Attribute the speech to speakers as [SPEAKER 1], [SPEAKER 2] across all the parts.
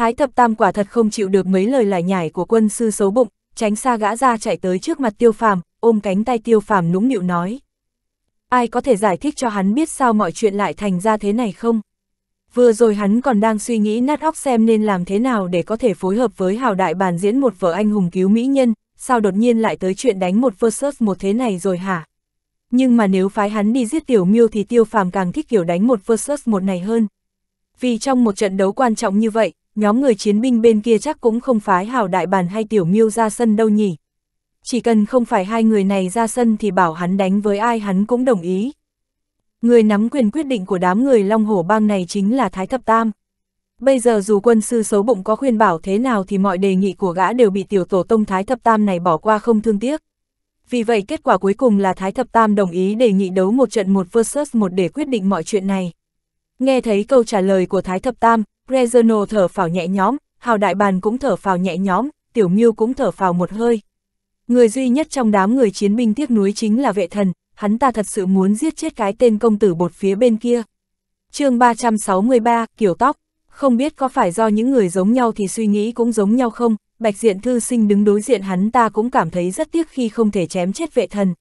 [SPEAKER 1] Thái thập tam quả thật không chịu được mấy lời lải nhải của quân sư xấu bụng, tránh xa gã ra chạy tới trước mặt tiêu phàm, ôm cánh tay tiêu phàm nũng nịu nói. Ai có thể giải thích cho hắn biết sao mọi chuyện lại thành ra thế này không? Vừa rồi hắn còn đang suy nghĩ nát óc xem nên làm thế nào để có thể phối hợp với hào đại bàn diễn một vợ anh hùng cứu mỹ nhân, sao đột nhiên lại tới chuyện đánh một versus một thế này rồi hả? Nhưng mà nếu phái hắn đi giết tiểu miêu thì tiêu phàm càng thích kiểu đánh một versus một này hơn. Vì trong một trận đấu quan trọng như vậy, nhóm người chiến binh bên kia chắc cũng không phái hảo đại bàn hay tiểu miêu ra sân đâu nhỉ. Chỉ cần không phải hai người này ra sân thì bảo hắn đánh với ai hắn cũng đồng ý. Người nắm quyền quyết định của đám người Long Hổ Bang này chính là Thái Thập Tam. Bây giờ dù quân sư xấu bụng có khuyên bảo thế nào thì mọi đề nghị của gã đều bị tiểu tổ tông Thái Thập Tam này bỏ qua không thương tiếc. Vì vậy kết quả cuối cùng là Thái Thập Tam đồng ý đề nghị đấu một trận một versus một để quyết định mọi chuyện này. Nghe thấy câu trả lời của Thái Thập Tam, Rezono thở phào nhẹ nhõm, Hào Đại Bàn cũng thở phào nhẹ nhõm, Tiểu Ngưu cũng thở phào một hơi. Người duy nhất trong đám người chiến binh tiếc núi chính là vệ thần, hắn ta thật sự muốn giết chết cái tên công tử bột phía bên kia. chương 363, Kiểu Tóc Không biết có phải do những người giống nhau thì suy nghĩ cũng giống nhau không, Bạch Diện Thư Sinh đứng đối diện hắn ta cũng cảm thấy rất tiếc khi không thể chém chết vệ thần.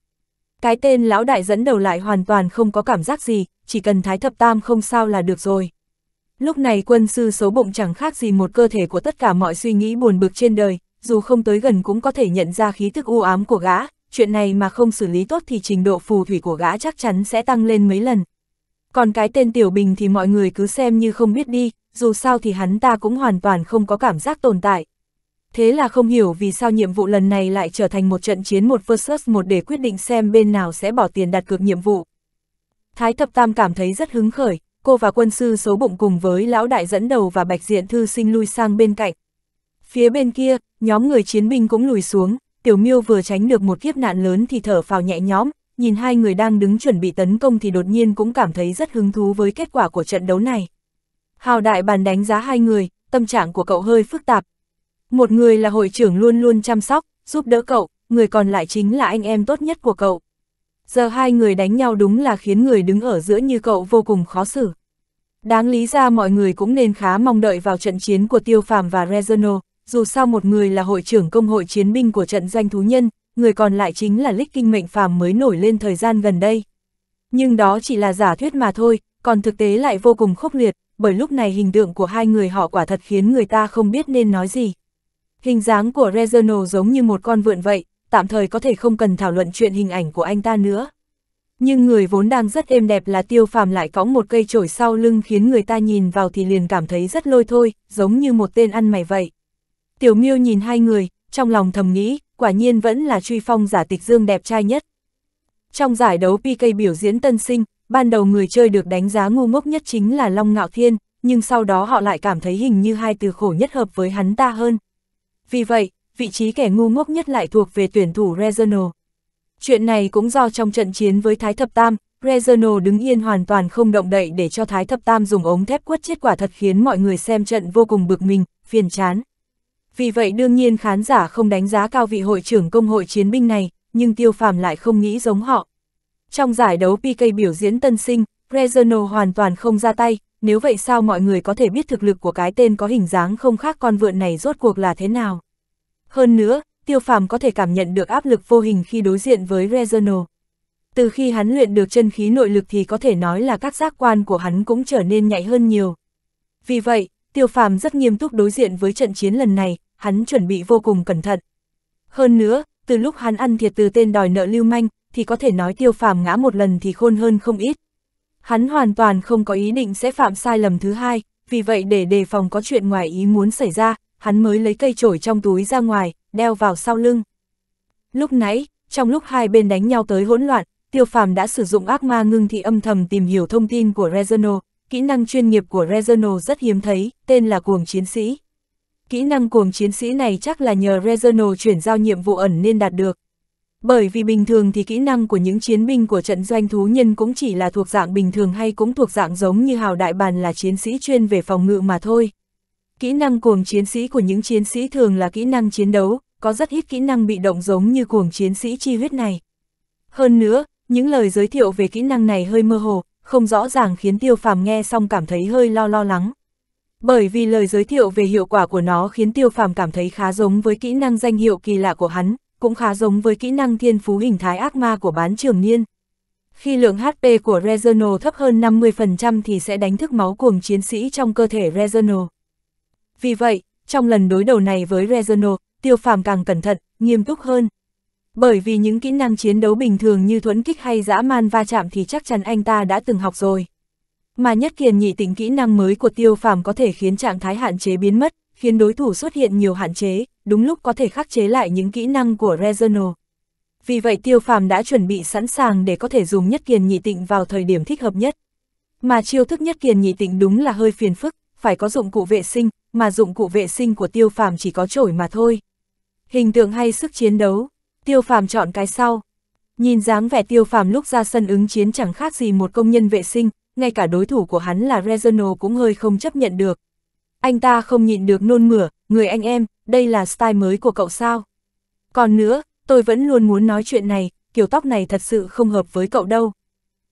[SPEAKER 1] Cái tên lão đại dẫn đầu lại hoàn toàn không có cảm giác gì, chỉ cần Thái Thập Tam không sao là được rồi. Lúc này quân sư xấu bụng chẳng khác gì một cơ thể của tất cả mọi suy nghĩ buồn bực trên đời, dù không tới gần cũng có thể nhận ra khí thức u ám của gã, chuyện này mà không xử lý tốt thì trình độ phù thủy của gã chắc chắn sẽ tăng lên mấy lần. Còn cái tên Tiểu Bình thì mọi người cứ xem như không biết đi, dù sao thì hắn ta cũng hoàn toàn không có cảm giác tồn tại. Thế là không hiểu vì sao nhiệm vụ lần này lại trở thành một trận chiến một versus một để quyết định xem bên nào sẽ bỏ tiền đặt cược nhiệm vụ. Thái Thập Tam cảm thấy rất hứng khởi, cô và quân sư số bụng cùng với lão đại dẫn đầu và bạch diện thư sinh lui sang bên cạnh. Phía bên kia, nhóm người chiến binh cũng lùi xuống, tiểu miêu vừa tránh được một kiếp nạn lớn thì thở phào nhẹ nhõm, nhìn hai người đang đứng chuẩn bị tấn công thì đột nhiên cũng cảm thấy rất hứng thú với kết quả của trận đấu này. Hào đại bàn đánh giá hai người, tâm trạng của cậu hơi phức tạp. Một người là hội trưởng luôn luôn chăm sóc, giúp đỡ cậu, người còn lại chính là anh em tốt nhất của cậu. Giờ hai người đánh nhau đúng là khiến người đứng ở giữa như cậu vô cùng khó xử. Đáng lý ra mọi người cũng nên khá mong đợi vào trận chiến của Tiêu Phàm và Rezono, dù sao một người là hội trưởng công hội chiến binh của trận doanh thú nhân, người còn lại chính là Lích Kinh Mệnh Phàm mới nổi lên thời gian gần đây. Nhưng đó chỉ là giả thuyết mà thôi, còn thực tế lại vô cùng khốc liệt, bởi lúc này hình tượng của hai người họ quả thật khiến người ta không biết nên nói gì. Hình dáng của Rezono giống như một con vượn vậy, tạm thời có thể không cần thảo luận chuyện hình ảnh của anh ta nữa nhưng người vốn đang rất êm đẹp là tiêu phàm lại cõng một cây chổi sau lưng khiến người ta nhìn vào thì liền cảm thấy rất lôi thôi, giống như một tên ăn mày vậy. Tiểu miêu nhìn hai người, trong lòng thầm nghĩ, quả nhiên vẫn là truy phong giả tịch dương đẹp trai nhất. Trong giải đấu PK biểu diễn tân sinh, ban đầu người chơi được đánh giá ngu ngốc nhất chính là Long Ngạo Thiên, nhưng sau đó họ lại cảm thấy hình như hai từ khổ nhất hợp với hắn ta hơn. Vì vậy, vị trí kẻ ngu ngốc nhất lại thuộc về tuyển thủ Regional. Chuyện này cũng do trong trận chiến với Thái Thập Tam, Rezerno đứng yên hoàn toàn không động đậy để cho Thái Thập Tam dùng ống thép quất chết quả thật khiến mọi người xem trận vô cùng bực mình, phiền chán. Vì vậy đương nhiên khán giả không đánh giá cao vị hội trưởng công hội chiến binh này, nhưng Tiêu Phàm lại không nghĩ giống họ. Trong giải đấu PK biểu diễn tân sinh, Rezerno hoàn toàn không ra tay, nếu vậy sao mọi người có thể biết thực lực của cái tên có hình dáng không khác con vượn này rốt cuộc là thế nào. Hơn nữa, tiêu phàm có thể cảm nhận được áp lực vô hình khi đối diện với Rezono. Từ khi hắn luyện được chân khí nội lực thì có thể nói là các giác quan của hắn cũng trở nên nhạy hơn nhiều. Vì vậy, tiêu phàm rất nghiêm túc đối diện với trận chiến lần này, hắn chuẩn bị vô cùng cẩn thận. Hơn nữa, từ lúc hắn ăn thiệt từ tên đòi nợ lưu manh, thì có thể nói tiêu phàm ngã một lần thì khôn hơn không ít. Hắn hoàn toàn không có ý định sẽ phạm sai lầm thứ hai, vì vậy để đề phòng có chuyện ngoài ý muốn xảy ra, hắn mới lấy cây chổi trong túi ra ngoài, đeo vào sau lưng. Lúc nãy, trong lúc hai bên đánh nhau tới hỗn loạn, Tiêu Phàm đã sử dụng ác ma ngưng thị âm thầm tìm hiểu thông tin của Rezano, kỹ năng chuyên nghiệp của Rezano rất hiếm thấy, tên là cuồng chiến sĩ. Kỹ năng cuồng chiến sĩ này chắc là nhờ Rezano chuyển giao nhiệm vụ ẩn nên đạt được. Bởi vì bình thường thì kỹ năng của những chiến binh của trận doanh thú nhân cũng chỉ là thuộc dạng bình thường hay cũng thuộc dạng giống như hào đại bàn là chiến sĩ chuyên về phòng ngự mà thôi. Kỹ năng cuồng chiến sĩ của những chiến sĩ thường là kỹ năng chiến đấu, có rất ít kỹ năng bị động giống như cuồng chiến sĩ chi huyết này. Hơn nữa, những lời giới thiệu về kỹ năng này hơi mơ hồ, không rõ ràng khiến tiêu phàm nghe xong cảm thấy hơi lo lo lắng. Bởi vì lời giới thiệu về hiệu quả của nó khiến tiêu phàm cảm thấy khá giống với kỹ năng danh hiệu kỳ lạ của hắn, cũng khá giống với kỹ năng thiên phú hình thái ác ma của bán trường niên. Khi lượng HP của Rezono thấp hơn 50% thì sẽ đánh thức máu cuồng chiến sĩ trong cơ thể Rezono. Vì vậy, trong lần đối đầu này với Rezono, tiêu phàm càng cẩn thận, nghiêm túc hơn. Bởi vì những kỹ năng chiến đấu bình thường như thuẫn kích hay dã man va chạm thì chắc chắn anh ta đã từng học rồi. Mà nhất kiền nhị tính kỹ năng mới của tiêu phàm có thể khiến trạng thái hạn chế biến mất, khiến đối thủ xuất hiện nhiều hạn chế, đúng lúc có thể khắc chế lại những kỹ năng của Rezono. Vì vậy tiêu phàm đã chuẩn bị sẵn sàng để có thể dùng nhất kiền nhị tịnh vào thời điểm thích hợp nhất. Mà chiêu thức nhất kiền nhị tịnh đúng là hơi phiền phức, phải có dụng cụ vệ sinh, mà dụng cụ vệ sinh của tiêu phàm chỉ có chổi mà thôi. Hình tượng hay sức chiến đấu, tiêu phàm chọn cái sau. Nhìn dáng vẻ tiêu phàm lúc ra sân ứng chiến chẳng khác gì một công nhân vệ sinh, ngay cả đối thủ của hắn là Rezono cũng hơi không chấp nhận được. Anh ta không nhịn được nôn mửa, người anh em, đây là style mới của cậu sao? Còn nữa, tôi vẫn luôn muốn nói chuyện này, kiểu tóc này thật sự không hợp với cậu đâu.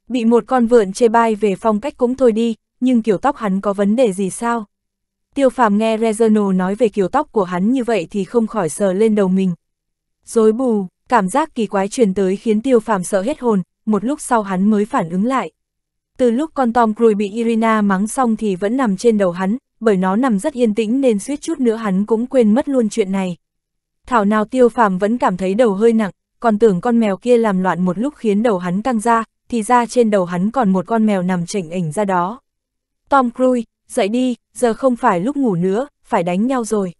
[SPEAKER 1] Bị một con vượn chê bai về phong cách cũng thôi đi, nhưng kiểu tóc hắn có vấn đề gì sao? Tiêu phàm nghe Rezano nói về kiểu tóc của hắn như vậy thì không khỏi sờ lên đầu mình. Dối bù, cảm giác kỳ quái truyền tới khiến tiêu phàm sợ hết hồn, một lúc sau hắn mới phản ứng lại. Từ lúc con Tom Cruise bị Irina mắng xong thì vẫn nằm trên đầu hắn, bởi nó nằm rất yên tĩnh nên suýt chút nữa hắn cũng quên mất luôn chuyện này. Thảo nào tiêu phàm vẫn cảm thấy đầu hơi nặng, còn tưởng con mèo kia làm loạn một lúc khiến đầu hắn căng ra, thì ra trên đầu hắn còn một con mèo nằm chỉnh ảnh ra đó. Tom Cruise, dậy đi, giờ không phải lúc ngủ nữa, phải đánh nhau rồi.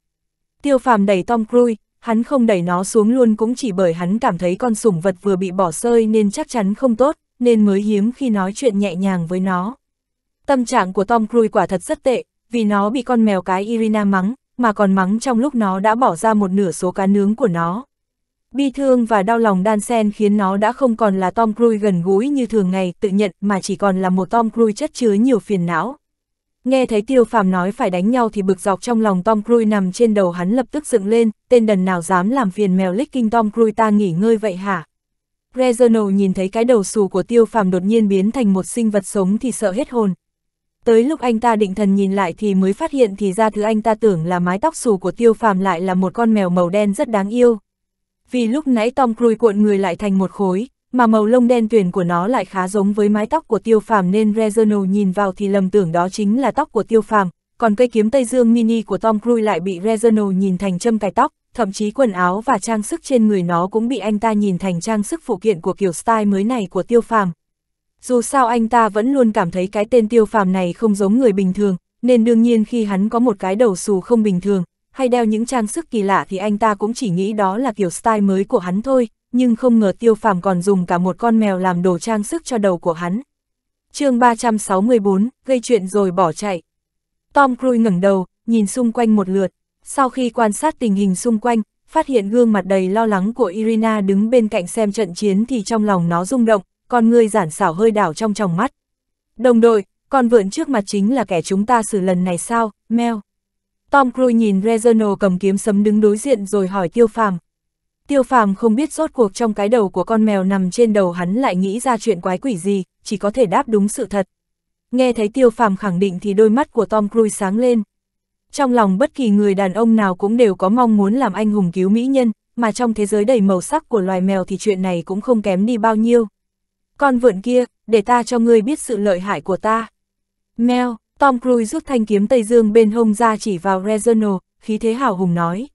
[SPEAKER 1] Tiêu phàm đẩy Tom Cruise, hắn không đẩy nó xuống luôn cũng chỉ bởi hắn cảm thấy con sủng vật vừa bị bỏ rơi nên chắc chắn không tốt, nên mới hiếm khi nói chuyện nhẹ nhàng với nó. Tâm trạng của Tom Cruise quả thật rất tệ, vì nó bị con mèo cái Irina mắng, mà còn mắng trong lúc nó đã bỏ ra một nửa số cá nướng của nó. Bi thương và đau lòng đan sen khiến nó đã không còn là Tom Cruise gần gũi như thường ngày, tự nhận mà chỉ còn là một Tom Cruise chất chứa nhiều phiền não. Nghe thấy Tiêu Phàm nói phải đánh nhau thì bực dọc trong lòng Tom Cruise nằm trên đầu hắn lập tức dựng lên, tên đần nào dám làm phiền mèo lích kinh Tom Cruise ta nghỉ ngơi vậy hả? Reginald nhìn thấy cái đầu xù của Tiêu Phàm đột nhiên biến thành một sinh vật sống thì sợ hết hồn. Tới lúc anh ta định thần nhìn lại thì mới phát hiện thì ra thứ anh ta tưởng là mái tóc xù của Tiêu Phàm lại là một con mèo màu đen rất đáng yêu vì lúc nãy Tom Cruise cuộn người lại thành một khối, mà màu lông đen tuyền của nó lại khá giống với mái tóc của tiêu phàm nên Reginald nhìn vào thì lầm tưởng đó chính là tóc của tiêu phàm, còn cây kiếm Tây Dương mini của Tom Cruise lại bị Reginald nhìn thành châm cài tóc, thậm chí quần áo và trang sức trên người nó cũng bị anh ta nhìn thành trang sức phụ kiện của kiểu style mới này của tiêu phàm. Dù sao anh ta vẫn luôn cảm thấy cái tên tiêu phàm này không giống người bình thường, nên đương nhiên khi hắn có một cái đầu xù không bình thường, hay đeo những trang sức kỳ lạ thì anh ta cũng chỉ nghĩ đó là kiểu style mới của hắn thôi, nhưng không ngờ tiêu phàm còn dùng cả một con mèo làm đồ trang sức cho đầu của hắn. chương 364, gây chuyện rồi bỏ chạy. Tom Cruise ngẩng đầu, nhìn xung quanh một lượt, sau khi quan sát tình hình xung quanh, phát hiện gương mặt đầy lo lắng của Irina đứng bên cạnh xem trận chiến thì trong lòng nó rung động, con người giản xảo hơi đảo trong tròng mắt. Đồng đội, con vượn trước mặt chính là kẻ chúng ta xử lần này sao, mèo Tom Cruise nhìn Reginald cầm kiếm sấm đứng đối diện rồi hỏi Tiêu Phàm. Tiêu Phàm không biết rốt cuộc trong cái đầu của con mèo nằm trên đầu hắn lại nghĩ ra chuyện quái quỷ gì, chỉ có thể đáp đúng sự thật. Nghe thấy Tiêu Phàm khẳng định thì đôi mắt của Tom Cruise sáng lên. Trong lòng bất kỳ người đàn ông nào cũng đều có mong muốn làm anh hùng cứu mỹ nhân, mà trong thế giới đầy màu sắc của loài mèo thì chuyện này cũng không kém đi bao nhiêu. Con vượn kia, để ta cho ngươi biết sự lợi hại của ta. Mèo, Tom Cruise rút thanh kiếm Tây Dương bên hông ra chỉ vào Reginald, khí thế hào hùng nói.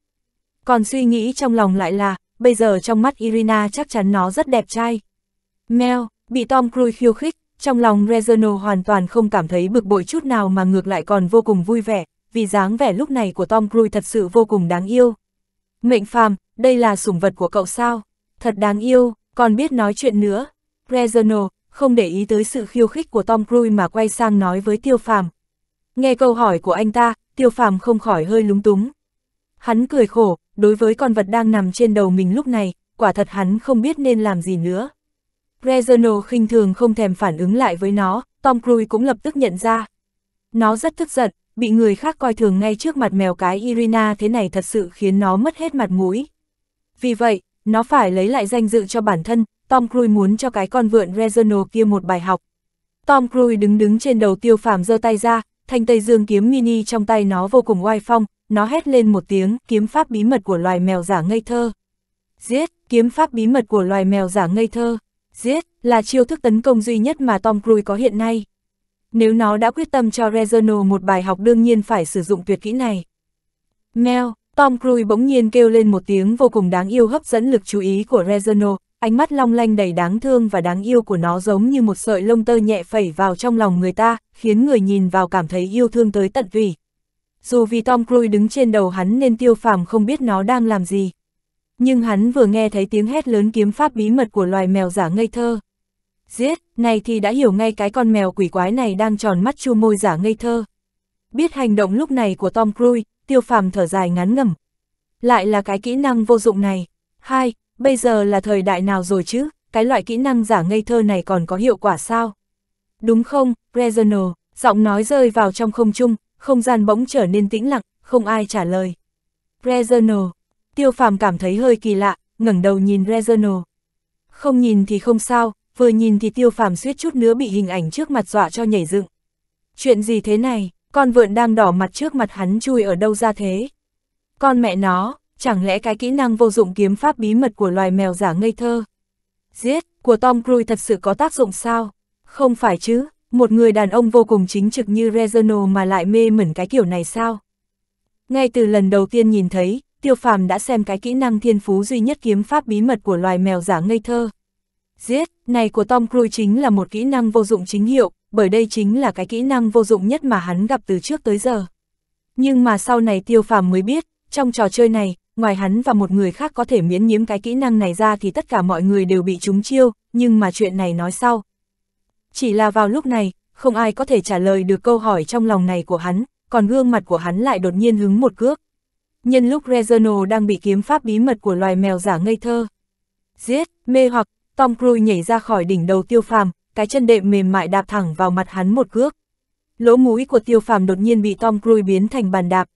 [SPEAKER 1] Còn suy nghĩ trong lòng lại là, bây giờ trong mắt Irina chắc chắn nó rất đẹp trai. Mel, bị Tom Cruise khiêu khích, trong lòng Reginald hoàn toàn không cảm thấy bực bội chút nào mà ngược lại còn vô cùng vui vẻ, vì dáng vẻ lúc này của Tom Cruise thật sự vô cùng đáng yêu. Mệnh phàm, đây là sủng vật của cậu sao? Thật đáng yêu, còn biết nói chuyện nữa. Reginald, không để ý tới sự khiêu khích của Tom Cruise mà quay sang nói với Tiêu Phàm. Nghe câu hỏi của anh ta, Tiêu Phàm không khỏi hơi lúng túng. Hắn cười khổ, đối với con vật đang nằm trên đầu mình lúc này, quả thật hắn không biết nên làm gì nữa. Rezono khinh thường không thèm phản ứng lại với nó, Tom Cruise cũng lập tức nhận ra. Nó rất tức giận, bị người khác coi thường ngay trước mặt mèo cái Irina thế này thật sự khiến nó mất hết mặt mũi. Vì vậy, nó phải lấy lại danh dự cho bản thân, Tom Cruise muốn cho cái con vượn Reginald kia một bài học. Tom Cruise đứng đứng trên đầu tiêu phàm giơ tay ra, thanh Tây Dương kiếm mini trong tay nó vô cùng oai phong, nó hét lên một tiếng, kiếm pháp bí mật của loài mèo giả ngây thơ. Giết, kiếm pháp bí mật của loài mèo giả ngây thơ. Giết, là chiêu thức tấn công duy nhất mà Tom Cruise có hiện nay. Nếu nó đã quyết tâm cho Reginald một bài học đương nhiên phải sử dụng tuyệt kỹ này. Mèo, Tom Cruise bỗng nhiên kêu lên một tiếng vô cùng đáng yêu hấp dẫn lực chú ý của Reginald, ánh mắt long lanh đầy đáng thương và đáng yêu của nó giống như một sợi lông tơ nhẹ phẩy vào trong lòng người ta, khiến người nhìn vào cảm thấy yêu thương tới tận vì. Dù vì Tom Cruise đứng trên đầu hắn nên tiêu phàm không biết nó đang làm gì. Nhưng hắn vừa nghe thấy tiếng hét lớn kiếm pháp bí mật của loài mèo giả ngây thơ. Giết, này thì đã hiểu ngay cái con mèo quỷ quái này đang tròn mắt chu môi giả ngây thơ. Biết hành động lúc này của Tom Cruise, tiêu phàm thở dài ngắn ngầm, Lại là cái kỹ năng vô dụng này. Hai, Bây giờ là thời đại nào rồi chứ, cái loại kỹ năng giả ngây thơ này còn có hiệu quả sao? Đúng không, Reginald, giọng nói rơi vào trong không trung, không gian bỗng trở nên tĩnh lặng, không ai trả lời. Reginald, tiêu phàm cảm thấy hơi kỳ lạ, ngẩng đầu nhìn Reginald. Không nhìn thì không sao, vừa nhìn thì tiêu phàm suýt chút nữa bị hình ảnh trước mặt dọa cho nhảy dựng. Chuyện gì thế này, con vượn đang đỏ mặt trước mặt hắn chui ở đâu ra thế? Con mẹ nó, Chẳng lẽ cái kỹ năng vô dụng kiếm pháp bí mật của loài mèo giả ngây thơ? Giết, của Tom Cruise thật sự có tác dụng sao? Không phải chứ, một người đàn ông vô cùng chính trực như Rezano mà lại mê mẩn cái kiểu này sao? Ngay từ lần đầu tiên nhìn thấy, Tiêu Phàm đã xem cái kỹ năng thiên phú duy nhất kiếm pháp bí mật của loài mèo giả ngây thơ. Giết, này của Tom Cruise chính là một kỹ năng vô dụng chính hiệu, bởi đây chính là cái kỹ năng vô dụng nhất mà hắn gặp từ trước tới giờ. Nhưng mà sau này Tiêu Phàm mới biết, trong trò chơi này, ngoài hắn và một người khác có thể miễn nhiễm cái kỹ năng này ra thì tất cả mọi người đều bị trúng chiêu, nhưng mà chuyện này nói sau. Chỉ là vào lúc này, không ai có thể trả lời được câu hỏi trong lòng này của hắn, còn gương mặt của hắn lại đột nhiên hứng một cước. Nhân lúc Rezano đang bị kiếm pháp bí mật của loài mèo giả ngây thơ. Giết, mê hoặc, Tom Cruise nhảy ra khỏi đỉnh đầu tiêu phàm, cái chân đệm mềm mại đạp thẳng vào mặt hắn một cước. Lỗ mũi của tiêu phàm đột nhiên bị Tom Cruise biến thành bàn đạp.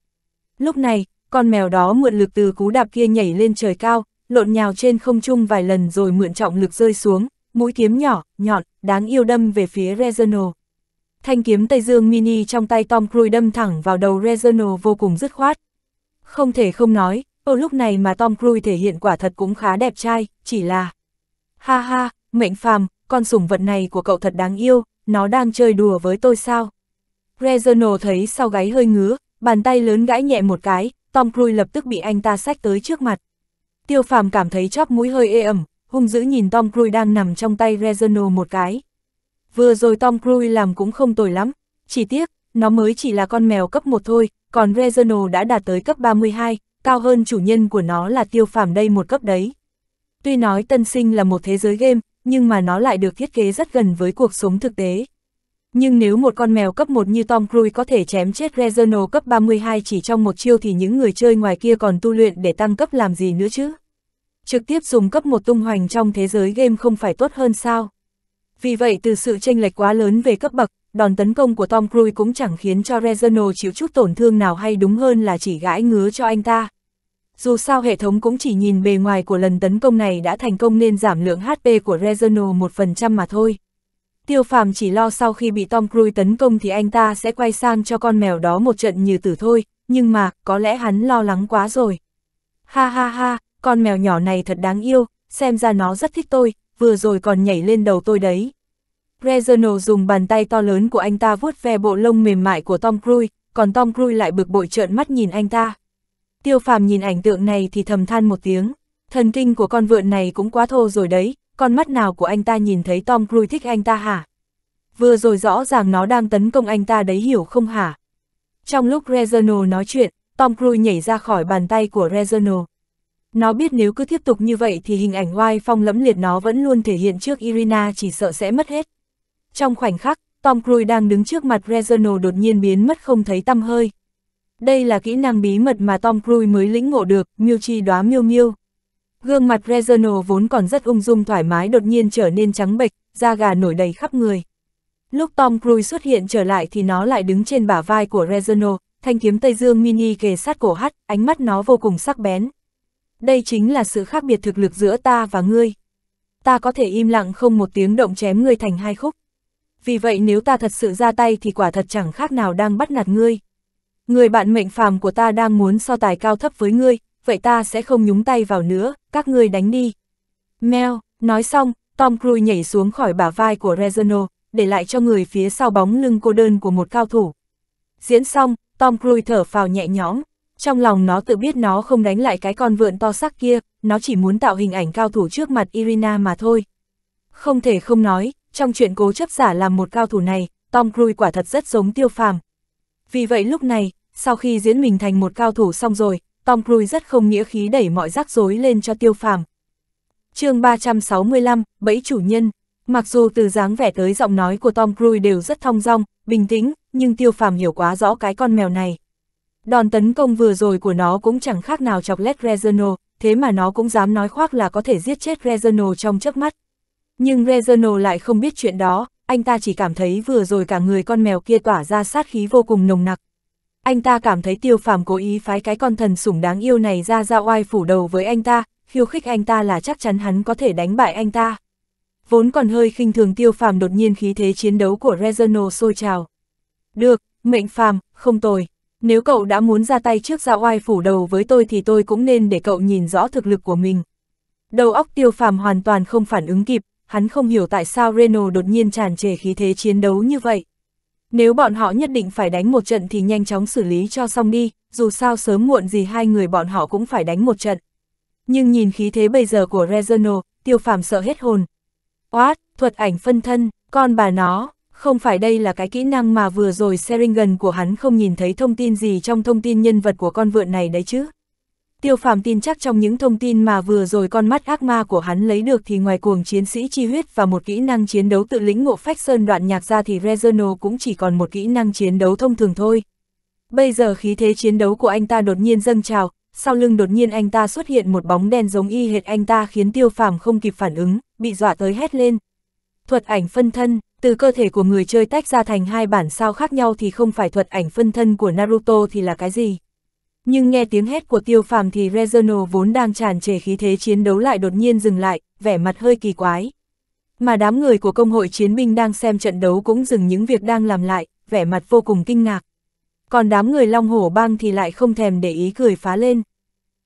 [SPEAKER 1] Lúc này, con mèo đó mượn lực từ cú đạp kia nhảy lên trời cao, lộn nhào trên không trung vài lần rồi mượn trọng lực rơi xuống, mũi kiếm nhỏ, nhọn, đáng yêu đâm về phía Reginald. Thanh kiếm Tây Dương mini trong tay Tom Cruise đâm thẳng vào đầu Reginald vô cùng dứt khoát. Không thể không nói, ở lúc này mà Tom Cruise thể hiện quả thật cũng khá đẹp trai, chỉ là... Ha ha, mệnh phàm, con sủng vật này của cậu thật đáng yêu, nó đang chơi đùa với tôi sao? Reginald thấy sau gáy hơi ngứa, bàn tay lớn gãi nhẹ một cái, Tom Cruise lập tức bị anh ta sách tới trước mặt. Tiêu phàm cảm thấy chóp mũi hơi ê ẩm, hung dữ nhìn Tom Cruise đang nằm trong tay Reginald một cái. Vừa rồi Tom Cruise làm cũng không tồi lắm, chỉ tiếc, nó mới chỉ là con mèo cấp 1 thôi, còn Reginald đã đạt tới cấp 32, cao hơn chủ nhân của nó là tiêu phàm đây một cấp đấy. Tuy nói tân sinh là một thế giới game, nhưng mà nó lại được thiết kế rất gần với cuộc sống thực tế. Nhưng nếu một con mèo cấp 1 như Tom Cruise có thể chém chết Rezono cấp 32 chỉ trong một chiêu thì những người chơi ngoài kia còn tu luyện để tăng cấp làm gì nữa chứ? Trực tiếp dùng cấp 1 tung hoành trong thế giới game không phải tốt hơn sao? Vì vậy từ sự chênh lệch quá lớn về cấp bậc, đòn tấn công của Tom Cruise cũng chẳng khiến cho Rezono chịu chút tổn thương nào hay đúng hơn là chỉ gãi ngứa cho anh ta. Dù sao hệ thống cũng chỉ nhìn bề ngoài của lần tấn công này đã thành công nên giảm lượng HP của Rezono 1% mà thôi. Tiêu phàm chỉ lo sau khi bị Tom Cruise tấn công thì anh ta sẽ quay sang cho con mèo đó một trận như tử thôi, nhưng mà, có lẽ hắn lo lắng quá rồi. Ha ha ha, con mèo nhỏ này thật đáng yêu, xem ra nó rất thích tôi, vừa rồi còn nhảy lên đầu tôi đấy. Reginald dùng bàn tay to lớn của anh ta vuốt ve bộ lông mềm mại của Tom Cruise, còn Tom Cruise lại bực bội trợn mắt nhìn anh ta. Tiêu phàm nhìn ảnh tượng này thì thầm than một tiếng, thần kinh của con vượn này cũng quá thô rồi đấy, con mắt nào của anh ta nhìn thấy Tom Cruise thích anh ta hả? Vừa rồi rõ ràng nó đang tấn công anh ta đấy hiểu không hả? Trong lúc Rezano nói chuyện, Tom Cruise nhảy ra khỏi bàn tay của Rezano. Nó biết nếu cứ tiếp tục như vậy thì hình ảnh oai phong lẫm liệt nó vẫn luôn thể hiện trước Irina chỉ sợ sẽ mất hết. Trong khoảnh khắc, Tom Cruise đang đứng trước mặt Rezano đột nhiên biến mất không thấy tăm hơi. Đây là kỹ năng bí mật mà Tom Cruise mới lĩnh ngộ được, miêu chi đoá miêu miêu. Gương mặt Reginald vốn còn rất ung dung thoải mái đột nhiên trở nên trắng bệch, da gà nổi đầy khắp người. Lúc Tom Cruise xuất hiện trở lại thì nó lại đứng trên bả vai của Reginald, thanh kiếm Tây Dương mini kề sát cổ hắt, ánh mắt nó vô cùng sắc bén. Đây chính là sự khác biệt thực lực giữa ta và ngươi. Ta có thể im lặng không một tiếng động chém ngươi thành hai khúc. Vì vậy nếu ta thật sự ra tay thì quả thật chẳng khác nào đang bắt nạt ngươi. Người bạn mệnh phàm của ta đang muốn so tài cao thấp với ngươi, vậy ta sẽ không nhúng tay vào nữa, các ngươi đánh đi. mel nói xong, Tom Cruise nhảy xuống khỏi bả vai của Rezano, để lại cho người phía sau bóng lưng cô đơn của một cao thủ. Diễn xong, Tom Cruise thở phào nhẹ nhõm, trong lòng nó tự biết nó không đánh lại cái con vượn to xác kia, nó chỉ muốn tạo hình ảnh cao thủ trước mặt Irina mà thôi. Không thể không nói, trong chuyện cố chấp giả làm một cao thủ này, Tom Cruise quả thật rất giống tiêu phàm. Vì vậy lúc này, sau khi diễn mình thành một cao thủ xong rồi, Tom Cruise rất không nghĩa khí đẩy mọi rắc rối lên cho tiêu phàm. chương 365, Bẫy chủ nhân. Mặc dù từ dáng vẻ tới giọng nói của Tom Cruise đều rất thong dong, bình tĩnh, nhưng tiêu phàm hiểu quá rõ cái con mèo này. Đòn tấn công vừa rồi của nó cũng chẳng khác nào chọc lét Rezano, thế mà nó cũng dám nói khoác là có thể giết chết Rezano trong chớp mắt. Nhưng Rezano lại không biết chuyện đó, anh ta chỉ cảm thấy vừa rồi cả người con mèo kia tỏa ra sát khí vô cùng nồng nặc anh ta cảm thấy tiêu phàm cố ý phái cái con thần sủng đáng yêu này ra ra oai phủ đầu với anh ta, khiêu khích anh ta là chắc chắn hắn có thể đánh bại anh ta. Vốn còn hơi khinh thường tiêu phàm đột nhiên khí thế chiến đấu của Rezano sôi trào. Được, mệnh phàm, không tồi. Nếu cậu đã muốn ra tay trước ra oai phủ đầu với tôi thì tôi cũng nên để cậu nhìn rõ thực lực của mình. Đầu óc tiêu phàm hoàn toàn không phản ứng kịp, hắn không hiểu tại sao Reno đột nhiên tràn trề khí thế chiến đấu như vậy. Nếu bọn họ nhất định phải đánh một trận thì nhanh chóng xử lý cho xong đi, dù sao sớm muộn gì hai người bọn họ cũng phải đánh một trận. Nhưng nhìn khí thế bây giờ của Rezano, tiêu phàm sợ hết hồn. Oát, thuật ảnh phân thân, con bà nó, không phải đây là cái kỹ năng mà vừa rồi Seringan của hắn không nhìn thấy thông tin gì trong thông tin nhân vật của con vượn này đấy chứ. Tiêu phàm tin chắc trong những thông tin mà vừa rồi con mắt ác ma của hắn lấy được thì ngoài cuồng chiến sĩ chi huyết và một kỹ năng chiến đấu tự lĩnh ngộ phách sơn đoạn nhạc ra thì Rezono cũng chỉ còn một kỹ năng chiến đấu thông thường thôi. Bây giờ khí thế chiến đấu của anh ta đột nhiên dâng trào, sau lưng đột nhiên anh ta xuất hiện một bóng đen giống y hệt anh ta khiến tiêu phàm không kịp phản ứng, bị dọa tới hét lên. Thuật ảnh phân thân, từ cơ thể của người chơi tách ra thành hai bản sao khác nhau thì không phải thuật ảnh phân thân của Naruto thì là cái gì? Nhưng nghe tiếng hét của tiêu phàm thì Rezerno vốn đang tràn trề khí thế chiến đấu lại đột nhiên dừng lại, vẻ mặt hơi kỳ quái. Mà đám người của công hội chiến binh đang xem trận đấu cũng dừng những việc đang làm lại, vẻ mặt vô cùng kinh ngạc. Còn đám người long hổ bang thì lại không thèm để ý cười phá lên.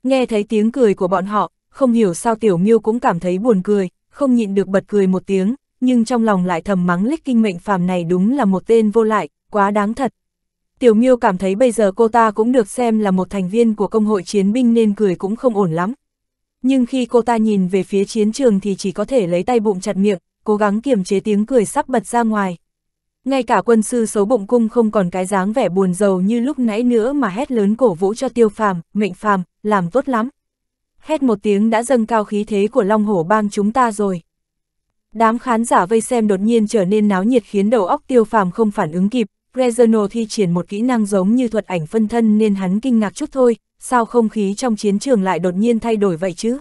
[SPEAKER 1] Nghe thấy tiếng cười của bọn họ, không hiểu sao tiểu miêu cũng cảm thấy buồn cười, không nhịn được bật cười một tiếng, nhưng trong lòng lại thầm mắng lích kinh mệnh phàm này đúng là một tên vô lại, quá đáng thật. Tiểu Miêu cảm thấy bây giờ cô ta cũng được xem là một thành viên của công hội chiến binh nên cười cũng không ổn lắm. Nhưng khi cô ta nhìn về phía chiến trường thì chỉ có thể lấy tay bụng chặt miệng, cố gắng kiềm chế tiếng cười sắp bật ra ngoài. Ngay cả quân sư xấu bụng cung không còn cái dáng vẻ buồn rầu như lúc nãy nữa mà hét lớn cổ vũ cho tiêu phàm, mệnh phàm, làm tốt lắm. Hét một tiếng đã dâng cao khí thế của long hổ bang chúng ta rồi. Đám khán giả vây xem đột nhiên trở nên náo nhiệt khiến đầu óc tiêu phàm không phản ứng kịp, Rezerno thi triển một kỹ năng giống như thuật ảnh phân thân nên hắn kinh ngạc chút thôi, sao không khí trong chiến trường lại đột nhiên thay đổi vậy chứ?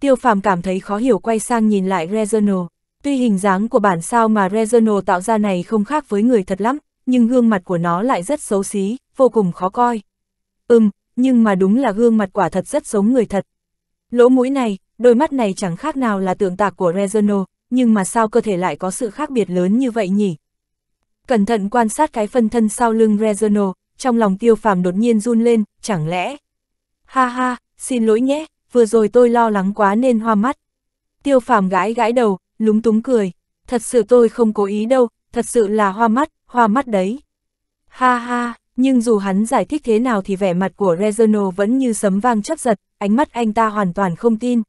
[SPEAKER 1] Tiêu phàm cảm thấy khó hiểu quay sang nhìn lại Rezerno, tuy hình dáng của bản sao mà Rezerno tạo ra này không khác với người thật lắm, nhưng gương mặt của nó lại rất xấu xí, vô cùng khó coi. Ừm, nhưng mà đúng là gương mặt quả thật rất giống người thật. Lỗ mũi này, đôi mắt này chẳng khác nào là tượng tạc của Rezerno, nhưng mà sao cơ thể lại có sự khác biệt lớn như vậy nhỉ? Cẩn thận quan sát cái phân thân sau lưng Rezono, trong lòng tiêu phàm đột nhiên run lên, chẳng lẽ... Ha ha, xin lỗi nhé, vừa rồi tôi lo lắng quá nên hoa mắt. Tiêu phàm gãi gãi đầu, lúng túng cười. Thật sự tôi không cố ý đâu, thật sự là hoa mắt, hoa mắt đấy. Ha ha, nhưng dù hắn giải thích thế nào thì vẻ mặt của Rezono vẫn như sấm vang chấp giật, ánh mắt anh ta hoàn toàn không tin.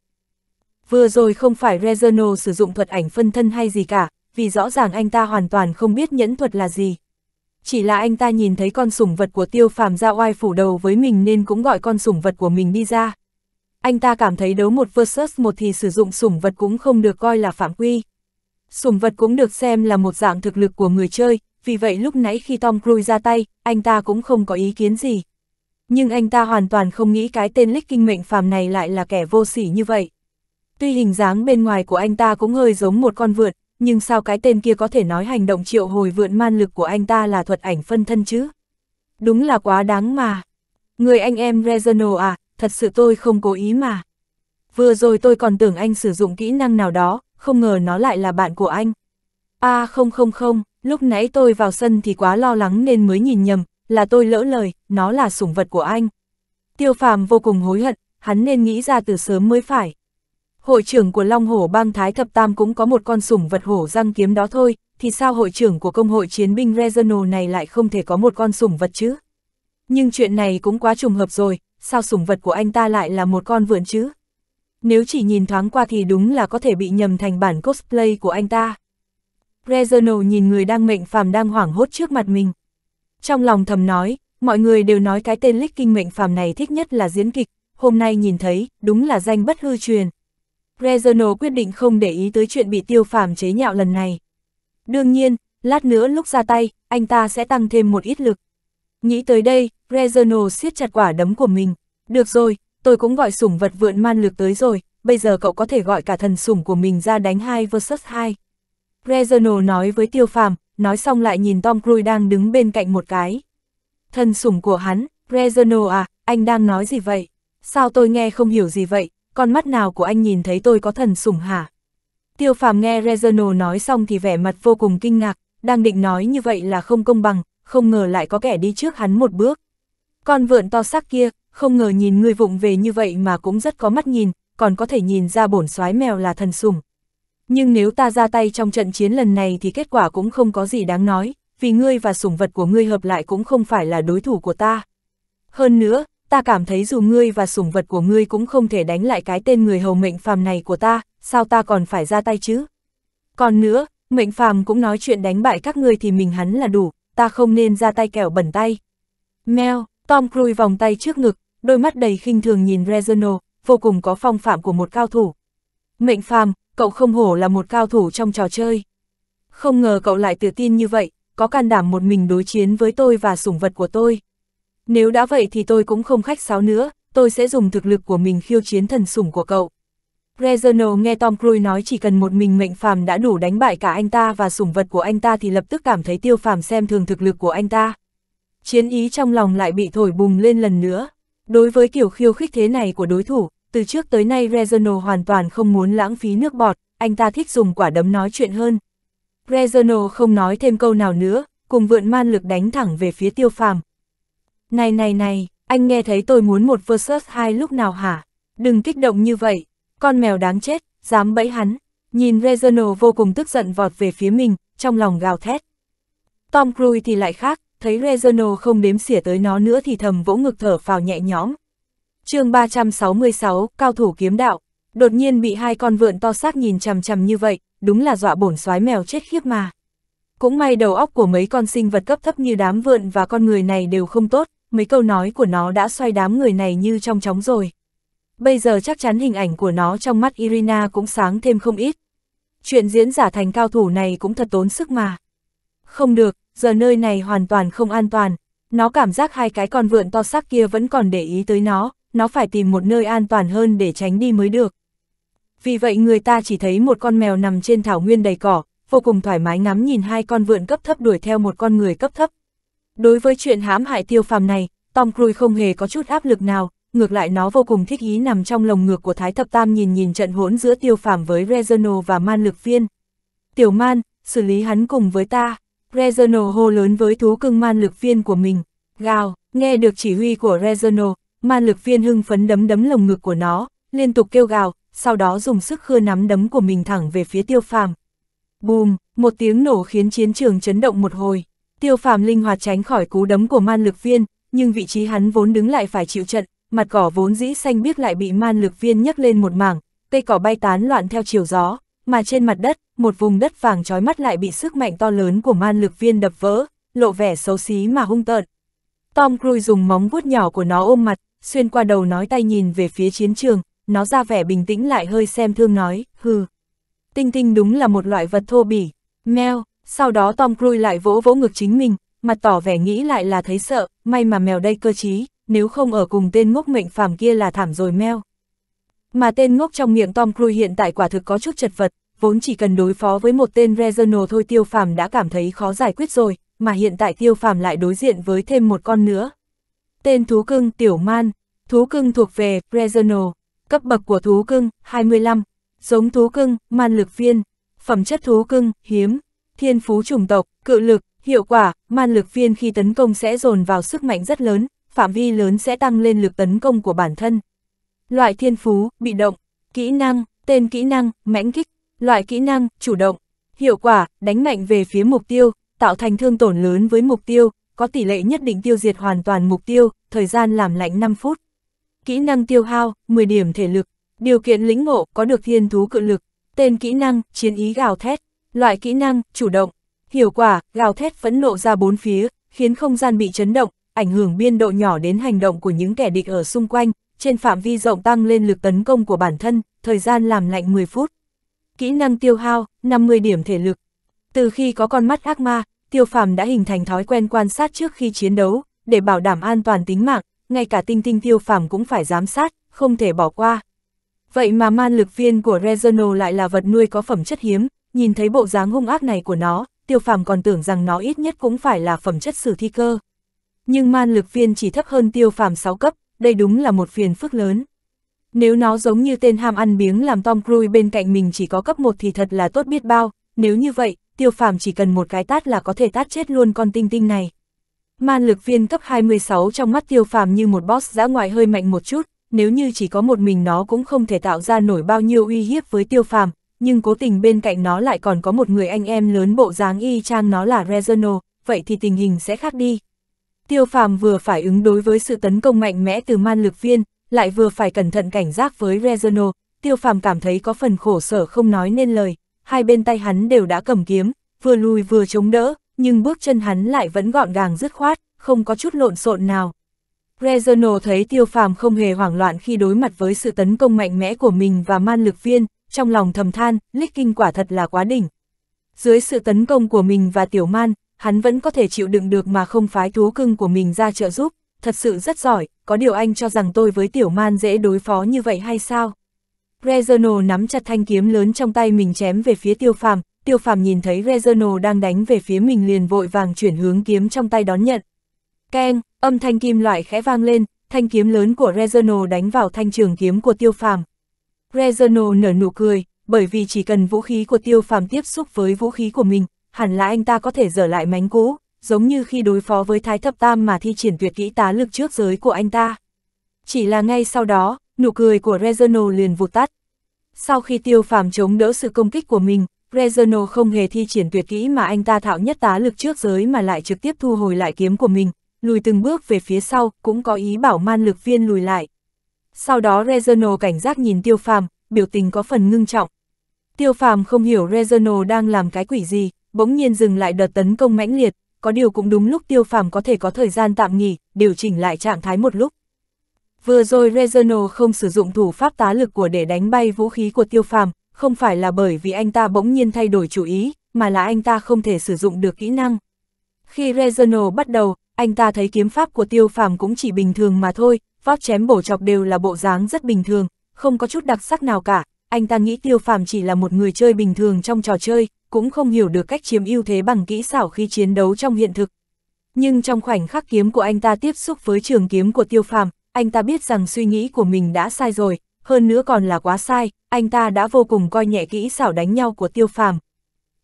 [SPEAKER 1] Vừa rồi không phải Rezono sử dụng thuật ảnh phân thân hay gì cả, vì rõ ràng anh ta hoàn toàn không biết nhẫn thuật là gì. Chỉ là anh ta nhìn thấy con sủng vật của tiêu phàm ra oai phủ đầu với mình nên cũng gọi con sủng vật của mình đi ra. Anh ta cảm thấy đấu một versus một thì sử dụng sủng vật cũng không được coi là phạm quy. Sủng vật cũng được xem là một dạng thực lực của người chơi, vì vậy lúc nãy khi Tom Cruise ra tay, anh ta cũng không có ý kiến gì. Nhưng anh ta hoàn toàn không nghĩ cái tên lích kinh mệnh phàm này lại là kẻ vô sỉ như vậy. Tuy hình dáng bên ngoài của anh ta cũng hơi giống một con vượt, nhưng sao cái tên kia có thể nói hành động triệu hồi vượn man lực của anh ta là thuật ảnh phân thân chứ? Đúng là quá đáng mà. Người anh em Rezano à, thật sự tôi không cố ý mà. Vừa rồi tôi còn tưởng anh sử dụng kỹ năng nào đó, không ngờ nó lại là bạn của anh. À không không không, lúc nãy tôi vào sân thì quá lo lắng nên mới nhìn nhầm, là tôi lỡ lời, nó là sủng vật của anh. Tiêu phàm vô cùng hối hận, hắn nên nghĩ ra từ sớm mới phải hội trưởng của Long Hổ bang Thái Thập Tam cũng có một con sủng vật hổ răng kiếm đó thôi, thì sao hội trưởng của công hội chiến binh Regional này lại không thể có một con sủng vật chứ? Nhưng chuyện này cũng quá trùng hợp rồi, sao sủng vật của anh ta lại là một con vượn chứ? Nếu chỉ nhìn thoáng qua thì đúng là có thể bị nhầm thành bản cosplay của anh ta. Regional nhìn người đang mệnh phàm đang hoảng hốt trước mặt mình. Trong lòng thầm nói, mọi người đều nói cái tên lích kinh mệnh phàm này thích nhất là diễn kịch, hôm nay nhìn thấy, đúng là danh bất hư truyền. Regional quyết định không để ý tới chuyện bị tiêu phàm chế nhạo lần này. Đương nhiên, lát nữa lúc ra tay, anh ta sẽ tăng thêm một ít lực. Nghĩ tới đây, Regional siết chặt quả đấm của mình. Được rồi, tôi cũng gọi sủng vật vượn man lực tới rồi, bây giờ cậu có thể gọi cả thần sủng của mình ra đánh 2 vs 2. Regional nói với tiêu phàm, nói xong lại nhìn Tom Cruise đang đứng bên cạnh một cái. Thần sủng của hắn, Regional à, anh đang nói gì vậy? Sao tôi nghe không hiểu gì vậy? con mắt nào của anh nhìn thấy tôi có thần sủng hả? Tiêu phàm nghe Rezano nói xong thì vẻ mặt vô cùng kinh ngạc, đang định nói như vậy là không công bằng, không ngờ lại có kẻ đi trước hắn một bước. Con vượn to xác kia, không ngờ nhìn người vụng về như vậy mà cũng rất có mắt nhìn, còn có thể nhìn ra bổn soái mèo là thần sủng. Nhưng nếu ta ra tay trong trận chiến lần này thì kết quả cũng không có gì đáng nói, vì ngươi và sủng vật của ngươi hợp lại cũng không phải là đối thủ của ta. Hơn nữa, ta cảm thấy dù ngươi và sủng vật của ngươi cũng không thể đánh lại cái tên người hầu mệnh phàm này của ta, sao ta còn phải ra tay chứ? Còn nữa, mệnh phàm cũng nói chuyện đánh bại các ngươi thì mình hắn là đủ, ta không nên ra tay kẻo bẩn tay. Mèo, Tom Cruise vòng tay trước ngực, đôi mắt đầy khinh thường nhìn Reginald, vô cùng có phong phạm của một cao thủ. Mệnh phàm, cậu không hổ là một cao thủ trong trò chơi. Không ngờ cậu lại tự tin như vậy, có can đảm một mình đối chiến với tôi và sủng vật của tôi. Nếu đã vậy thì tôi cũng không khách sáo nữa, tôi sẽ dùng thực lực của mình khiêu chiến thần sủng của cậu. Reginald nghe Tom Cruise nói chỉ cần một mình mệnh phàm đã đủ đánh bại cả anh ta và sủng vật của anh ta thì lập tức cảm thấy tiêu phàm xem thường thực lực của anh ta. Chiến ý trong lòng lại bị thổi bùng lên lần nữa. Đối với kiểu khiêu khích thế này của đối thủ, từ trước tới nay Reginald hoàn toàn không muốn lãng phí nước bọt, anh ta thích dùng quả đấm nói chuyện hơn. Reginald không nói thêm câu nào nữa, cùng vượn man lực đánh thẳng về phía tiêu phàm, này này này, anh nghe thấy tôi muốn một versus 2 lúc nào hả? Đừng kích động như vậy, con mèo đáng chết, dám bẫy hắn. Nhìn Reginald vô cùng tức giận vọt về phía mình, trong lòng gào thét. Tom Cruise thì lại khác, thấy Reginald không đếm xỉa tới nó nữa thì thầm vỗ ngực thở phào nhẹ nhõm. chương 366, cao thủ kiếm đạo, đột nhiên bị hai con vượn to xác nhìn chằm chằm như vậy, đúng là dọa bổn soái mèo chết khiếp mà. Cũng may đầu óc của mấy con sinh vật cấp thấp như đám vượn và con người này đều không tốt, mấy câu nói của nó đã xoay đám người này như trong chóng rồi. Bây giờ chắc chắn hình ảnh của nó trong mắt Irina cũng sáng thêm không ít. Chuyện diễn giả thành cao thủ này cũng thật tốn sức mà. Không được, giờ nơi này hoàn toàn không an toàn. Nó cảm giác hai cái con vượn to xác kia vẫn còn để ý tới nó, nó phải tìm một nơi an toàn hơn để tránh đi mới được. Vì vậy người ta chỉ thấy một con mèo nằm trên thảo nguyên đầy cỏ, vô cùng thoải mái ngắm nhìn hai con vượn cấp thấp đuổi theo một con người cấp thấp. Đối với chuyện hãm hại tiêu phàm này, Tom Cruise không hề có chút áp lực nào, ngược lại nó vô cùng thích ý nằm trong lồng ngược của Thái Thập Tam nhìn nhìn trận hỗn giữa tiêu phàm với Rezano và man lực viên. Tiểu man, xử lý hắn cùng với ta. Rezano hô lớn với thú cưng man lực viên của mình. Gào, nghe được chỉ huy của Rezano, man lực viên hưng phấn đấm đấm lồng ngực của nó, liên tục kêu gào, sau đó dùng sức khưa nắm đấm của mình thẳng về phía tiêu phàm. Bùm, một tiếng nổ khiến chiến trường chấn động một hồi. Tiêu phàm linh hoạt tránh khỏi cú đấm của man lực viên, nhưng vị trí hắn vốn đứng lại phải chịu trận, mặt cỏ vốn dĩ xanh biếc lại bị man lực viên nhấc lên một mảng, cây cỏ bay tán loạn theo chiều gió, mà trên mặt đất, một vùng đất vàng trói mắt lại bị sức mạnh to lớn của man lực viên đập vỡ, lộ vẻ xấu xí mà hung tợn. Tom Cruise dùng móng vuốt nhỏ của nó ôm mặt, xuyên qua đầu nói tay nhìn về phía chiến trường, nó ra vẻ bình tĩnh lại hơi xem thương nói, hừ. Tinh tinh đúng là một loại vật thô bỉ, meo, sau đó Tom Cruise lại vỗ vỗ ngực chính mình, mặt tỏ vẻ nghĩ lại là thấy sợ, may mà mèo đây cơ trí, nếu không ở cùng tên ngốc mệnh phàm kia là thảm rồi mèo. Mà tên ngốc trong miệng Tom Cruise hiện tại quả thực có chút chật vật, vốn chỉ cần đối phó với một tên Reginald thôi tiêu phàm đã cảm thấy khó giải quyết rồi, mà hiện tại tiêu phàm lại đối diện với thêm một con nữa. Tên thú cưng Tiểu Man, thú cưng thuộc về Reginald, cấp bậc của thú cưng 25, giống thú cưng Man Lực Viên, phẩm chất thú cưng hiếm, thiên phú chủng tộc, cự lực, hiệu quả, man lực viên khi tấn công sẽ dồn vào sức mạnh rất lớn, phạm vi lớn sẽ tăng lên lực tấn công của bản thân. Loại thiên phú, bị động, kỹ năng, tên kỹ năng, mãnh kích, loại kỹ năng, chủ động, hiệu quả, đánh mạnh về phía mục tiêu, tạo thành thương tổn lớn với mục tiêu, có tỷ lệ nhất định tiêu diệt hoàn toàn mục tiêu, thời gian làm lạnh 5 phút. Kỹ năng tiêu hao, 10 điểm thể lực, điều kiện lĩnh ngộ, có được thiên thú cự lực, tên kỹ năng, chiến ý gào thét, Loại kỹ năng, chủ động, hiệu quả, gào thét phẫn nộ ra bốn phía, khiến không gian bị chấn động, ảnh hưởng biên độ nhỏ đến hành động của những kẻ địch ở xung quanh, trên phạm vi rộng tăng lên lực tấn công của bản thân, thời gian làm lạnh 10 phút. Kỹ năng tiêu hao, 50 điểm thể lực. Từ khi có con mắt ác ma, tiêu phàm đã hình thành thói quen quan sát trước khi chiến đấu, để bảo đảm an toàn tính mạng, ngay cả tinh tinh tiêu phàm cũng phải giám sát, không thể bỏ qua. Vậy mà man lực viên của Rezono lại là vật nuôi có phẩm chất hiếm, nhìn thấy bộ dáng hung ác này của nó, tiêu phàm còn tưởng rằng nó ít nhất cũng phải là phẩm chất sử thi cơ. Nhưng man lực viên chỉ thấp hơn tiêu phàm 6 cấp, đây đúng là một phiền phức lớn. Nếu nó giống như tên ham ăn biếng làm Tom Cruise bên cạnh mình chỉ có cấp 1 thì thật là tốt biết bao, nếu như vậy, tiêu phàm chỉ cần một cái tát là có thể tát chết luôn con tinh tinh này. Man lực viên cấp 26 trong mắt tiêu phàm như một boss giã ngoại hơi mạnh một chút, nếu như chỉ có một mình nó cũng không thể tạo ra nổi bao nhiêu uy hiếp với tiêu phàm, nhưng cố tình bên cạnh nó lại còn có một người anh em lớn bộ dáng y chang nó là Rezono vậy thì tình hình sẽ khác đi. Tiêu phàm vừa phải ứng đối với sự tấn công mạnh mẽ từ man lực viên, lại vừa phải cẩn thận cảnh giác với Rezono. tiêu phàm cảm thấy có phần khổ sở không nói nên lời, hai bên tay hắn đều đã cầm kiếm, vừa lùi vừa chống đỡ, nhưng bước chân hắn lại vẫn gọn gàng dứt khoát, không có chút lộn xộn nào. Rezono thấy tiêu phàm không hề hoảng loạn khi đối mặt với sự tấn công mạnh mẽ của mình và man lực viên, trong lòng thầm than, Lích quả thật là quá đỉnh. Dưới sự tấn công của mình và Tiểu Man, hắn vẫn có thể chịu đựng được mà không phái thú cưng của mình ra trợ giúp, thật sự rất giỏi, có điều anh cho rằng tôi với Tiểu Man dễ đối phó như vậy hay sao? Rezerno nắm chặt thanh kiếm lớn trong tay mình chém về phía Tiêu Phàm, Tiêu Phàm nhìn thấy Rezerno đang đánh về phía mình liền vội vàng chuyển hướng kiếm trong tay đón nhận. Keng, âm thanh kim loại khẽ vang lên, thanh kiếm lớn của Rezerno đánh vào thanh trường kiếm của Tiêu Phàm. Reginald nở nụ cười, bởi vì chỉ cần vũ khí của tiêu phàm tiếp xúc với vũ khí của mình, hẳn là anh ta có thể dở lại mánh cũ, giống như khi đối phó với Thái Thập Tam mà thi triển tuyệt kỹ tá lực trước giới của anh ta. Chỉ là ngay sau đó, nụ cười của Reginald liền vụt tắt. Sau khi tiêu phàm chống đỡ sự công kích của mình, Reginald không hề thi triển tuyệt kỹ mà anh ta thạo nhất tá lực trước giới mà lại trực tiếp thu hồi lại kiếm của mình, lùi từng bước về phía sau, cũng có ý bảo man lực viên lùi lại, sau đó Rezano cảnh giác nhìn Tiêu Phàm, biểu tình có phần ngưng trọng. Tiêu Phàm không hiểu Rezano đang làm cái quỷ gì, bỗng nhiên dừng lại đợt tấn công mãnh liệt, có điều cũng đúng lúc Tiêu Phàm có thể có thời gian tạm nghỉ, điều chỉnh lại trạng thái một lúc. Vừa rồi Rezano không sử dụng thủ pháp tá lực của để đánh bay vũ khí của Tiêu Phàm, không phải là bởi vì anh ta bỗng nhiên thay đổi chủ ý, mà là anh ta không thể sử dụng được kỹ năng. Khi Rezano bắt đầu, anh ta thấy kiếm pháp của Tiêu Phàm cũng chỉ bình thường mà thôi, vót chém bổ chọc đều là bộ dáng rất bình thường, không có chút đặc sắc nào cả, anh ta nghĩ tiêu phàm chỉ là một người chơi bình thường trong trò chơi, cũng không hiểu được cách chiếm ưu thế bằng kỹ xảo khi chiến đấu trong hiện thực. Nhưng trong khoảnh khắc kiếm của anh ta tiếp xúc với trường kiếm của tiêu phàm, anh ta biết rằng suy nghĩ của mình đã sai rồi, hơn nữa còn là quá sai, anh ta đã vô cùng coi nhẹ kỹ xảo đánh nhau của tiêu phàm.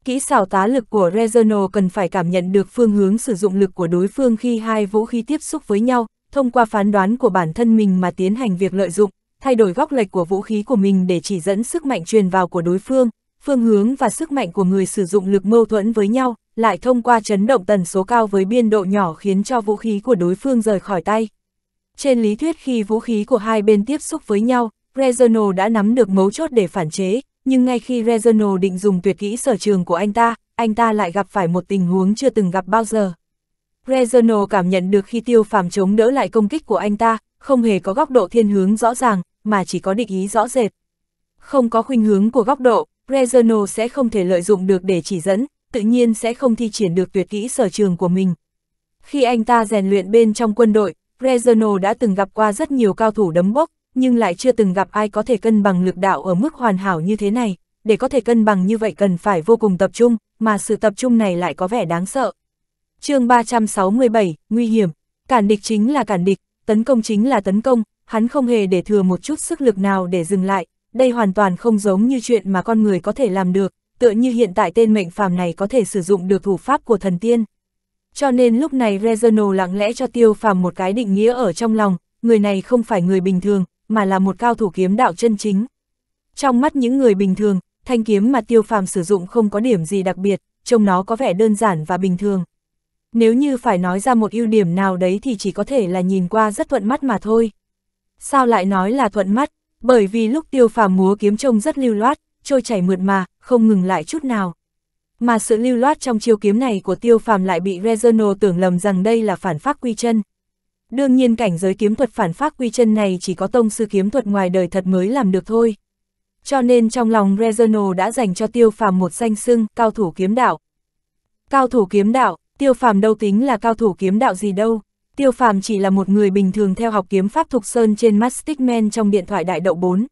[SPEAKER 1] Kỹ xảo tá lực của Rezono cần phải cảm nhận được phương hướng sử dụng lực của đối phương khi hai vũ khí tiếp xúc với nhau, thông qua phán đoán của bản thân mình mà tiến hành việc lợi dụng, thay đổi góc lệch của vũ khí của mình để chỉ dẫn sức mạnh truyền vào của đối phương, phương hướng và sức mạnh của người sử dụng lực mâu thuẫn với nhau, lại thông qua chấn động tần số cao với biên độ nhỏ khiến cho vũ khí của đối phương rời khỏi tay. Trên lý thuyết khi vũ khí của hai bên tiếp xúc với nhau, Rezono đã nắm được mấu chốt để phản chế, nhưng ngay khi Rezono định dùng tuyệt kỹ sở trường của anh ta, anh ta lại gặp phải một tình huống chưa từng gặp bao giờ. Regional cảm nhận được khi tiêu phàm chống đỡ lại công kích của anh ta, không hề có góc độ thiên hướng rõ ràng, mà chỉ có định ý rõ rệt. Không có khuynh hướng của góc độ, Regional sẽ không thể lợi dụng được để chỉ dẫn, tự nhiên sẽ không thi triển được tuyệt kỹ sở trường của mình. Khi anh ta rèn luyện bên trong quân đội, Regional đã từng gặp qua rất nhiều cao thủ đấm bốc, nhưng lại chưa từng gặp ai có thể cân bằng lực đạo ở mức hoàn hảo như thế này. Để có thể cân bằng như vậy cần phải vô cùng tập trung, mà sự tập trung này lại có vẻ đáng sợ chương 367, nguy hiểm, cản địch chính là cản địch, tấn công chính là tấn công, hắn không hề để thừa một chút sức lực nào để dừng lại, đây hoàn toàn không giống như chuyện mà con người có thể làm được, tựa như hiện tại tên mệnh phàm này có thể sử dụng được thủ pháp của thần tiên. Cho nên lúc này Rezano lặng lẽ cho tiêu phàm một cái định nghĩa ở trong lòng, người này không phải người bình thường, mà là một cao thủ kiếm đạo chân chính. Trong mắt những người bình thường, thanh kiếm mà tiêu phàm sử dụng không có điểm gì đặc biệt, trông nó có vẻ đơn giản và bình thường. Nếu như phải nói ra một ưu điểm nào đấy thì chỉ có thể là nhìn qua rất thuận mắt mà thôi. Sao lại nói là thuận mắt? Bởi vì lúc tiêu phàm múa kiếm trông rất lưu loát, trôi chảy mượt mà, không ngừng lại chút nào. Mà sự lưu loát trong chiêu kiếm này của tiêu phàm lại bị Rezono tưởng lầm rằng đây là phản pháp quy chân. Đương nhiên cảnh giới kiếm thuật phản pháp quy chân này chỉ có tông sư kiếm thuật ngoài đời thật mới làm được thôi. Cho nên trong lòng Rezono đã dành cho tiêu phàm một danh xưng cao thủ kiếm đạo. Cao thủ kiếm đạo, Tiêu phàm đâu tính là cao thủ kiếm đạo gì đâu, tiêu phàm chỉ là một người bình thường theo học kiếm pháp thục sơn trên Mastic Man trong điện thoại đại đậu 4.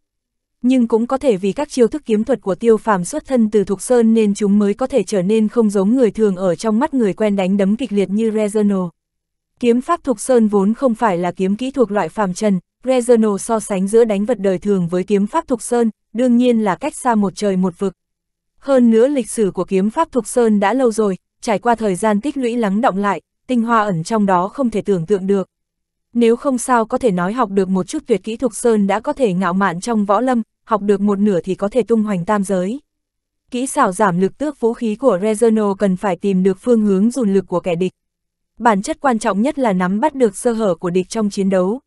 [SPEAKER 1] Nhưng cũng có thể vì các chiêu thức kiếm thuật của tiêu phàm xuất thân từ thục sơn nên chúng mới có thể trở nên không giống người thường ở trong mắt người quen đánh đấm kịch liệt như Rezano. Kiếm pháp thục sơn vốn không phải là kiếm kỹ thuộc loại phàm trần, Rezano so sánh giữa đánh vật đời thường với kiếm pháp thục sơn, đương nhiên là cách xa một trời một vực. Hơn nữa lịch sử của kiếm pháp thục sơn đã lâu rồi, trải qua thời gian tích lũy lắng động lại, tinh hoa ẩn trong đó không thể tưởng tượng được. Nếu không sao có thể nói học được một chút tuyệt kỹ thuộc sơn đã có thể ngạo mạn trong võ lâm, học được một nửa thì có thể tung hoành tam giới. Kỹ xảo giảm lực tước vũ khí của Rezono cần phải tìm được phương hướng dùn lực của kẻ địch. Bản chất quan trọng nhất là nắm bắt được sơ hở của địch trong chiến đấu.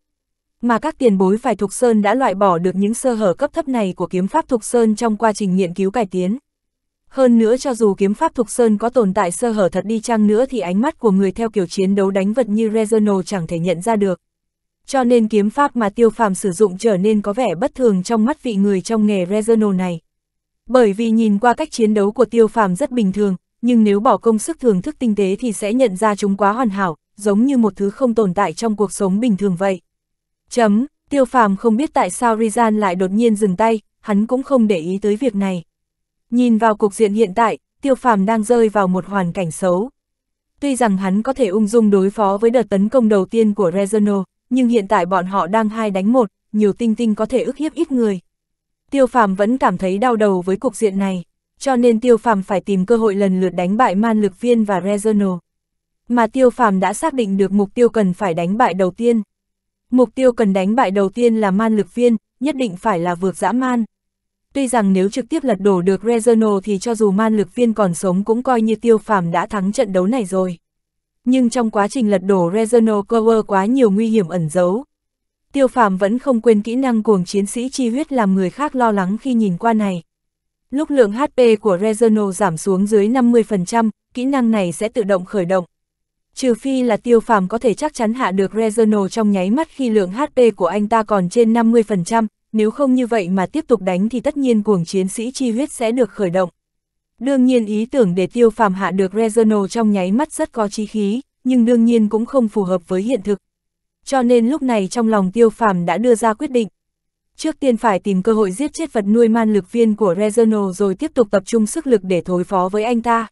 [SPEAKER 1] Mà các tiền bối phải Thục Sơn đã loại bỏ được những sơ hở cấp thấp này của kiếm pháp Thục Sơn trong quá trình nghiên cứu cải tiến. Hơn nữa cho dù kiếm pháp thuộc Sơn có tồn tại sơ hở thật đi chăng nữa thì ánh mắt của người theo kiểu chiến đấu đánh vật như Rezano chẳng thể nhận ra được. Cho nên kiếm pháp mà tiêu phàm sử dụng trở nên có vẻ bất thường trong mắt vị người trong nghề Rezano này. Bởi vì nhìn qua cách chiến đấu của tiêu phàm rất bình thường, nhưng nếu bỏ công sức thưởng thức tinh tế thì sẽ nhận ra chúng quá hoàn hảo, giống như một thứ không tồn tại trong cuộc sống bình thường vậy. Chấm, tiêu phàm không biết tại sao Rizan lại đột nhiên dừng tay, hắn cũng không để ý tới việc này. Nhìn vào cục diện hiện tại, tiêu phàm đang rơi vào một hoàn cảnh xấu. Tuy rằng hắn có thể ung dung đối phó với đợt tấn công đầu tiên của Rezono, nhưng hiện tại bọn họ đang hai đánh một, nhiều tinh tinh có thể ức hiếp ít người. Tiêu phàm vẫn cảm thấy đau đầu với cục diện này, cho nên tiêu phàm phải tìm cơ hội lần lượt đánh bại man lực viên và Rezono. Mà tiêu phàm đã xác định được mục tiêu cần phải đánh bại đầu tiên. Mục tiêu cần đánh bại đầu tiên là man lực viên, nhất định phải là vượt dã man. Tuy rằng nếu trực tiếp lật đổ được Rezano thì cho dù man lực viên còn sống cũng coi như tiêu phàm đã thắng trận đấu này rồi. Nhưng trong quá trình lật đổ Rezano cover quá nhiều nguy hiểm ẩn giấu. Tiêu phàm vẫn không quên kỹ năng cuồng chiến sĩ chi huyết làm người khác lo lắng khi nhìn qua này. Lúc lượng HP của Rezano giảm xuống dưới 50%, kỹ năng này sẽ tự động khởi động. Trừ phi là tiêu phàm có thể chắc chắn hạ được Rezano trong nháy mắt khi lượng HP của anh ta còn trên 50%, nếu không như vậy mà tiếp tục đánh thì tất nhiên cuồng chiến sĩ chi huyết sẽ được khởi động. Đương nhiên ý tưởng để tiêu phàm hạ được Rezono trong nháy mắt rất có chí khí, nhưng đương nhiên cũng không phù hợp với hiện thực. Cho nên lúc này trong lòng tiêu phàm đã đưa ra quyết định. Trước tiên phải tìm cơ hội giết chết vật nuôi man lực viên của Rezono rồi tiếp tục tập trung sức lực để thối phó với anh ta.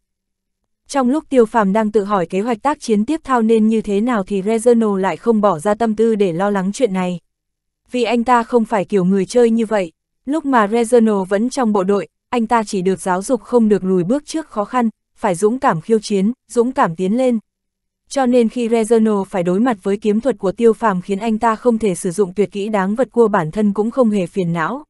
[SPEAKER 1] Trong lúc tiêu phàm đang tự hỏi kế hoạch tác chiến tiếp thao nên như thế nào thì Rezono lại không bỏ ra tâm tư để lo lắng chuyện này vì anh ta không phải kiểu người chơi như vậy. Lúc mà Reginald vẫn trong bộ đội, anh ta chỉ được giáo dục không được lùi bước trước khó khăn, phải dũng cảm khiêu chiến, dũng cảm tiến lên. Cho nên khi Reginald phải đối mặt với kiếm thuật của tiêu phàm khiến anh ta không thể sử dụng tuyệt kỹ đáng vật cua bản thân cũng không hề phiền não.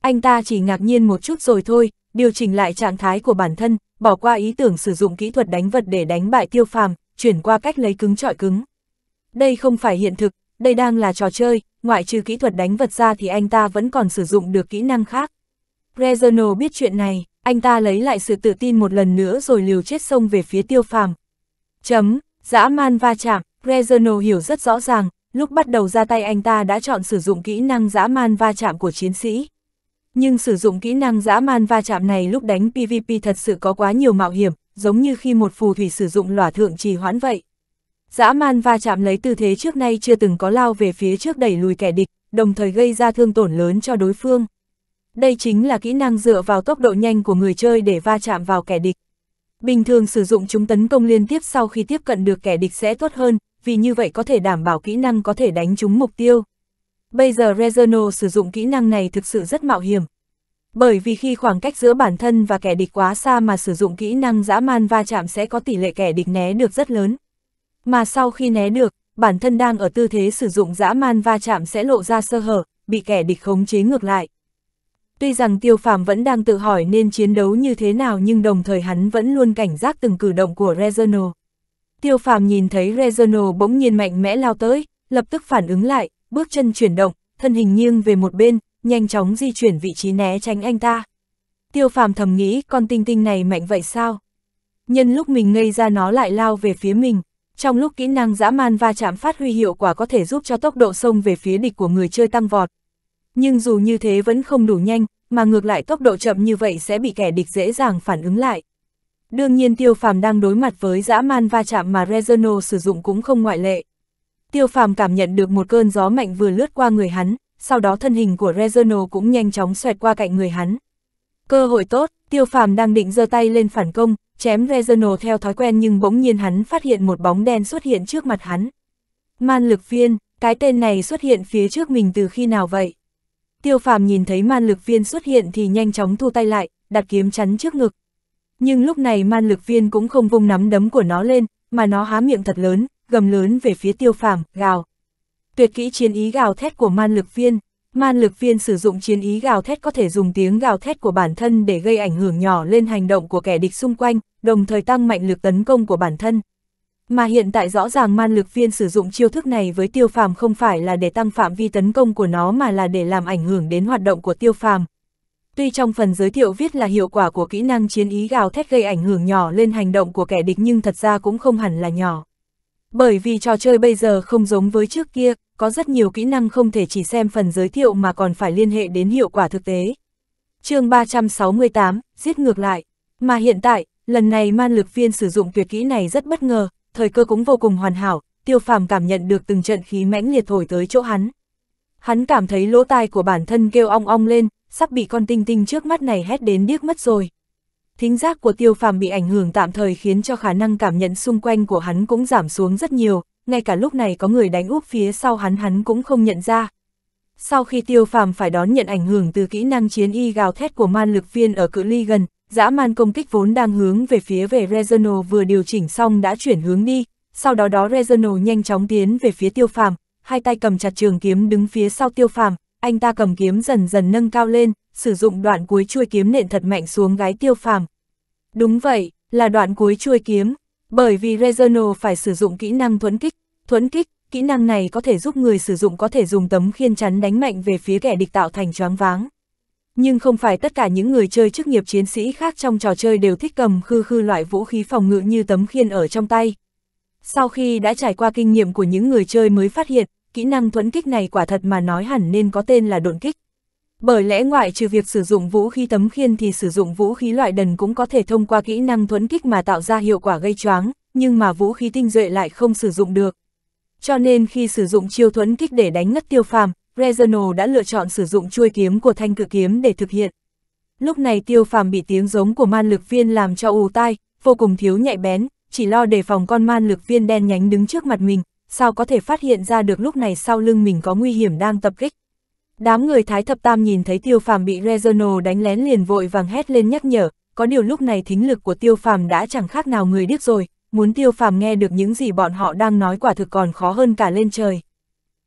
[SPEAKER 1] Anh ta chỉ ngạc nhiên một chút rồi thôi, điều chỉnh lại trạng thái của bản thân, bỏ qua ý tưởng sử dụng kỹ thuật đánh vật để đánh bại tiêu phàm, chuyển qua cách lấy cứng trọi cứng. Đây không phải hiện thực, đây đang là trò chơi, ngoại trừ kỹ thuật đánh vật ra thì anh ta vẫn còn sử dụng được kỹ năng khác. Rezono biết chuyện này, anh ta lấy lại sự tự tin một lần nữa rồi liều chết sông về phía tiêu phàm. Chấm, dã man va chạm, Rezono hiểu rất rõ ràng, lúc bắt đầu ra tay anh ta đã chọn sử dụng kỹ năng dã man va chạm của chiến sĩ. Nhưng sử dụng kỹ năng dã man va chạm này lúc đánh PvP thật sự có quá nhiều mạo hiểm, giống như khi một phù thủy sử dụng lỏa thượng trì hoãn vậy. Dã man va chạm lấy tư thế trước nay chưa từng có lao về phía trước đẩy lùi kẻ địch, đồng thời gây ra thương tổn lớn cho đối phương. Đây chính là kỹ năng dựa vào tốc độ nhanh của người chơi để va chạm vào kẻ địch. Bình thường sử dụng chúng tấn công liên tiếp sau khi tiếp cận được kẻ địch sẽ tốt hơn, vì như vậy có thể đảm bảo kỹ năng có thể đánh trúng mục tiêu. Bây giờ Rezono sử dụng kỹ năng này thực sự rất mạo hiểm. Bởi vì khi khoảng cách giữa bản thân và kẻ địch quá xa mà sử dụng kỹ năng dã man va chạm sẽ có tỷ lệ kẻ địch né được rất lớn. Mà sau khi né được, bản thân đang ở tư thế sử dụng dã man va chạm sẽ lộ ra sơ hở, bị kẻ địch khống chế ngược lại. Tuy rằng tiêu phàm vẫn đang tự hỏi nên chiến đấu như thế nào nhưng đồng thời hắn vẫn luôn cảnh giác từng cử động của Rezano. Tiêu phàm nhìn thấy Rezano bỗng nhiên mạnh mẽ lao tới, lập tức phản ứng lại, bước chân chuyển động, thân hình nghiêng về một bên, nhanh chóng di chuyển vị trí né tránh anh ta. Tiêu phàm thầm nghĩ con tinh tinh này mạnh vậy sao? Nhân lúc mình ngây ra nó lại lao về phía mình, trong lúc kỹ năng dã man va chạm phát huy hiệu quả có thể giúp cho tốc độ xông về phía địch của người chơi tăng vọt. Nhưng dù như thế vẫn không đủ nhanh, mà ngược lại tốc độ chậm như vậy sẽ bị kẻ địch dễ dàng phản ứng lại. Đương nhiên Tiêu Phàm đang đối mặt với dã man va chạm mà Rezono sử dụng cũng không ngoại lệ. Tiêu Phàm cảm nhận được một cơn gió mạnh vừa lướt qua người hắn, sau đó thân hình của Rezono cũng nhanh chóng xoẹt qua cạnh người hắn. Cơ hội tốt, Tiêu Phàm đang định giơ tay lên phản công, chém Reginald theo thói quen nhưng bỗng nhiên hắn phát hiện một bóng đen xuất hiện trước mặt hắn. Man lực viên, cái tên này xuất hiện phía trước mình từ khi nào vậy? Tiêu phàm nhìn thấy man lực viên xuất hiện thì nhanh chóng thu tay lại, đặt kiếm chắn trước ngực. Nhưng lúc này man lực viên cũng không vung nắm đấm của nó lên, mà nó há miệng thật lớn, gầm lớn về phía tiêu phàm, gào. Tuyệt kỹ chiến ý gào thét của man lực viên, Man lực viên sử dụng chiến ý gào thét có thể dùng tiếng gào thét của bản thân để gây ảnh hưởng nhỏ lên hành động của kẻ địch xung quanh, đồng thời tăng mạnh lực tấn công của bản thân. Mà hiện tại rõ ràng man lực viên sử dụng chiêu thức này với tiêu phàm không phải là để tăng phạm vi tấn công của nó mà là để làm ảnh hưởng đến hoạt động của tiêu phàm. Tuy trong phần giới thiệu viết là hiệu quả của kỹ năng chiến ý gào thét gây ảnh hưởng nhỏ lên hành động của kẻ địch nhưng thật ra cũng không hẳn là nhỏ. Bởi vì trò chơi bây giờ không giống với trước kia, có rất nhiều kỹ năng không thể chỉ xem phần giới thiệu mà còn phải liên hệ đến hiệu quả thực tế. chương 368, giết ngược lại. Mà hiện tại, lần này man lực viên sử dụng tuyệt kỹ này rất bất ngờ, thời cơ cũng vô cùng hoàn hảo, tiêu phàm cảm nhận được từng trận khí mãnh liệt thổi tới chỗ hắn. Hắn cảm thấy lỗ tai của bản thân kêu ong ong lên, sắp bị con tinh tinh trước mắt này hét đến điếc mất rồi. Thính giác của tiêu phàm bị ảnh hưởng tạm thời khiến cho khả năng cảm nhận xung quanh của hắn cũng giảm xuống rất nhiều, ngay cả lúc này có người đánh úp phía sau hắn hắn cũng không nhận ra. Sau khi tiêu phàm phải đón nhận ảnh hưởng từ kỹ năng chiến y gào thét của man lực viên ở cự ly gần, dã man công kích vốn đang hướng về phía về Rezono vừa điều chỉnh xong đã chuyển hướng đi, sau đó đó Rezono nhanh chóng tiến về phía tiêu phàm, hai tay cầm chặt trường kiếm đứng phía sau tiêu phàm, anh ta cầm kiếm dần dần nâng cao lên, sử dụng đoạn cuối chuôi kiếm nện thật mạnh xuống gái tiêu phàm. Đúng vậy, là đoạn cuối chuôi kiếm, bởi vì Rezerno phải sử dụng kỹ năng thuấn kích, thuấn kích, kỹ năng này có thể giúp người sử dụng có thể dùng tấm khiên chắn đánh mạnh về phía kẻ địch tạo thành choáng váng. Nhưng không phải tất cả những người chơi chức nghiệp chiến sĩ khác trong trò chơi đều thích cầm khư khư loại vũ khí phòng ngự như tấm khiên ở trong tay. Sau khi đã trải qua kinh nghiệm của những người chơi mới phát hiện, kỹ năng thuẫn kích này quả thật mà nói hẳn nên có tên là độn kích. Bởi lẽ ngoại trừ việc sử dụng vũ khí tấm khiên thì sử dụng vũ khí loại đần cũng có thể thông qua kỹ năng thuẫn kích mà tạo ra hiệu quả gây choáng, nhưng mà vũ khí tinh duệ lại không sử dụng được. Cho nên khi sử dụng chiêu thuẫn kích để đánh ngất tiêu phàm, Rezono đã lựa chọn sử dụng chuôi kiếm của thanh cự kiếm để thực hiện. Lúc này tiêu phàm bị tiếng giống của man lực viên làm cho ù tai, vô cùng thiếu nhạy bén, chỉ lo đề phòng con man lực viên đen nhánh đứng trước mặt mình, sao có thể phát hiện ra được lúc này sau lưng mình có nguy hiểm đang tập kích. Đám người Thái Thập Tam nhìn thấy Tiêu Phàm bị Rezono đánh lén liền vội vàng hét lên nhắc nhở, có điều lúc này thính lực của Tiêu Phàm đã chẳng khác nào người điếc rồi, muốn Tiêu Phàm nghe được những gì bọn họ đang nói quả thực còn khó hơn cả lên trời.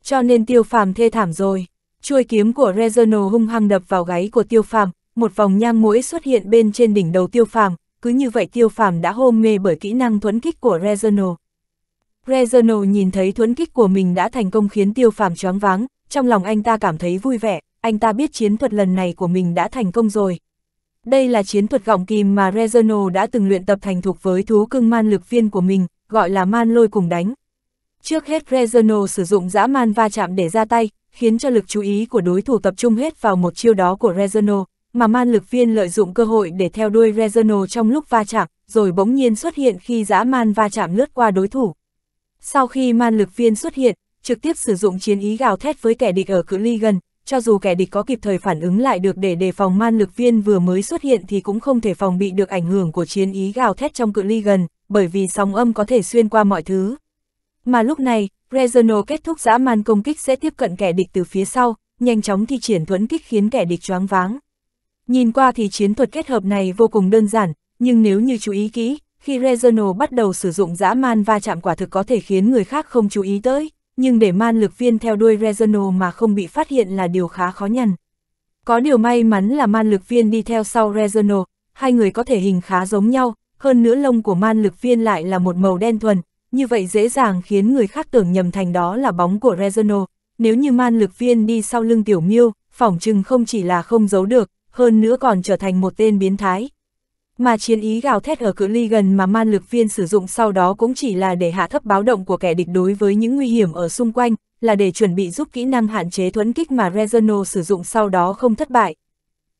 [SPEAKER 1] Cho nên Tiêu Phàm thê thảm rồi, chuôi kiếm của Rezono hung hăng đập vào gáy của Tiêu Phàm, một vòng nhang mũi xuất hiện bên trên đỉnh đầu Tiêu Phàm, cứ như vậy Tiêu Phàm đã hôn mê bởi kỹ năng thuấn kích của Rezono. Rezono nhìn thấy thuấn kích của mình đã thành công khiến Tiêu Phàm choáng váng, trong lòng anh ta cảm thấy vui vẻ, anh ta biết chiến thuật lần này của mình đã thành công rồi. Đây là chiến thuật gọng kìm mà Rezano đã từng luyện tập thành thục với thú cưng man lực viên của mình, gọi là man lôi cùng đánh. Trước hết Rezano sử dụng dã man va chạm để ra tay, khiến cho lực chú ý của đối thủ tập trung hết vào một chiêu đó của Rezano, mà man lực viên lợi dụng cơ hội để theo đuôi Rezano trong lúc va chạm, rồi bỗng nhiên xuất hiện khi dã man va chạm lướt qua đối thủ. Sau khi man lực viên xuất hiện, trực tiếp sử dụng chiến ý gào thét với kẻ địch ở cự ly gần, cho dù kẻ địch có kịp thời phản ứng lại được để đề phòng man lực viên vừa mới xuất hiện thì cũng không thể phòng bị được ảnh hưởng của chiến ý gào thét trong cự ly gần, bởi vì sóng âm có thể xuyên qua mọi thứ. Mà lúc này, Rezono kết thúc dã man công kích sẽ tiếp cận kẻ địch từ phía sau, nhanh chóng thi triển thuẫn kích khiến kẻ địch choáng váng. Nhìn qua thì chiến thuật kết hợp này vô cùng đơn giản, nhưng nếu như chú ý kỹ, khi Rezono bắt đầu sử dụng dã man va chạm quả thực có thể khiến người khác không chú ý tới nhưng để man lực viên theo đuôi Rezano mà không bị phát hiện là điều khá khó nhằn. Có điều may mắn là man lực viên đi theo sau Rezano, hai người có thể hình khá giống nhau, hơn nữa lông của man lực viên lại là một màu đen thuần, như vậy dễ dàng khiến người khác tưởng nhầm thành đó là bóng của Rezano. Nếu như man lực viên đi sau lưng tiểu miêu, phỏng chừng không chỉ là không giấu được, hơn nữa còn trở thành một tên biến thái mà chiến ý gào thét ở cự ly gần mà man lực viên sử dụng sau đó cũng chỉ là để hạ thấp báo động của kẻ địch đối với những nguy hiểm ở xung quanh, là để chuẩn bị giúp kỹ năng hạn chế thuẫn kích mà Rezano sử dụng sau đó không thất bại.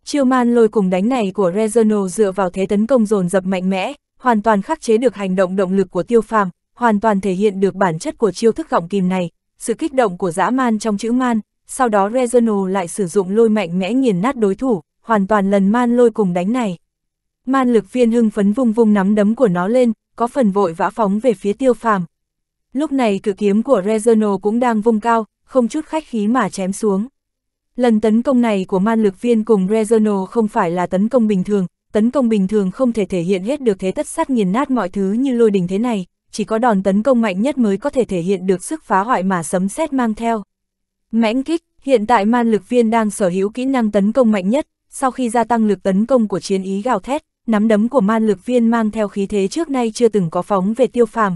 [SPEAKER 1] Chiêu man lôi cùng đánh này của Rezano dựa vào thế tấn công dồn dập mạnh mẽ, hoàn toàn khắc chế được hành động động lực của tiêu phàm, hoàn toàn thể hiện được bản chất của chiêu thức gọng kìm này, sự kích động của dã man trong chữ man, sau đó Rezano lại sử dụng lôi mạnh mẽ nghiền nát đối thủ, hoàn toàn lần man lôi cùng đánh này. Man lực viên hưng phấn vung vung nắm đấm của nó lên, có phần vội vã phóng về phía tiêu phàm. Lúc này cự kiếm của Rezono cũng đang vung cao, không chút khách khí mà chém xuống. Lần tấn công này của man lực viên cùng Rezono không phải là tấn công bình thường, tấn công bình thường không thể thể hiện hết được thế tất sát nghiền nát mọi thứ như lôi đình thế này, chỉ có đòn tấn công mạnh nhất mới có thể thể hiện được sức phá hoại mà sấm sét mang theo. Mãnh kích, hiện tại man lực viên đang sở hữu kỹ năng tấn công mạnh nhất, sau khi gia tăng lực tấn công của chiến ý gào thét, nắm đấm của man lực viên mang theo khí thế trước nay chưa từng có phóng về tiêu phàm.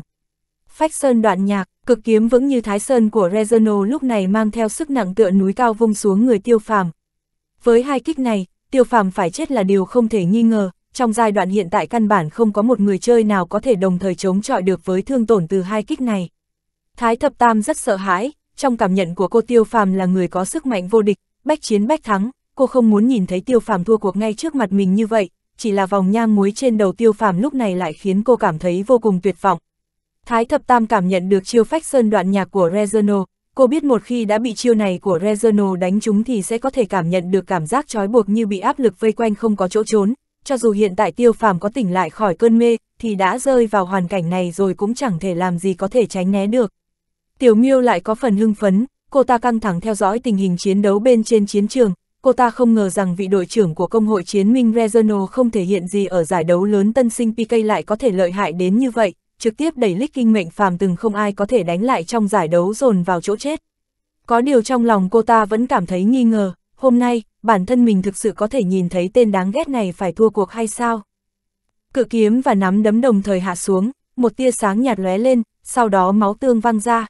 [SPEAKER 1] Phách sơn đoạn nhạc, cực kiếm vững như thái sơn của Rezano lúc này mang theo sức nặng tựa núi cao vung xuống người tiêu phàm. Với hai kích này, tiêu phàm phải chết là điều không thể nghi ngờ, trong giai đoạn hiện tại căn bản không có một người chơi nào có thể đồng thời chống chọi được với thương tổn từ hai kích này. Thái Thập Tam rất sợ hãi, trong cảm nhận của cô Tiêu Phàm là người có sức mạnh vô địch, bách chiến bách thắng, cô không muốn nhìn thấy Tiêu Phàm thua cuộc ngay trước mặt mình như vậy, chỉ là vòng nhang muối trên đầu tiêu phàm lúc này lại khiến cô cảm thấy vô cùng tuyệt vọng. Thái thập tam cảm nhận được chiêu phách sơn đoạn nhạc của Rezano, cô biết một khi đã bị chiêu này của Rezano đánh trúng thì sẽ có thể cảm nhận được cảm giác trói buộc như bị áp lực vây quanh không có chỗ trốn, cho dù hiện tại tiêu phàm có tỉnh lại khỏi cơn mê, thì đã rơi vào hoàn cảnh này rồi cũng chẳng thể làm gì có thể tránh né được. Tiểu miêu lại có phần hưng phấn, cô ta căng thẳng theo dõi tình hình chiến đấu bên trên chiến trường, cô ta không ngờ rằng vị đội trưởng của công hội chiến minh Rezano không thể hiện gì ở giải đấu lớn tân sinh PK lại có thể lợi hại đến như vậy, trực tiếp đẩy lích kinh mệnh phàm từng không ai có thể đánh lại trong giải đấu dồn vào chỗ chết. Có điều trong lòng cô ta vẫn cảm thấy nghi ngờ, hôm nay, bản thân mình thực sự có thể nhìn thấy tên đáng ghét này phải thua cuộc hay sao? Cự kiếm và nắm đấm đồng thời hạ xuống, một tia sáng nhạt lóe lên, sau đó máu tương văng ra.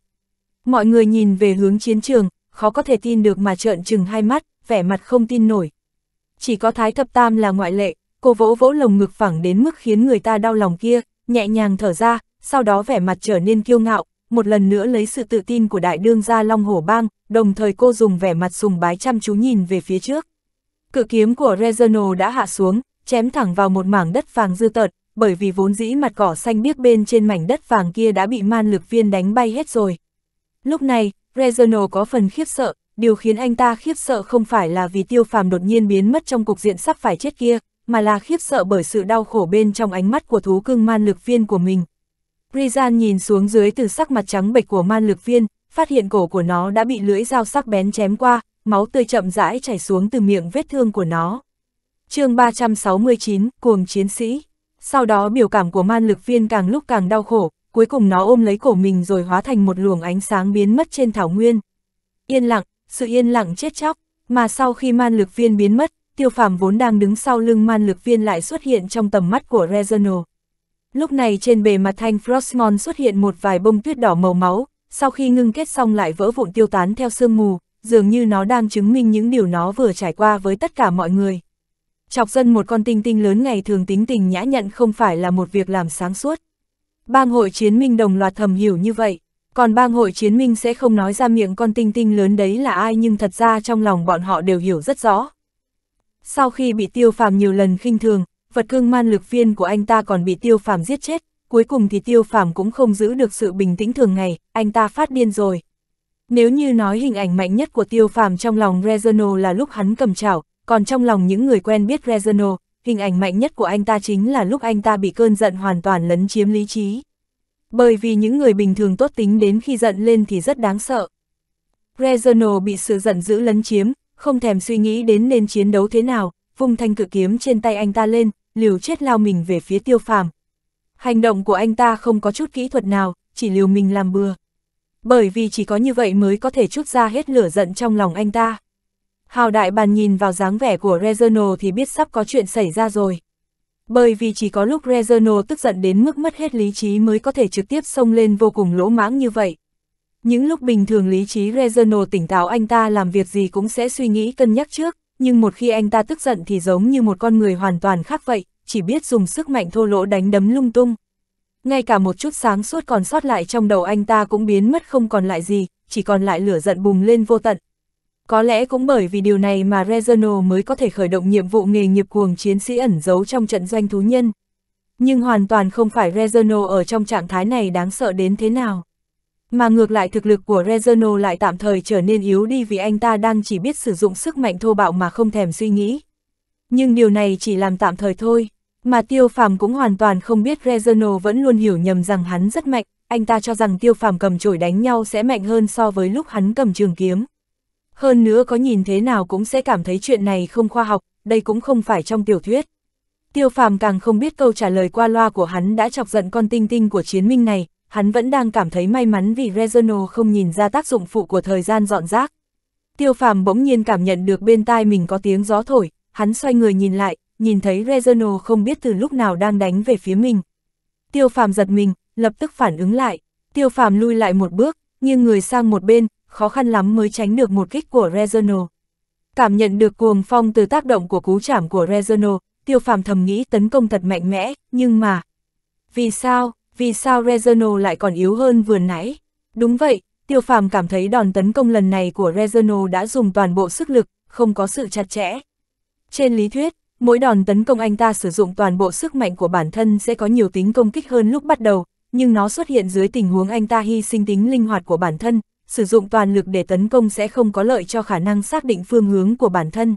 [SPEAKER 1] Mọi người nhìn về hướng chiến trường, khó có thể tin được mà trợn trừng hai mắt, vẻ mặt không tin nổi. Chỉ có Thái Thập Tam là ngoại lệ, cô vỗ vỗ lồng ngực phẳng đến mức khiến người ta đau lòng kia, nhẹ nhàng thở ra, sau đó vẻ mặt trở nên kiêu ngạo, một lần nữa lấy sự tự tin của đại đương gia Long Hổ Bang, đồng thời cô dùng vẻ mặt sùng bái chăm chú nhìn về phía trước. Cự kiếm của Rezono đã hạ xuống, chém thẳng vào một mảng đất vàng dư tợt, bởi vì vốn dĩ mặt cỏ xanh biếc bên trên mảnh đất vàng kia đã bị man lực viên đánh bay hết rồi. Lúc này, Rezono có phần khiếp sợ, điều khiến anh ta khiếp sợ không phải là vì tiêu phàm đột nhiên biến mất trong cục diện sắp phải chết kia, mà là khiếp sợ bởi sự đau khổ bên trong ánh mắt của thú cưng man lực viên của mình. Rizan nhìn xuống dưới từ sắc mặt trắng bệch của man lực viên, phát hiện cổ của nó đã bị lưỡi dao sắc bén chém qua, máu tươi chậm rãi chảy xuống từ miệng vết thương của nó. chương 369, Cuồng Chiến Sĩ Sau đó biểu cảm của man lực viên càng lúc càng đau khổ, cuối cùng nó ôm lấy cổ mình rồi hóa thành một luồng ánh sáng biến mất trên thảo nguyên. Yên lặng, sự yên lặng chết chóc, mà sau khi man lực viên biến mất, tiêu phàm vốn đang đứng sau lưng man lực viên lại xuất hiện trong tầm mắt của Reginald. Lúc này trên bề mặt thanh Frostmon xuất hiện một vài bông tuyết đỏ màu máu, sau khi ngưng kết xong lại vỡ vụn tiêu tán theo sương mù, dường như nó đang chứng minh những điều nó vừa trải qua với tất cả mọi người. Chọc dân một con tinh tinh lớn ngày thường tính tình nhã nhận không phải là một việc làm sáng suốt. Bang hội chiến minh đồng loạt thầm hiểu như vậy. Còn bang hội chiến minh sẽ không nói ra miệng con tinh tinh lớn đấy là ai nhưng thật ra trong lòng bọn họ đều hiểu rất rõ. Sau khi bị tiêu phàm nhiều lần khinh thường, vật cương man lực viên của anh ta còn bị tiêu phàm giết chết, cuối cùng thì tiêu phàm cũng không giữ được sự bình tĩnh thường ngày, anh ta phát điên rồi. Nếu như nói hình ảnh mạnh nhất của tiêu phàm trong lòng Rezano là lúc hắn cầm chảo, còn trong lòng những người quen biết Rezano, hình ảnh mạnh nhất của anh ta chính là lúc anh ta bị cơn giận hoàn toàn lấn chiếm lý trí bởi vì những người bình thường tốt tính đến khi giận lên thì rất đáng sợ. Rezono bị sự giận dữ lấn chiếm, không thèm suy nghĩ đến nên chiến đấu thế nào, vung thanh cự kiếm trên tay anh ta lên, liều chết lao mình về phía tiêu phàm. Hành động của anh ta không có chút kỹ thuật nào, chỉ liều mình làm bừa. Bởi vì chỉ có như vậy mới có thể chút ra hết lửa giận trong lòng anh ta. Hào đại bàn nhìn vào dáng vẻ của Rezono thì biết sắp có chuyện xảy ra rồi. Bởi vì chỉ có lúc Rezerno tức giận đến mức mất hết lý trí mới có thể trực tiếp xông lên vô cùng lỗ mãng như vậy. Những lúc bình thường lý trí Rezerno tỉnh táo anh ta làm việc gì cũng sẽ suy nghĩ cân nhắc trước, nhưng một khi anh ta tức giận thì giống như một con người hoàn toàn khác vậy, chỉ biết dùng sức mạnh thô lỗ đánh đấm lung tung. Ngay cả một chút sáng suốt còn sót lại trong đầu anh ta cũng biến mất không còn lại gì, chỉ còn lại lửa giận bùng lên vô tận, có lẽ cũng bởi vì điều này mà Rezano mới có thể khởi động nhiệm vụ nghề nghiệp cuồng chiến sĩ ẩn giấu trong trận doanh thú nhân. Nhưng hoàn toàn không phải Rezano ở trong trạng thái này đáng sợ đến thế nào. Mà ngược lại thực lực của Rezano lại tạm thời trở nên yếu đi vì anh ta đang chỉ biết sử dụng sức mạnh thô bạo mà không thèm suy nghĩ. Nhưng điều này chỉ làm tạm thời thôi, mà Tiêu Phàm cũng hoàn toàn không biết Rezano vẫn luôn hiểu nhầm rằng hắn rất mạnh, anh ta cho rằng Tiêu Phàm cầm chổi đánh nhau sẽ mạnh hơn so với lúc hắn cầm trường kiếm hơn nữa có nhìn thế nào cũng sẽ cảm thấy chuyện này không khoa học, đây cũng không phải trong tiểu thuyết. Tiêu phàm càng không biết câu trả lời qua loa của hắn đã chọc giận con tinh tinh của chiến minh này, hắn vẫn đang cảm thấy may mắn vì Rezono không nhìn ra tác dụng phụ của thời gian dọn rác. Tiêu phàm bỗng nhiên cảm nhận được bên tai mình có tiếng gió thổi, hắn xoay người nhìn lại, nhìn thấy Rezono không biết từ lúc nào đang đánh về phía mình. Tiêu phàm giật mình, lập tức phản ứng lại. Tiêu phàm lui lại một bước, nghiêng người sang một bên, khó khăn lắm mới tránh được một kích của Rezano. Cảm nhận được cuồng phong từ tác động của cú chảm của Rezano, tiêu phàm thầm nghĩ tấn công thật mạnh mẽ, nhưng mà... Vì sao, vì sao Rezano lại còn yếu hơn vừa nãy? Đúng vậy, tiêu phàm cảm thấy đòn tấn công lần này của Rezano đã dùng toàn bộ sức lực, không có sự chặt chẽ. Trên lý thuyết, mỗi đòn tấn công anh ta sử dụng toàn bộ sức mạnh của bản thân sẽ có nhiều tính công kích hơn lúc bắt đầu, nhưng nó xuất hiện dưới tình huống anh ta hy sinh tính linh hoạt của bản thân, sử dụng toàn lực để tấn công sẽ không có lợi cho khả năng xác định phương hướng của bản thân.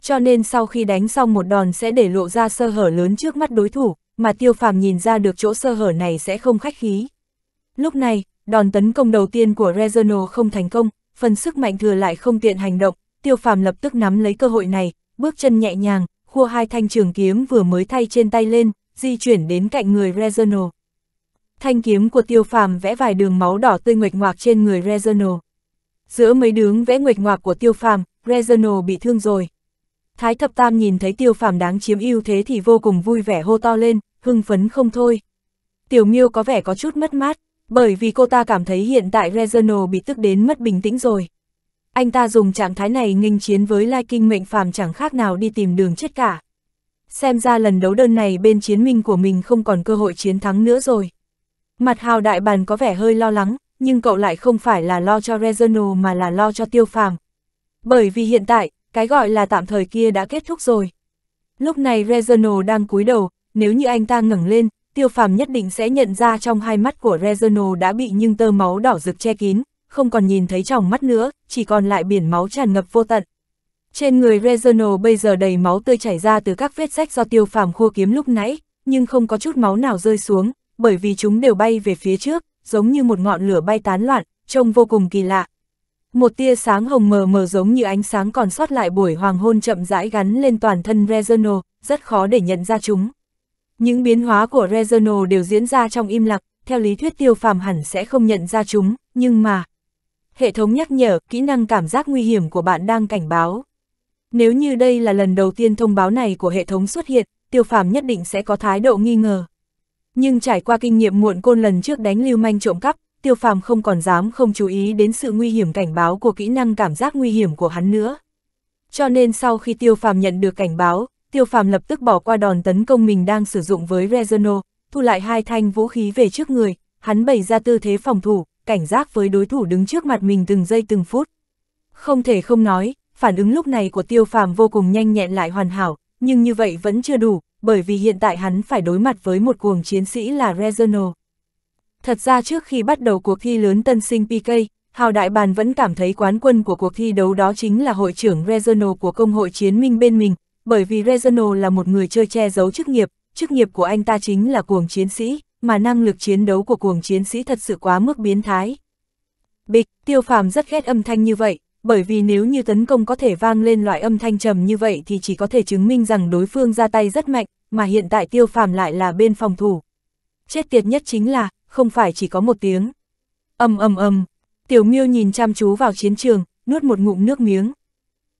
[SPEAKER 1] Cho nên sau khi đánh xong một đòn sẽ để lộ ra sơ hở lớn trước mắt đối thủ, mà tiêu phàm nhìn ra được chỗ sơ hở này sẽ không khách khí. Lúc này, đòn tấn công đầu tiên của Rezono không thành công, phần sức mạnh thừa lại không tiện hành động, tiêu phàm lập tức nắm lấy cơ hội này, bước chân nhẹ nhàng, khua hai thanh trường kiếm vừa mới thay trên tay lên, di chuyển đến cạnh người Rezono. Thanh kiếm của tiêu phàm vẽ vài đường máu đỏ tươi nguệch ngoạc trên người Rezano. Giữa mấy đường vẽ nguệch ngoạc của tiêu phàm, Rezano bị thương rồi. Thái thập tam nhìn thấy tiêu phàm đáng chiếm ưu thế thì vô cùng vui vẻ hô to lên, hưng phấn không thôi. Tiểu miêu có vẻ có chút mất mát, bởi vì cô ta cảm thấy hiện tại Rezano bị tức đến mất bình tĩnh rồi. Anh ta dùng trạng thái này nghênh chiến với Lai Kinh mệnh phàm chẳng khác nào đi tìm đường chết cả. Xem ra lần đấu đơn này bên chiến minh của mình không còn cơ hội chiến thắng nữa rồi. Mặt hào đại bàn có vẻ hơi lo lắng, nhưng cậu lại không phải là lo cho Reginald mà là lo cho tiêu phàm. Bởi vì hiện tại, cái gọi là tạm thời kia đã kết thúc rồi. Lúc này Reginald đang cúi đầu, nếu như anh ta ngẩng lên, tiêu phàm nhất định sẽ nhận ra trong hai mắt của Reginald đã bị nhưng tơ máu đỏ rực che kín, không còn nhìn thấy tròng mắt nữa, chỉ còn lại biển máu tràn ngập vô tận. Trên người Reginald bây giờ đầy máu tươi chảy ra từ các vết rách do tiêu phàm khua kiếm lúc nãy, nhưng không có chút máu nào rơi xuống, bởi vì chúng đều bay về phía trước, giống như một ngọn lửa bay tán loạn, trông vô cùng kỳ lạ. Một tia sáng hồng mờ mờ giống như ánh sáng còn sót lại buổi hoàng hôn chậm rãi gắn lên toàn thân Rezano, rất khó để nhận ra chúng. Những biến hóa của Rezano đều diễn ra trong im lặng, theo lý thuyết tiêu phàm hẳn sẽ không nhận ra chúng, nhưng mà... Hệ thống nhắc nhở, kỹ năng cảm giác nguy hiểm của bạn đang cảnh báo. Nếu như đây là lần đầu tiên thông báo này của hệ thống xuất hiện, tiêu phàm nhất định sẽ có thái độ nghi ngờ. Nhưng trải qua kinh nghiệm muộn côn lần trước đánh lưu manh trộm cắp, tiêu phàm không còn dám không chú ý đến sự nguy hiểm cảnh báo của kỹ năng cảm giác nguy hiểm của hắn nữa. Cho nên sau khi tiêu phàm nhận được cảnh báo, tiêu phàm lập tức bỏ qua đòn tấn công mình đang sử dụng với Rezono, thu lại hai thanh vũ khí về trước người, hắn bày ra tư thế phòng thủ, cảnh giác với đối thủ đứng trước mặt mình từng giây từng phút. Không thể không nói, phản ứng lúc này của tiêu phàm vô cùng nhanh nhẹn lại hoàn hảo, nhưng như vậy vẫn chưa đủ, bởi vì hiện tại hắn phải đối mặt với một cuồng chiến sĩ là Reginald. Thật ra trước khi bắt đầu cuộc thi lớn tân sinh PK, Hào Đại Bàn vẫn cảm thấy quán quân của cuộc thi đấu đó chính là hội trưởng Reginald của công hội chiến minh bên mình, bởi vì Reginald là một người chơi che giấu chức nghiệp, chức nghiệp của anh ta chính là cuồng chiến sĩ, mà năng lực chiến đấu của cuồng chiến sĩ thật sự quá mức biến thái. Bịch, tiêu phàm rất ghét âm thanh như vậy, bởi vì nếu như tấn công có thể vang lên loại âm thanh trầm như vậy thì chỉ có thể chứng minh rằng đối phương ra tay rất mạnh, mà hiện tại tiêu phàm lại là bên phòng thủ. Chết tiệt nhất chính là, không phải chỉ có một tiếng. ầm ầm ầm tiểu miêu nhìn chăm chú vào chiến trường, nuốt một ngụm nước miếng.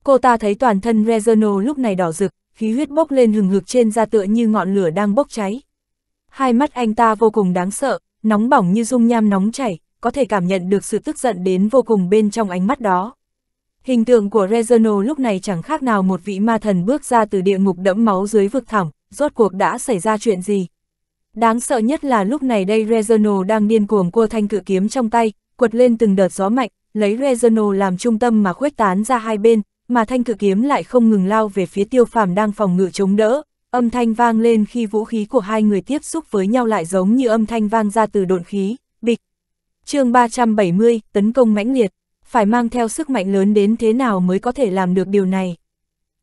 [SPEAKER 1] Cô ta thấy toàn thân Rezono lúc này đỏ rực, khí huyết bốc lên hừng hực trên da tựa như ngọn lửa đang bốc cháy. Hai mắt anh ta vô cùng đáng sợ, nóng bỏng như dung nham nóng chảy, có thể cảm nhận được sự tức giận đến vô cùng bên trong ánh mắt đó. Hình tượng của Rezano lúc này chẳng khác nào một vị ma thần bước ra từ địa ngục đẫm máu dưới vực thẳm, rốt cuộc đã xảy ra chuyện gì. Đáng sợ nhất là lúc này đây Rezano đang điên cuồng cua thanh cự kiếm trong tay, quật lên từng đợt gió mạnh, lấy Rezano làm trung tâm mà khuếch tán ra hai bên, mà thanh cự kiếm lại không ngừng lao về phía tiêu phàm đang phòng ngự chống đỡ. Âm thanh vang lên khi vũ khí của hai người tiếp xúc với nhau lại giống như âm thanh vang ra từ độn khí, bịch. chương 370, tấn công mãnh liệt phải mang theo sức mạnh lớn đến thế nào mới có thể làm được điều này.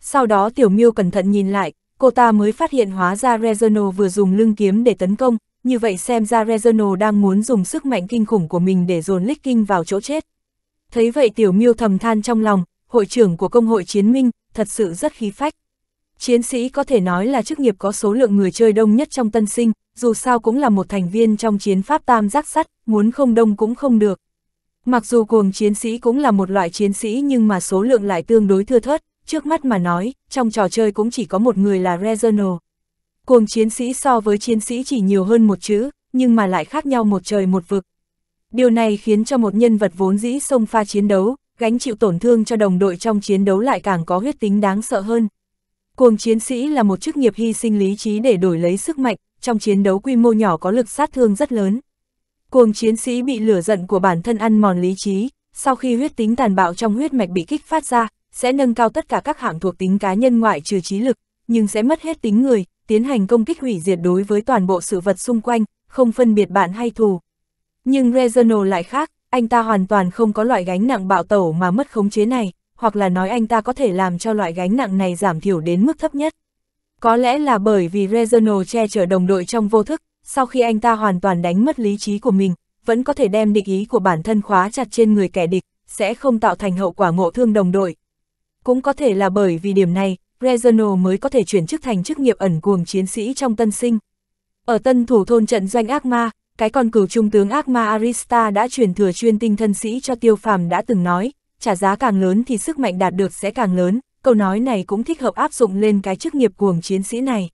[SPEAKER 1] Sau đó tiểu miêu cẩn thận nhìn lại, cô ta mới phát hiện hóa ra Rezano vừa dùng lưng kiếm để tấn công, như vậy xem ra Rezano đang muốn dùng sức mạnh kinh khủng của mình để dồn lích vào chỗ chết. Thấy vậy tiểu miêu thầm than trong lòng, hội trưởng của công hội chiến minh, thật sự rất khí phách. Chiến sĩ có thể nói là chức nghiệp có số lượng người chơi đông nhất trong tân sinh, dù sao cũng là một thành viên trong chiến pháp tam giác sắt, muốn không đông cũng không được. Mặc dù cuồng chiến sĩ cũng là một loại chiến sĩ nhưng mà số lượng lại tương đối thưa thớt, trước mắt mà nói, trong trò chơi cũng chỉ có một người là Rezono. Cuồng chiến sĩ so với chiến sĩ chỉ nhiều hơn một chữ, nhưng mà lại khác nhau một trời một vực. Điều này khiến cho một nhân vật vốn dĩ xông pha chiến đấu, gánh chịu tổn thương cho đồng đội trong chiến đấu lại càng có huyết tính đáng sợ hơn. Cuồng chiến sĩ là một chức nghiệp hy sinh lý trí để đổi lấy sức mạnh, trong chiến đấu quy mô nhỏ có lực sát thương rất lớn. Cuồng chiến sĩ bị lửa giận của bản thân ăn mòn lý trí, sau khi huyết tính tàn bạo trong huyết mạch bị kích phát ra, sẽ nâng cao tất cả các hạng thuộc tính cá nhân ngoại trừ trí lực, nhưng sẽ mất hết tính người, tiến hành công kích hủy diệt đối với toàn bộ sự vật xung quanh, không phân biệt bạn hay thù. Nhưng Rezono lại khác, anh ta hoàn toàn không có loại gánh nặng bạo tẩu mà mất khống chế này, hoặc là nói anh ta có thể làm cho loại gánh nặng này giảm thiểu đến mức thấp nhất. Có lẽ là bởi vì Rezono che chở đồng đội trong vô thức, sau khi anh ta hoàn toàn đánh mất lý trí của mình, vẫn có thể đem địch ý của bản thân khóa chặt trên người kẻ địch, sẽ không tạo thành hậu quả ngộ thương đồng đội. Cũng có thể là bởi vì điểm này, Reginald mới có thể chuyển chức thành chức nghiệp ẩn cuồng chiến sĩ trong tân sinh. Ở tân thủ thôn trận doanh ác ma, cái con cửu trung tướng ác ma Arista đã truyền thừa chuyên tinh thân sĩ cho tiêu phàm đã từng nói, trả giá càng lớn thì sức mạnh đạt được sẽ càng lớn, câu nói này cũng thích hợp áp dụng lên cái chức nghiệp cuồng chiến sĩ này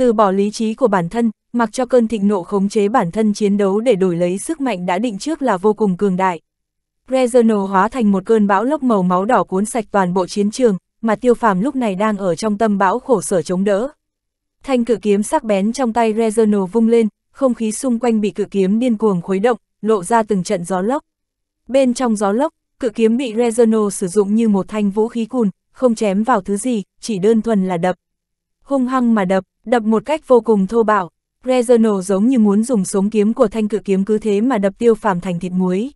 [SPEAKER 1] từ bỏ lý trí của bản thân, mặc cho cơn thịnh nộ khống chế bản thân chiến đấu để đổi lấy sức mạnh đã định trước là vô cùng cường đại. Rezano hóa thành một cơn bão lốc màu máu đỏ cuốn sạch toàn bộ chiến trường, mà tiêu phàm lúc này đang ở trong tâm bão khổ sở chống đỡ. Thanh cử kiếm sắc bén trong tay Rezano vung lên, không khí xung quanh bị cử kiếm điên cuồng khuấy động, lộ ra từng trận gió lốc. Bên trong gió lốc, cử kiếm bị Rezano sử dụng như một thanh vũ khí cùn, không chém vào thứ gì, chỉ đơn thuần là đập hung hăng mà đập, đập một cách vô cùng thô bạo. Rezerno giống như muốn dùng súng kiếm của thanh cự kiếm cứ thế mà đập tiêu phàm thành thịt muối.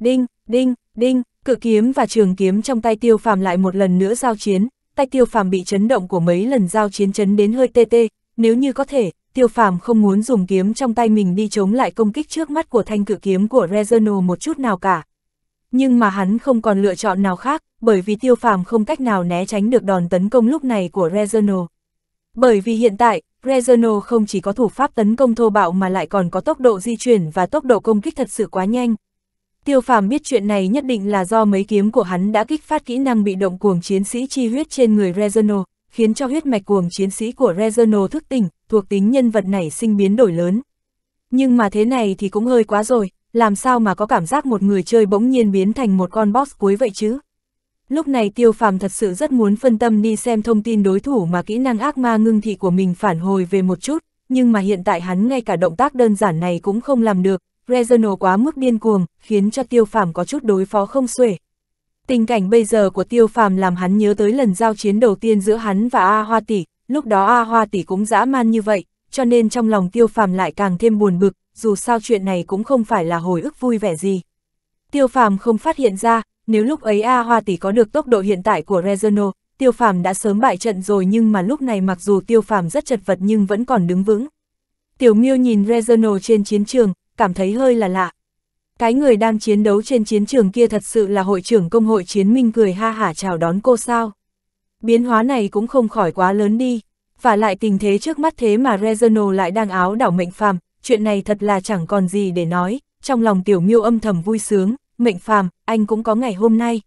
[SPEAKER 1] Đinh, đinh, đinh, cự kiếm và trường kiếm trong tay tiêu phàm lại một lần nữa giao chiến, tay tiêu phàm bị chấn động của mấy lần giao chiến chấn đến hơi tê tê, nếu như có thể, tiêu phàm không muốn dùng kiếm trong tay mình đi chống lại công kích trước mắt của thanh cự kiếm của Rezerno một chút nào cả. Nhưng mà hắn không còn lựa chọn nào khác, bởi vì tiêu phàm không cách nào né tránh được đòn tấn công lúc này của Rezerno. Bởi vì hiện tại, Rezano không chỉ có thủ pháp tấn công thô bạo mà lại còn có tốc độ di chuyển và tốc độ công kích thật sự quá nhanh. Tiêu phàm biết chuyện này nhất định là do mấy kiếm của hắn đã kích phát kỹ năng bị động cuồng chiến sĩ chi huyết trên người Rezano, khiến cho huyết mạch cuồng chiến sĩ của Rezano thức tỉnh, thuộc tính nhân vật này sinh biến đổi lớn. Nhưng mà thế này thì cũng hơi quá rồi, làm sao mà có cảm giác một người chơi bỗng nhiên biến thành một con boss cuối vậy chứ? Lúc này tiêu phàm thật sự rất muốn phân tâm đi xem thông tin đối thủ mà kỹ năng ác ma ngưng thị của mình phản hồi về một chút, nhưng mà hiện tại hắn ngay cả động tác đơn giản này cũng không làm được, Rezono quá mức điên cuồng, khiến cho tiêu phàm có chút đối phó không xuể. Tình cảnh bây giờ của tiêu phàm làm hắn nhớ tới lần giao chiến đầu tiên giữa hắn và A Hoa Tỷ, lúc đó A Hoa Tỷ cũng dã man như vậy, cho nên trong lòng tiêu phàm lại càng thêm buồn bực, dù sao chuyện này cũng không phải là hồi ức vui vẻ gì. Tiêu phàm không phát hiện ra, nếu lúc ấy A Hoa Tỷ có được tốc độ hiện tại của Rezano, Tiêu Phàm đã sớm bại trận rồi nhưng mà lúc này mặc dù Tiêu Phàm rất chật vật nhưng vẫn còn đứng vững. Tiểu Miêu nhìn Rezano trên chiến trường, cảm thấy hơi là lạ. Cái người đang chiến đấu trên chiến trường kia thật sự là hội trưởng công hội chiến minh cười ha hả chào đón cô sao. Biến hóa này cũng không khỏi quá lớn đi, và lại tình thế trước mắt thế mà Rezano lại đang áo đảo mệnh phàm, chuyện này thật là chẳng còn gì để nói, trong lòng tiểu miêu âm thầm vui sướng, mệnh phàm, anh cũng có ngày hôm nay.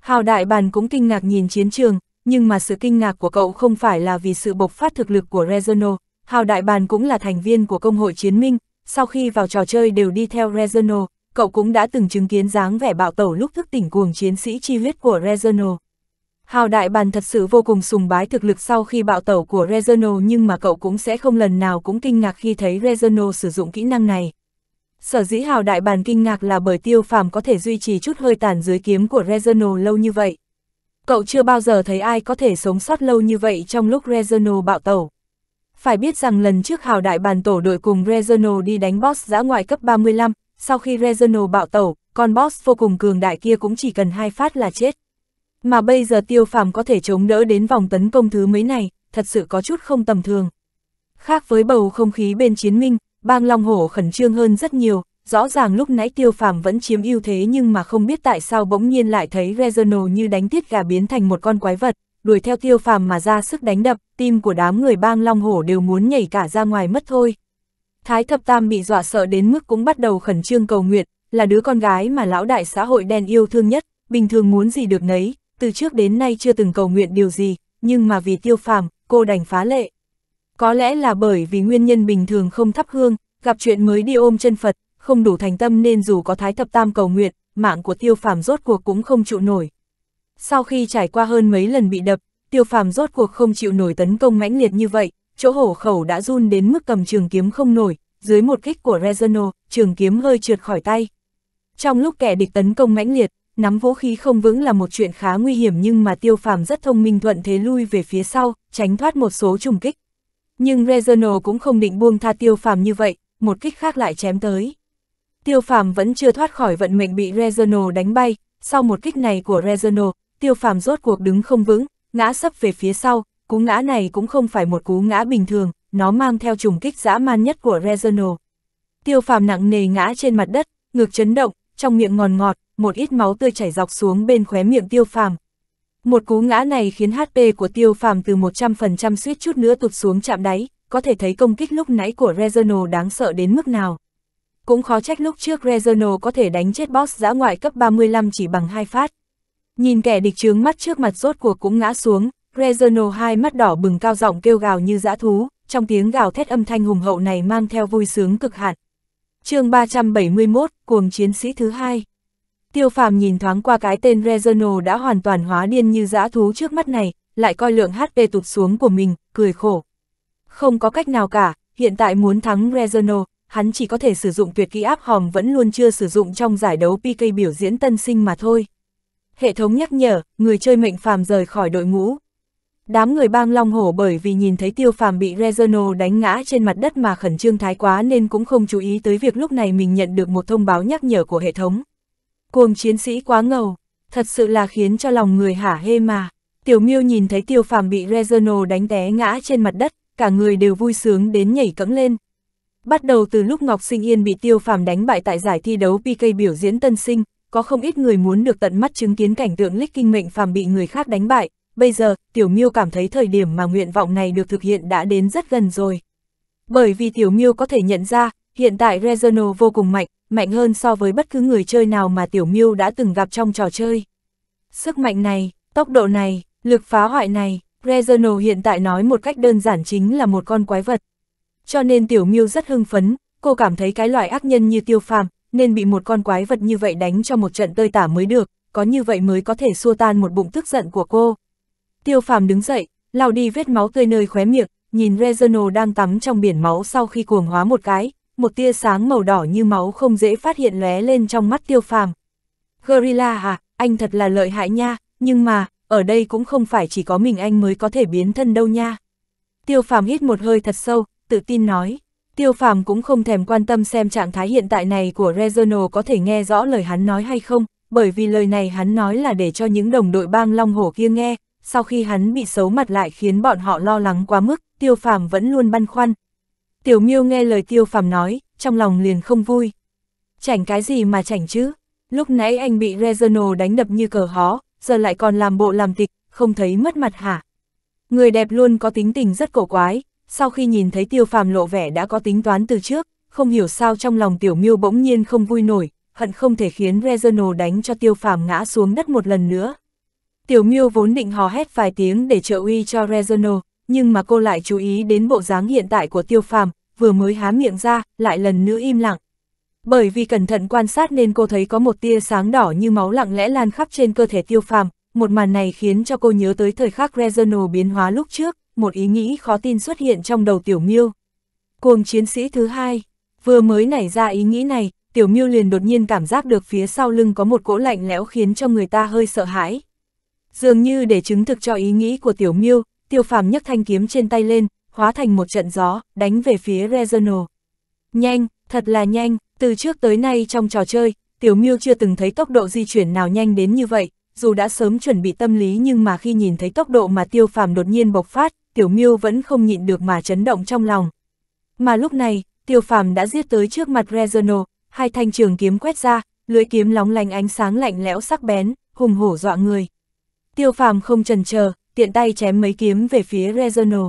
[SPEAKER 1] Hào đại bàn cũng kinh ngạc nhìn chiến trường, nhưng mà sự kinh ngạc của cậu không phải là vì sự bộc phát thực lực của Rezono. Hào đại bàn cũng là thành viên của công hội chiến minh, sau khi vào trò chơi đều đi theo Rezono, cậu cũng đã từng chứng kiến dáng vẻ bạo tẩu lúc thức tỉnh cuồng chiến sĩ chi huyết của Rezono. Hào đại bàn thật sự vô cùng sùng bái thực lực sau khi bạo tẩu của Rezono nhưng mà cậu cũng sẽ không lần nào cũng kinh ngạc khi thấy Rezono sử dụng kỹ năng này. Sở dĩ hào đại bàn kinh ngạc là bởi tiêu phàm có thể duy trì chút hơi tàn dưới kiếm của Rezano lâu như vậy. Cậu chưa bao giờ thấy ai có thể sống sót lâu như vậy trong lúc Rezano bạo tẩu. Phải biết rằng lần trước hào đại bàn tổ đội cùng Rezano đi đánh boss giã ngoại cấp 35, sau khi Rezano bạo tẩu, con boss vô cùng cường đại kia cũng chỉ cần hai phát là chết. Mà bây giờ tiêu phàm có thể chống đỡ đến vòng tấn công thứ mấy này, thật sự có chút không tầm thường. Khác với bầu không khí bên chiến minh, Bang Long Hổ khẩn trương hơn rất nhiều, rõ ràng lúc nãy tiêu phàm vẫn chiếm ưu thế nhưng mà không biết tại sao bỗng nhiên lại thấy Rezono như đánh tiết gà biến thành một con quái vật, đuổi theo tiêu phàm mà ra sức đánh đập, tim của đám người bang Long Hổ đều muốn nhảy cả ra ngoài mất thôi. Thái Thập Tam bị dọa sợ đến mức cũng bắt đầu khẩn trương cầu nguyện, là đứa con gái mà lão đại xã hội đen yêu thương nhất, bình thường muốn gì được nấy, từ trước đến nay chưa từng cầu nguyện điều gì, nhưng mà vì tiêu phàm, cô đành phá lệ. Có lẽ là bởi vì nguyên nhân bình thường không thắp hương, gặp chuyện mới đi ôm chân Phật, không đủ thành tâm nên dù có thái thập tam cầu nguyện, mạng của tiêu phàm rốt cuộc cũng không chịu nổi. Sau khi trải qua hơn mấy lần bị đập, tiêu phàm rốt cuộc không chịu nổi tấn công mãnh liệt như vậy, chỗ hổ khẩu đã run đến mức cầm trường kiếm không nổi, dưới một kích của Rezano, trường kiếm hơi trượt khỏi tay. Trong lúc kẻ địch tấn công mãnh liệt, nắm vũ khí không vững là một chuyện khá nguy hiểm nhưng mà tiêu phàm rất thông minh thuận thế lui về phía sau, tránh thoát một số trùng kích nhưng Regional cũng không định buông tha tiêu phàm như vậy, một kích khác lại chém tới. Tiêu phàm vẫn chưa thoát khỏi vận mệnh bị Regional đánh bay, sau một kích này của Regional, tiêu phàm rốt cuộc đứng không vững, ngã sấp về phía sau, cú ngã này cũng không phải một cú ngã bình thường, nó mang theo trùng kích dã man nhất của Regional. Tiêu phàm nặng nề ngã trên mặt đất, ngực chấn động, trong miệng ngòn ngọt, một ít máu tươi chảy dọc xuống bên khóe miệng tiêu phàm, một cú ngã này khiến HP của tiêu phàm từ 100% suýt chút nữa tụt xuống chạm đáy, có thể thấy công kích lúc nãy của Rezano đáng sợ đến mức nào. Cũng khó trách lúc trước Rezano có thể đánh chết boss giã ngoại cấp 35 chỉ bằng hai phát. Nhìn kẻ địch trướng mắt trước mặt rốt cuộc cũng ngã xuống, Rezano hai mắt đỏ bừng cao giọng kêu gào như dã thú, trong tiếng gào thét âm thanh hùng hậu này mang theo vui sướng cực hạn. chương 371, Cuồng Chiến sĩ thứ hai Tiêu phàm nhìn thoáng qua cái tên Regional đã hoàn toàn hóa điên như dã thú trước mắt này, lại coi lượng HP tụt xuống của mình, cười khổ. Không có cách nào cả, hiện tại muốn thắng Regional, hắn chỉ có thể sử dụng tuyệt kỹ áp hòm vẫn luôn chưa sử dụng trong giải đấu PK biểu diễn tân sinh mà thôi. Hệ thống nhắc nhở, người chơi mệnh phàm rời khỏi đội ngũ. Đám người bang long hổ bởi vì nhìn thấy tiêu phàm bị Rezono đánh ngã trên mặt đất mà khẩn trương thái quá nên cũng không chú ý tới việc lúc này mình nhận được một thông báo nhắc nhở của hệ thống. Cuồng chiến sĩ quá ngầu, thật sự là khiến cho lòng người hả hê mà. Tiểu miêu nhìn thấy tiêu phàm bị Rezano đánh té ngã trên mặt đất, cả người đều vui sướng đến nhảy cẫng lên. Bắt đầu từ lúc Ngọc Sinh Yên bị tiêu phàm đánh bại tại giải thi đấu PK biểu diễn tân sinh, có không ít người muốn được tận mắt chứng kiến cảnh tượng lích kinh mệnh phàm bị người khác đánh bại. Bây giờ, Tiểu Miêu cảm thấy thời điểm mà nguyện vọng này được thực hiện đã đến rất gần rồi. Bởi vì Tiểu Miêu có thể nhận ra, hiện tại Rezano vô cùng mạnh, mạnh hơn so với bất cứ người chơi nào mà Tiểu Miêu đã từng gặp trong trò chơi. Sức mạnh này, tốc độ này, lực phá hoại này, Rezono hiện tại nói một cách đơn giản chính là một con quái vật. Cho nên Tiểu Miêu rất hưng phấn, cô cảm thấy cái loại ác nhân như Tiêu Phàm nên bị một con quái vật như vậy đánh cho một trận tơi tả mới được, có như vậy mới có thể xua tan một bụng tức giận của cô. Tiêu Phàm đứng dậy, lau đi vết máu tươi nơi khóe miệng, nhìn Rezono đang tắm trong biển máu sau khi cuồng hóa một cái, một tia sáng màu đỏ như máu không dễ phát hiện lóe lên trong mắt tiêu phàm. Gorilla à, anh thật là lợi hại nha, nhưng mà, ở đây cũng không phải chỉ có mình anh mới có thể biến thân đâu nha. Tiêu phàm hít một hơi thật sâu, tự tin nói. Tiêu phàm cũng không thèm quan tâm xem trạng thái hiện tại này của Rezono có thể nghe rõ lời hắn nói hay không, bởi vì lời này hắn nói là để cho những đồng đội bang Long Hổ kia nghe, sau khi hắn bị xấu mặt lại khiến bọn họ lo lắng quá mức, tiêu phàm vẫn luôn băn khoăn, Tiểu Miêu nghe lời Tiêu Phàm nói, trong lòng liền không vui. Chảnh cái gì mà chảnh chứ? Lúc nãy anh bị Rezano đánh đập như cờ hó, giờ lại còn làm bộ làm tịch, không thấy mất mặt hả? Người đẹp luôn có tính tình rất cổ quái, sau khi nhìn thấy Tiêu Phàm lộ vẻ đã có tính toán từ trước, không hiểu sao trong lòng Tiểu Miêu bỗng nhiên không vui nổi, hận không thể khiến Rezano đánh cho Tiêu Phàm ngã xuống đất một lần nữa. Tiểu Miêu vốn định hò hét vài tiếng để trợ uy cho Rezano, nhưng mà cô lại chú ý đến bộ dáng hiện tại của Tiêu Phàm, vừa mới há miệng ra, lại lần nữa im lặng. Bởi vì cẩn thận quan sát nên cô thấy có một tia sáng đỏ như máu lặng lẽ lan khắp trên cơ thể tiêu phàm, một màn này khiến cho cô nhớ tới thời khắc Rezono biến hóa lúc trước, một ý nghĩ khó tin xuất hiện trong đầu tiểu miêu. Cuồng chiến sĩ thứ hai, vừa mới nảy ra ý nghĩ này, tiểu miêu liền đột nhiên cảm giác được phía sau lưng có một cỗ lạnh lẽo khiến cho người ta hơi sợ hãi. Dường như để chứng thực cho ý nghĩ của tiểu miêu, tiêu phàm nhấc thanh kiếm trên tay lên, hóa thành một trận gió, đánh về phía Reginald. Nhanh, thật là nhanh, từ trước tới nay trong trò chơi, Tiểu Miêu chưa từng thấy tốc độ di chuyển nào nhanh đến như vậy, dù đã sớm chuẩn bị tâm lý nhưng mà khi nhìn thấy tốc độ mà Tiêu Phàm đột nhiên bộc phát, Tiểu Miêu vẫn không nhịn được mà chấn động trong lòng. Mà lúc này, Tiêu Phàm đã giết tới trước mặt Reginald, hai thanh trường kiếm quét ra, lưỡi kiếm lóng lánh ánh sáng lạnh lẽo sắc bén, hùng hổ dọa người. Tiêu Phàm không chần chờ, tiện tay chém mấy kiếm về phía Reginald.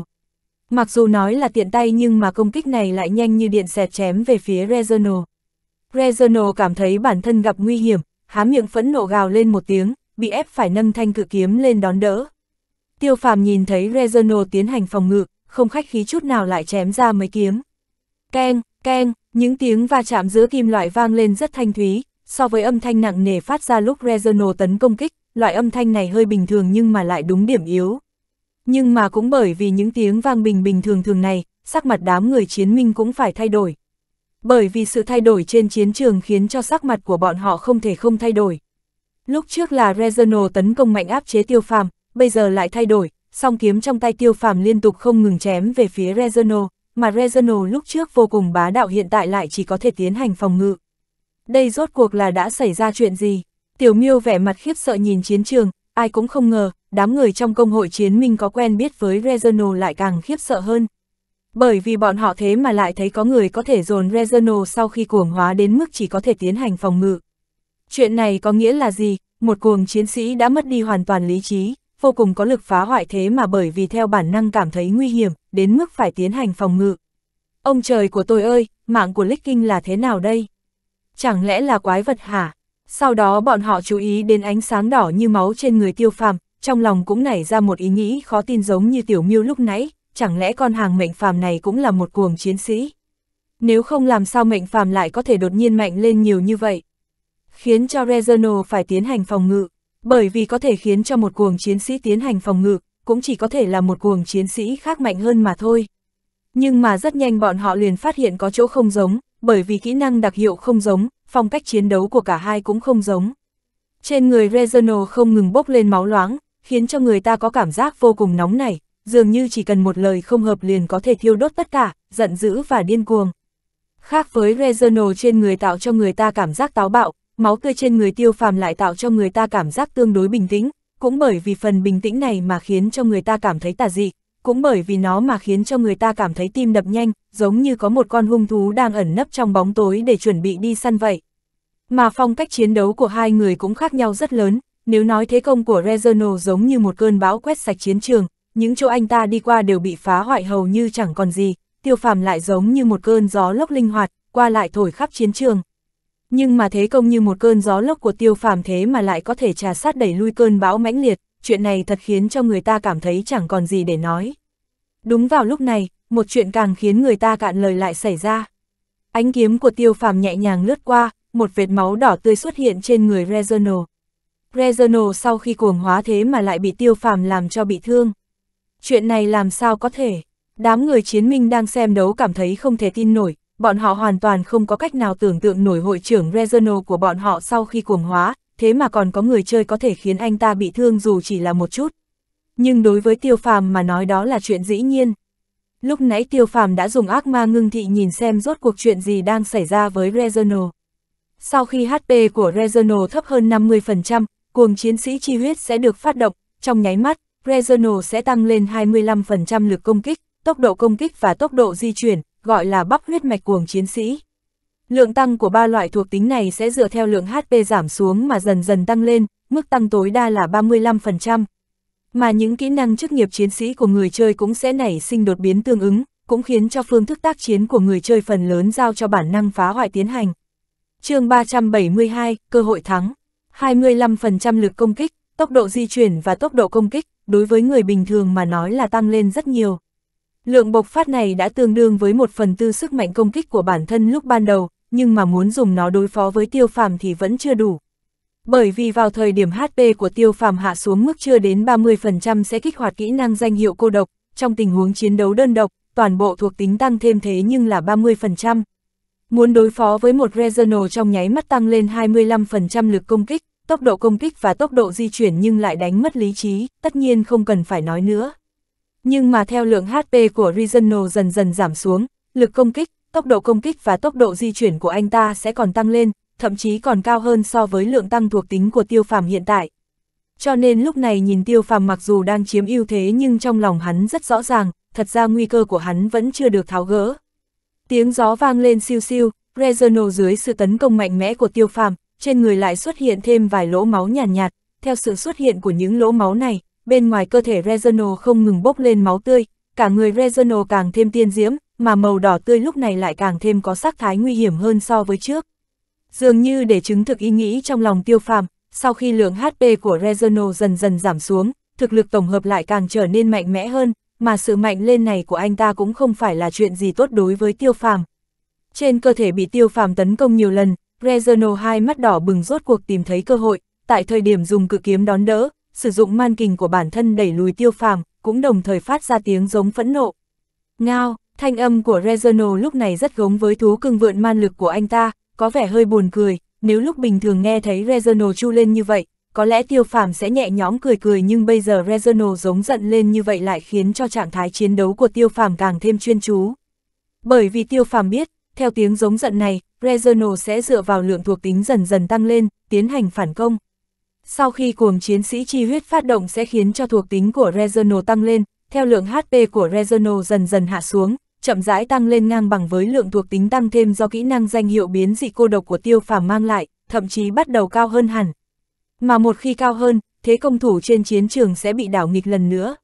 [SPEAKER 1] Mặc dù nói là tiện tay nhưng mà công kích này lại nhanh như điện xẹt chém về phía Rezono. Rezono cảm thấy bản thân gặp nguy hiểm, há miệng phẫn nộ gào lên một tiếng, bị ép phải nâng thanh cự kiếm lên đón đỡ. Tiêu phàm nhìn thấy Rezono tiến hành phòng ngự, không khách khí chút nào lại chém ra mấy kiếm. Keng, keng, những tiếng va chạm giữa kim loại vang lên rất thanh thúy, so với âm thanh nặng nề phát ra lúc Rezono tấn công kích, loại âm thanh này hơi bình thường nhưng mà lại đúng điểm yếu. Nhưng mà cũng bởi vì những tiếng vang bình bình thường thường này, sắc mặt đám người chiến minh cũng phải thay đổi. Bởi vì sự thay đổi trên chiến trường khiến cho sắc mặt của bọn họ không thể không thay đổi. Lúc trước là Rezono tấn công mạnh áp chế tiêu phàm, bây giờ lại thay đổi, song kiếm trong tay tiêu phàm liên tục không ngừng chém về phía Rezono, mà Rezono lúc trước vô cùng bá đạo hiện tại lại chỉ có thể tiến hành phòng ngự. Đây rốt cuộc là đã xảy ra chuyện gì? Tiểu miêu vẻ mặt khiếp sợ nhìn chiến trường, ai cũng không ngờ, đám người trong công hội chiến minh có quen biết với Rezerno lại càng khiếp sợ hơn. Bởi vì bọn họ thế mà lại thấy có người có thể dồn Rezerno sau khi cuồng hóa đến mức chỉ có thể tiến hành phòng ngự. Chuyện này có nghĩa là gì? Một cuồng chiến sĩ đã mất đi hoàn toàn lý trí, vô cùng có lực phá hoại thế mà bởi vì theo bản năng cảm thấy nguy hiểm, đến mức phải tiến hành phòng ngự. Ông trời của tôi ơi, mạng của Lích là thế nào đây? Chẳng lẽ là quái vật hả? Sau đó bọn họ chú ý đến ánh sáng đỏ như máu trên người tiêu phàm, trong lòng cũng nảy ra một ý nghĩ khó tin giống như tiểu miêu lúc nãy, chẳng lẽ con hàng mệnh phàm này cũng là một cuồng chiến sĩ? Nếu không làm sao mệnh phàm lại có thể đột nhiên mạnh lên nhiều như vậy? Khiến cho Rezano phải tiến hành phòng ngự, bởi vì có thể khiến cho một cuồng chiến sĩ tiến hành phòng ngự, cũng chỉ có thể là một cuồng chiến sĩ khác mạnh hơn mà thôi. Nhưng mà rất nhanh bọn họ liền phát hiện có chỗ không giống, bởi vì kỹ năng đặc hiệu không giống, phong cách chiến đấu của cả hai cũng không giống. Trên người Rezano không ngừng bốc lên máu loáng, khiến cho người ta có cảm giác vô cùng nóng nảy, dường như chỉ cần một lời không hợp liền có thể thiêu đốt tất cả, giận dữ và điên cuồng. Khác với Rezono trên người tạo cho người ta cảm giác táo bạo, máu tươi trên người tiêu phàm lại tạo cho người ta cảm giác tương đối bình tĩnh, cũng bởi vì phần bình tĩnh này mà khiến cho người ta cảm thấy tà dị, cũng bởi vì nó mà khiến cho người ta cảm thấy tim đập nhanh, giống như có một con hung thú đang ẩn nấp trong bóng tối để chuẩn bị đi săn vậy. Mà phong cách chiến đấu của hai người cũng khác nhau rất lớn, nếu nói thế công của Rezerno giống như một cơn bão quét sạch chiến trường, những chỗ anh ta đi qua đều bị phá hoại hầu như chẳng còn gì, tiêu phàm lại giống như một cơn gió lốc linh hoạt, qua lại thổi khắp chiến trường. Nhưng mà thế công như một cơn gió lốc của tiêu phàm thế mà lại có thể trà sát đẩy lui cơn bão mãnh liệt, chuyện này thật khiến cho người ta cảm thấy chẳng còn gì để nói. Đúng vào lúc này, một chuyện càng khiến người ta cạn lời lại xảy ra. Ánh kiếm của tiêu phàm nhẹ nhàng lướt qua, một vệt máu đỏ tươi xuất hiện trên người Rezerno. Reginald sau khi cuồng hóa thế mà lại bị tiêu phàm làm cho bị thương. Chuyện này làm sao có thể? Đám người chiến minh đang xem đấu cảm thấy không thể tin nổi, bọn họ hoàn toàn không có cách nào tưởng tượng nổi hội trưởng Reginald của bọn họ sau khi cuồng hóa, thế mà còn có người chơi có thể khiến anh ta bị thương dù chỉ là một chút. Nhưng đối với tiêu phàm mà nói đó là chuyện dĩ nhiên. Lúc nãy tiêu phàm đã dùng ác ma ngưng thị nhìn xem rốt cuộc chuyện gì đang xảy ra với Reginald. Sau khi HP của Reginald thấp hơn 50%, cuồng chiến sĩ chi huyết sẽ được phát động, trong nháy mắt, Regional sẽ tăng lên 25% lực công kích, tốc độ công kích và tốc độ di chuyển, gọi là bắp huyết mạch cuồng chiến sĩ. Lượng tăng của ba loại thuộc tính này sẽ dựa theo lượng HP giảm xuống mà dần dần tăng lên, mức tăng tối đa là 35%. Mà những kỹ năng chức nghiệp chiến sĩ của người chơi cũng sẽ nảy sinh đột biến tương ứng, cũng khiến cho phương thức tác chiến của người chơi phần lớn giao cho bản năng phá hoại tiến hành. chương 372, cơ hội thắng 25% lực công kích, tốc độ di chuyển và tốc độ công kích, đối với người bình thường mà nói là tăng lên rất nhiều. Lượng bộc phát này đã tương đương với một phần tư sức mạnh công kích của bản thân lúc ban đầu, nhưng mà muốn dùng nó đối phó với tiêu phàm thì vẫn chưa đủ. Bởi vì vào thời điểm HP của tiêu phàm hạ xuống mức chưa đến 30% sẽ kích hoạt kỹ năng danh hiệu cô độc, trong tình huống chiến đấu đơn độc, toàn bộ thuộc tính tăng thêm thế nhưng là 30%. Muốn đối phó với một Reginald trong nháy mắt tăng lên 25% lực công kích, tốc độ công kích và tốc độ di chuyển nhưng lại đánh mất lý trí, tất nhiên không cần phải nói nữa. Nhưng mà theo lượng HP của Regional dần dần giảm xuống, lực công kích, tốc độ công kích và tốc độ di chuyển của anh ta sẽ còn tăng lên, thậm chí còn cao hơn so với lượng tăng thuộc tính của tiêu phàm hiện tại. Cho nên lúc này nhìn tiêu phàm mặc dù đang chiếm ưu thế nhưng trong lòng hắn rất rõ ràng, thật ra nguy cơ của hắn vẫn chưa được tháo gỡ. Tiếng gió vang lên siêu siêu, Rezono dưới sự tấn công mạnh mẽ của tiêu phàm, trên người lại xuất hiện thêm vài lỗ máu nhàn nhạt, nhạt, theo sự xuất hiện của những lỗ máu này, bên ngoài cơ thể Reginald không ngừng bốc lên máu tươi, cả người Reginald càng thêm tiên diễm, mà màu đỏ tươi lúc này lại càng thêm có sắc thái nguy hiểm hơn so với trước. Dường như để chứng thực ý nghĩ trong lòng tiêu phàm, sau khi lượng HP của Reginald dần dần giảm xuống, thực lực tổng hợp lại càng trở nên mạnh mẽ hơn, mà sự mạnh lên này của anh ta cũng không phải là chuyện gì tốt đối với tiêu phàm. Trên cơ thể bị tiêu phàm tấn công nhiều lần, Rezano hai mắt đỏ bừng rốt cuộc tìm thấy cơ hội, tại thời điểm dùng cự kiếm đón đỡ, sử dụng man kình của bản thân đẩy lùi tiêu phàm, cũng đồng thời phát ra tiếng giống phẫn nộ. Ngao, thanh âm của Rezano lúc này rất giống với thú cưng vượn man lực của anh ta, có vẻ hơi buồn cười, nếu lúc bình thường nghe thấy Rezano chu lên như vậy, có lẽ tiêu phàm sẽ nhẹ nhõm cười cười nhưng bây giờ Rezano giống giận lên như vậy lại khiến cho trạng thái chiến đấu của tiêu phàm càng thêm chuyên chú. Bởi vì tiêu phàm biết, theo tiếng giống giận này, Regional sẽ dựa vào lượng thuộc tính dần dần tăng lên, tiến hành phản công. Sau khi cuồng chiến sĩ chi huyết phát động sẽ khiến cho thuộc tính của Regional tăng lên, theo lượng HP của Regional dần dần hạ xuống, chậm rãi tăng lên ngang bằng với lượng thuộc tính tăng thêm do kỹ năng danh hiệu biến dị cô độc của tiêu phàm mang lại, thậm chí bắt đầu cao hơn hẳn. Mà một khi cao hơn, thế công thủ trên chiến trường sẽ bị đảo nghịch lần nữa.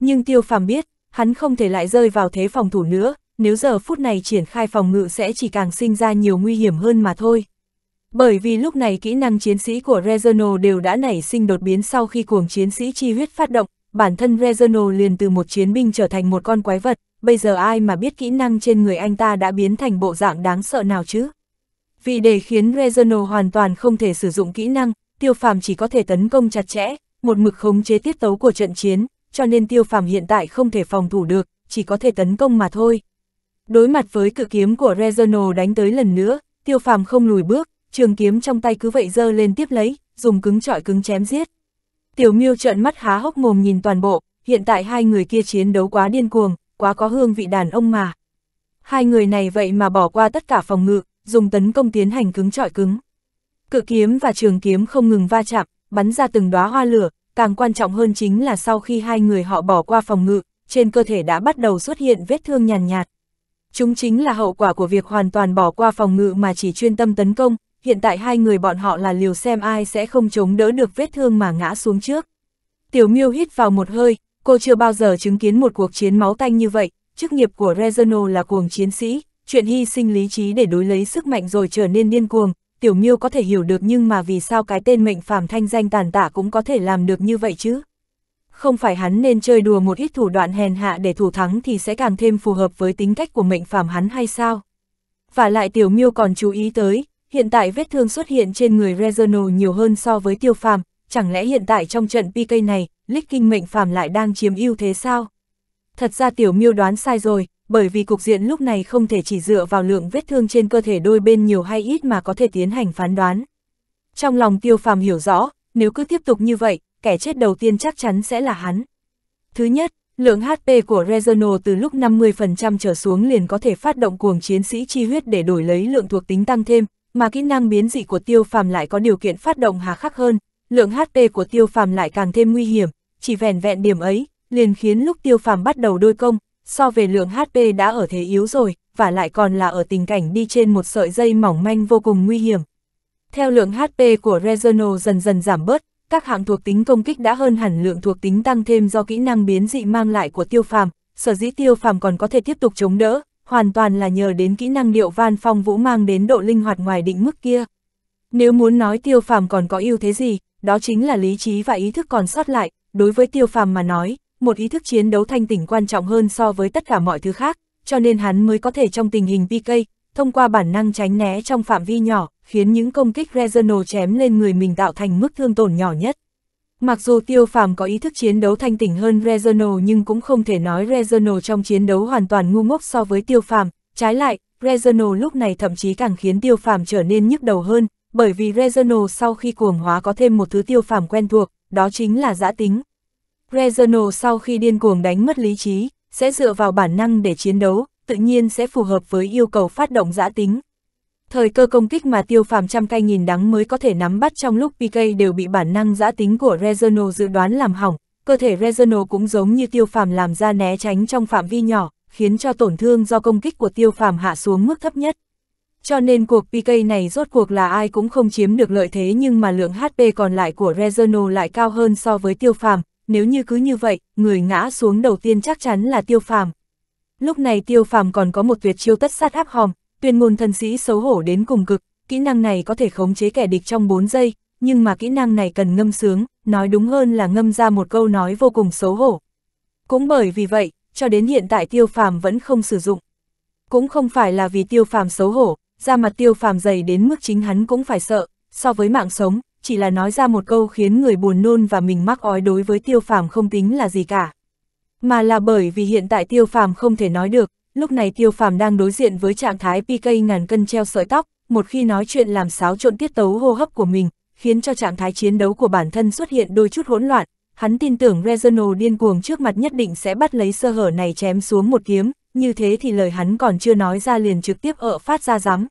[SPEAKER 1] Nhưng tiêu phàm biết, hắn không thể lại rơi vào thế phòng thủ nữa, nếu giờ phút này triển khai phòng ngự sẽ chỉ càng sinh ra nhiều nguy hiểm hơn mà thôi. Bởi vì lúc này kỹ năng chiến sĩ của Rezono đều đã nảy sinh đột biến sau khi cuồng chiến sĩ chi huyết phát động, bản thân Rezono liền từ một chiến binh trở thành một con quái vật, bây giờ ai mà biết kỹ năng trên người anh ta đã biến thành bộ dạng đáng sợ nào chứ. Vì để khiến Rezono hoàn toàn không thể sử dụng kỹ năng, tiêu phàm chỉ có thể tấn công chặt chẽ, một mực khống chế tiết tấu của trận chiến, cho nên tiêu phàm hiện tại không thể phòng thủ được, chỉ có thể tấn công mà thôi. Đối mặt với cự kiếm của Rezano đánh tới lần nữa, tiêu phàm không lùi bước, trường kiếm trong tay cứ vậy dơ lên tiếp lấy, dùng cứng trọi cứng chém giết. Tiểu miêu trợn mắt há hốc mồm nhìn toàn bộ, hiện tại hai người kia chiến đấu quá điên cuồng, quá có hương vị đàn ông mà. Hai người này vậy mà bỏ qua tất cả phòng ngự, dùng tấn công tiến hành cứng trọi cứng. Cự kiếm và trường kiếm không ngừng va chạm, bắn ra từng đóa hoa lửa, càng quan trọng hơn chính là sau khi hai người họ bỏ qua phòng ngự, trên cơ thể đã bắt đầu xuất hiện vết thương nhàn nhạt, nhạt, Chúng chính là hậu quả của việc hoàn toàn bỏ qua phòng ngự mà chỉ chuyên tâm tấn công, hiện tại hai người bọn họ là liều xem ai sẽ không chống đỡ được vết thương mà ngã xuống trước. Tiểu miêu hít vào một hơi, cô chưa bao giờ chứng kiến một cuộc chiến máu tanh như vậy, chức nghiệp của Rezano là cuồng chiến sĩ, chuyện hy sinh lý trí để đối lấy sức mạnh rồi trở nên điên cuồng, tiểu miêu có thể hiểu được nhưng mà vì sao cái tên mệnh phàm thanh danh tàn tả cũng có thể làm được như vậy chứ? không phải hắn nên chơi đùa một ít thủ đoạn hèn hạ để thủ thắng thì sẽ càng thêm phù hợp với tính cách của mệnh phàm hắn hay sao? Và lại tiểu miêu còn chú ý tới, hiện tại vết thương xuất hiện trên người Rezono nhiều hơn so với tiêu phàm, chẳng lẽ hiện tại trong trận PK này, lích mệnh phàm lại đang chiếm ưu thế sao? Thật ra tiểu miêu đoán sai rồi, bởi vì cục diện lúc này không thể chỉ dựa vào lượng vết thương trên cơ thể đôi bên nhiều hay ít mà có thể tiến hành phán đoán. Trong lòng tiêu phàm hiểu rõ, nếu cứ tiếp tục như vậy, kẻ chết đầu tiên chắc chắn sẽ là hắn. Thứ nhất, lượng HP của Rezono từ lúc 50% trở xuống liền có thể phát động cuồng chiến sĩ chi huyết để đổi lấy lượng thuộc tính tăng thêm, mà kỹ năng biến dị của tiêu phàm lại có điều kiện phát động hà khắc hơn, lượng HP của tiêu phàm lại càng thêm nguy hiểm, chỉ vẻn vẹn điểm ấy, liền khiến lúc tiêu phàm bắt đầu đôi công, so về lượng HP đã ở thế yếu rồi, và lại còn là ở tình cảnh đi trên một sợi dây mỏng manh vô cùng nguy hiểm. Theo lượng HP của Rezono dần dần giảm bớt, các hạng thuộc tính công kích đã hơn hẳn lượng thuộc tính tăng thêm do kỹ năng biến dị mang lại của tiêu phàm, sở dĩ tiêu phàm còn có thể tiếp tục chống đỡ, hoàn toàn là nhờ đến kỹ năng điệu van phong vũ mang đến độ linh hoạt ngoài định mức kia. Nếu muốn nói tiêu phàm còn có ưu thế gì, đó chính là lý trí và ý thức còn sót lại, đối với tiêu phàm mà nói, một ý thức chiến đấu thanh tỉnh quan trọng hơn so với tất cả mọi thứ khác, cho nên hắn mới có thể trong tình hình PK, thông qua bản năng tránh né trong phạm vi nhỏ, khiến những công kích Rezano chém lên người mình tạo thành mức thương tổn nhỏ nhất. Mặc dù tiêu phàm có ý thức chiến đấu thanh tỉnh hơn Rezano nhưng cũng không thể nói Rezano trong chiến đấu hoàn toàn ngu ngốc so với tiêu phàm, trái lại, Rezano lúc này thậm chí càng khiến tiêu phàm trở nên nhức đầu hơn, bởi vì Rezano sau khi cuồng hóa có thêm một thứ tiêu phàm quen thuộc, đó chính là giã tính. Rezano sau khi điên cuồng đánh mất lý trí, sẽ dựa vào bản năng để chiến đấu, tự nhiên sẽ phù hợp với yêu cầu phát động giã tính, thời cơ công kích mà tiêu phàm trăm cay nghìn đắng mới có thể nắm bắt trong lúc PK đều bị bản năng giã tính của Rezano dự đoán làm hỏng, cơ thể Rezano cũng giống như tiêu phàm làm ra né tránh trong phạm vi nhỏ, khiến cho tổn thương do công kích của tiêu phàm hạ xuống mức thấp nhất. Cho nên cuộc PK này rốt cuộc là ai cũng không chiếm được lợi thế nhưng mà lượng HP còn lại của Rezano lại cao hơn so với tiêu phàm, nếu như cứ như vậy, người ngã xuống đầu tiên chắc chắn là tiêu phàm. Lúc này tiêu phàm còn có một tuyệt chiêu tất sát hắc hòm, Tuyên ngôn thần sĩ xấu hổ đến cùng cực, kỹ năng này có thể khống chế kẻ địch trong 4 giây, nhưng mà kỹ năng này cần ngâm sướng, nói đúng hơn là ngâm ra một câu nói vô cùng xấu hổ. Cũng bởi vì vậy, cho đến hiện tại tiêu phàm vẫn không sử dụng. Cũng không phải là vì tiêu phàm xấu hổ, ra mặt tiêu phàm dày đến mức chính hắn cũng phải sợ, so với mạng sống, chỉ là nói ra một câu khiến người buồn nôn và mình mắc ói đối với tiêu phàm không tính là gì cả. Mà là bởi vì hiện tại tiêu phàm không thể nói được, lúc này tiêu phàm đang đối diện với trạng thái PK ngàn cân treo sợi tóc, một khi nói chuyện làm xáo trộn tiết tấu hô hấp của mình, khiến cho trạng thái chiến đấu của bản thân xuất hiện đôi chút hỗn loạn, hắn tin tưởng Rezono điên cuồng trước mặt nhất định sẽ bắt lấy sơ hở này chém xuống một kiếm, như thế thì lời hắn còn chưa nói ra liền trực tiếp ở phát ra rắm.